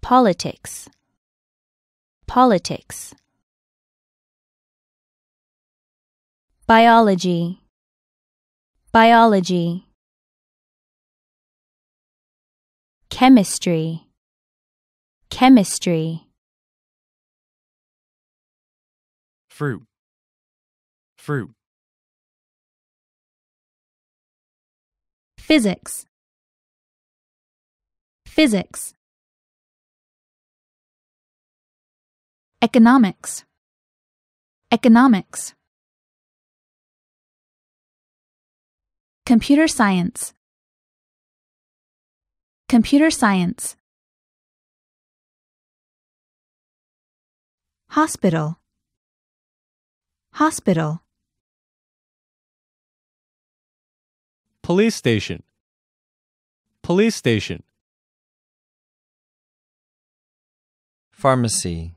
politics Politics Biology Biology Chemistry Chemistry Fruit Fruit Physics Physics Economics. Economics. Computer science. Computer science. Hospital. Hospital. Police station. Police station. Pharmacy.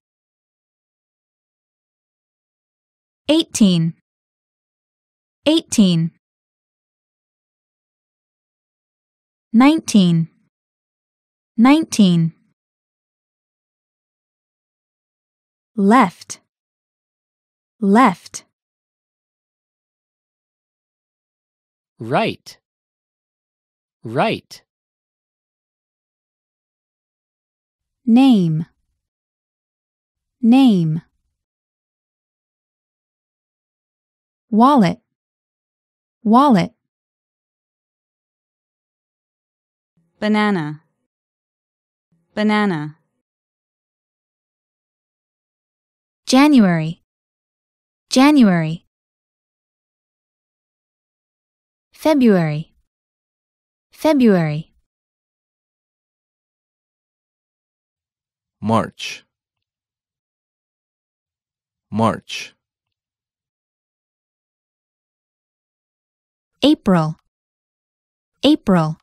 Eighteen. Nineteen. Nineteen. left, left, right, right, name, name. wallet, wallet. Banana, banana. January, January. February, February. March, March. April April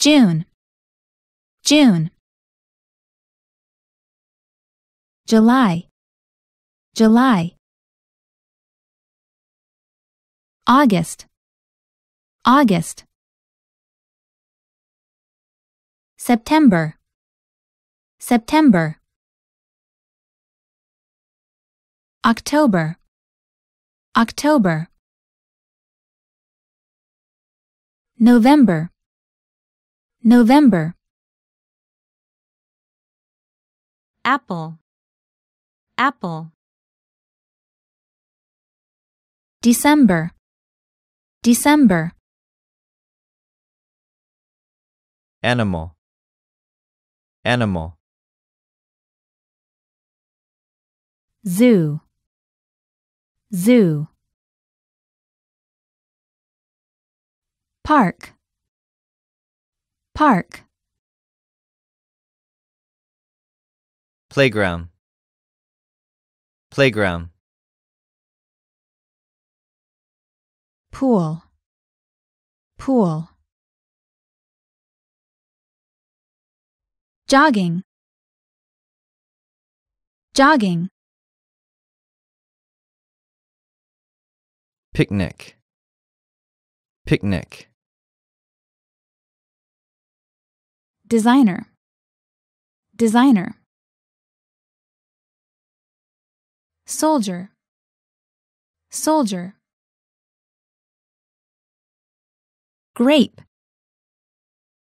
June June July July August August September September October October November November Apple Apple December December Animal Animal Zoo zoo park park playground playground pool pool jogging jogging picnic picnic designer designer soldier soldier grape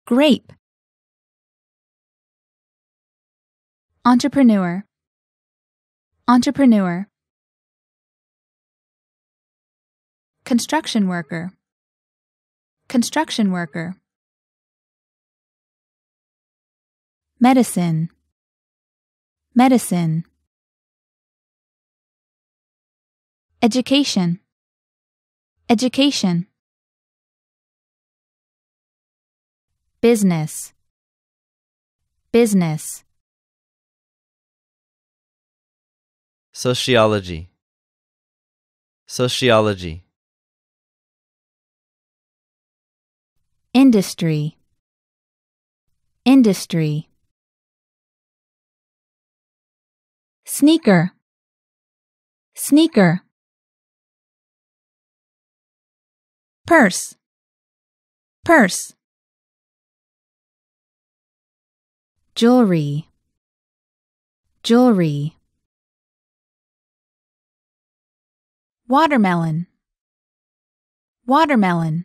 grape entrepreneur entrepreneur Construction worker. Construction worker. Medicine. Medicine. Education. Education. Business. Business. Sociology. Sociology. Industry Industry Sneaker Sneaker Purse Purse Jewelry Jewelry Watermelon Watermelon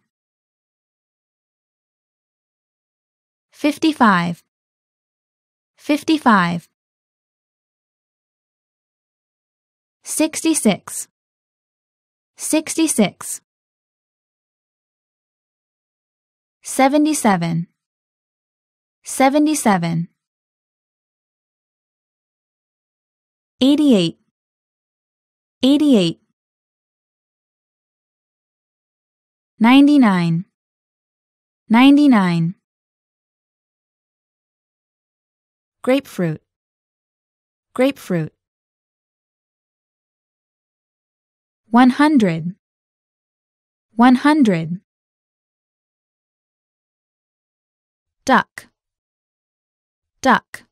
55 55 66 66 77 77 88 88 99 99 grapefruit, grapefruit. 100 100 duck duck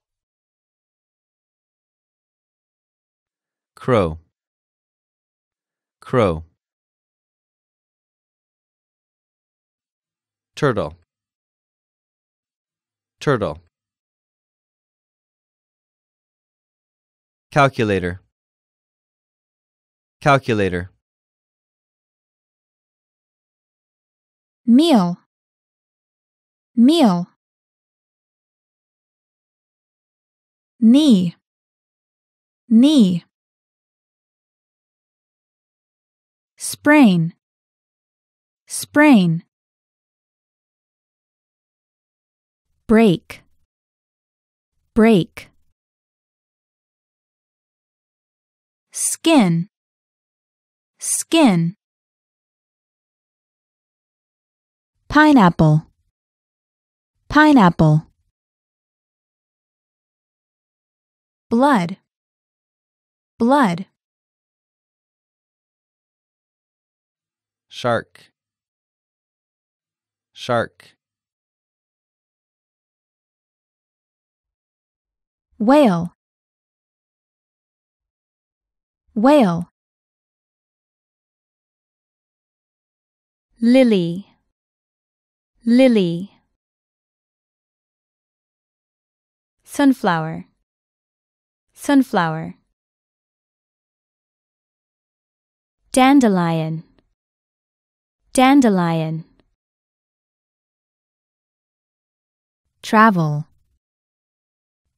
crow crow turtle turtle Calculator. Calculator. Meal. Meal. Knee. Knee. Sprain. Sprain. Break. Break. skin, skin. Pineapple, pineapple. Blood, blood. Shark, shark. Whale, Whale Lily Lily Sunflower Sunflower Dandelion Dandelion Travel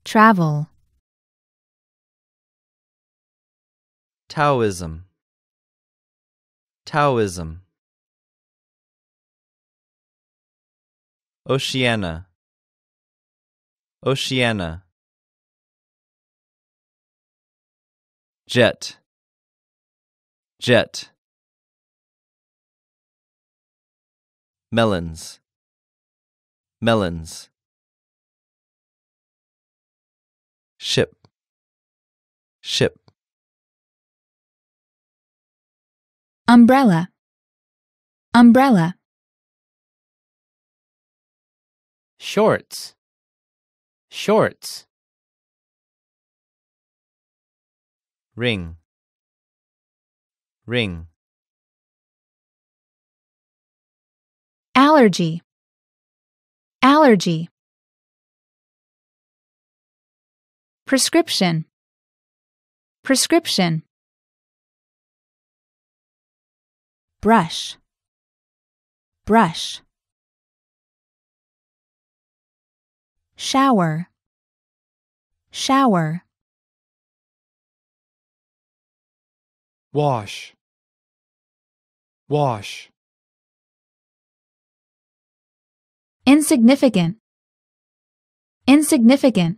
Travel Taoism Taoism Oceana. Oceana. Jet Jet Melons Melons Ship Ship umbrella umbrella shorts shorts ring ring allergy allergy prescription prescription brush, brush. Shower, shower. Wash, wash. Insignificant, insignificant.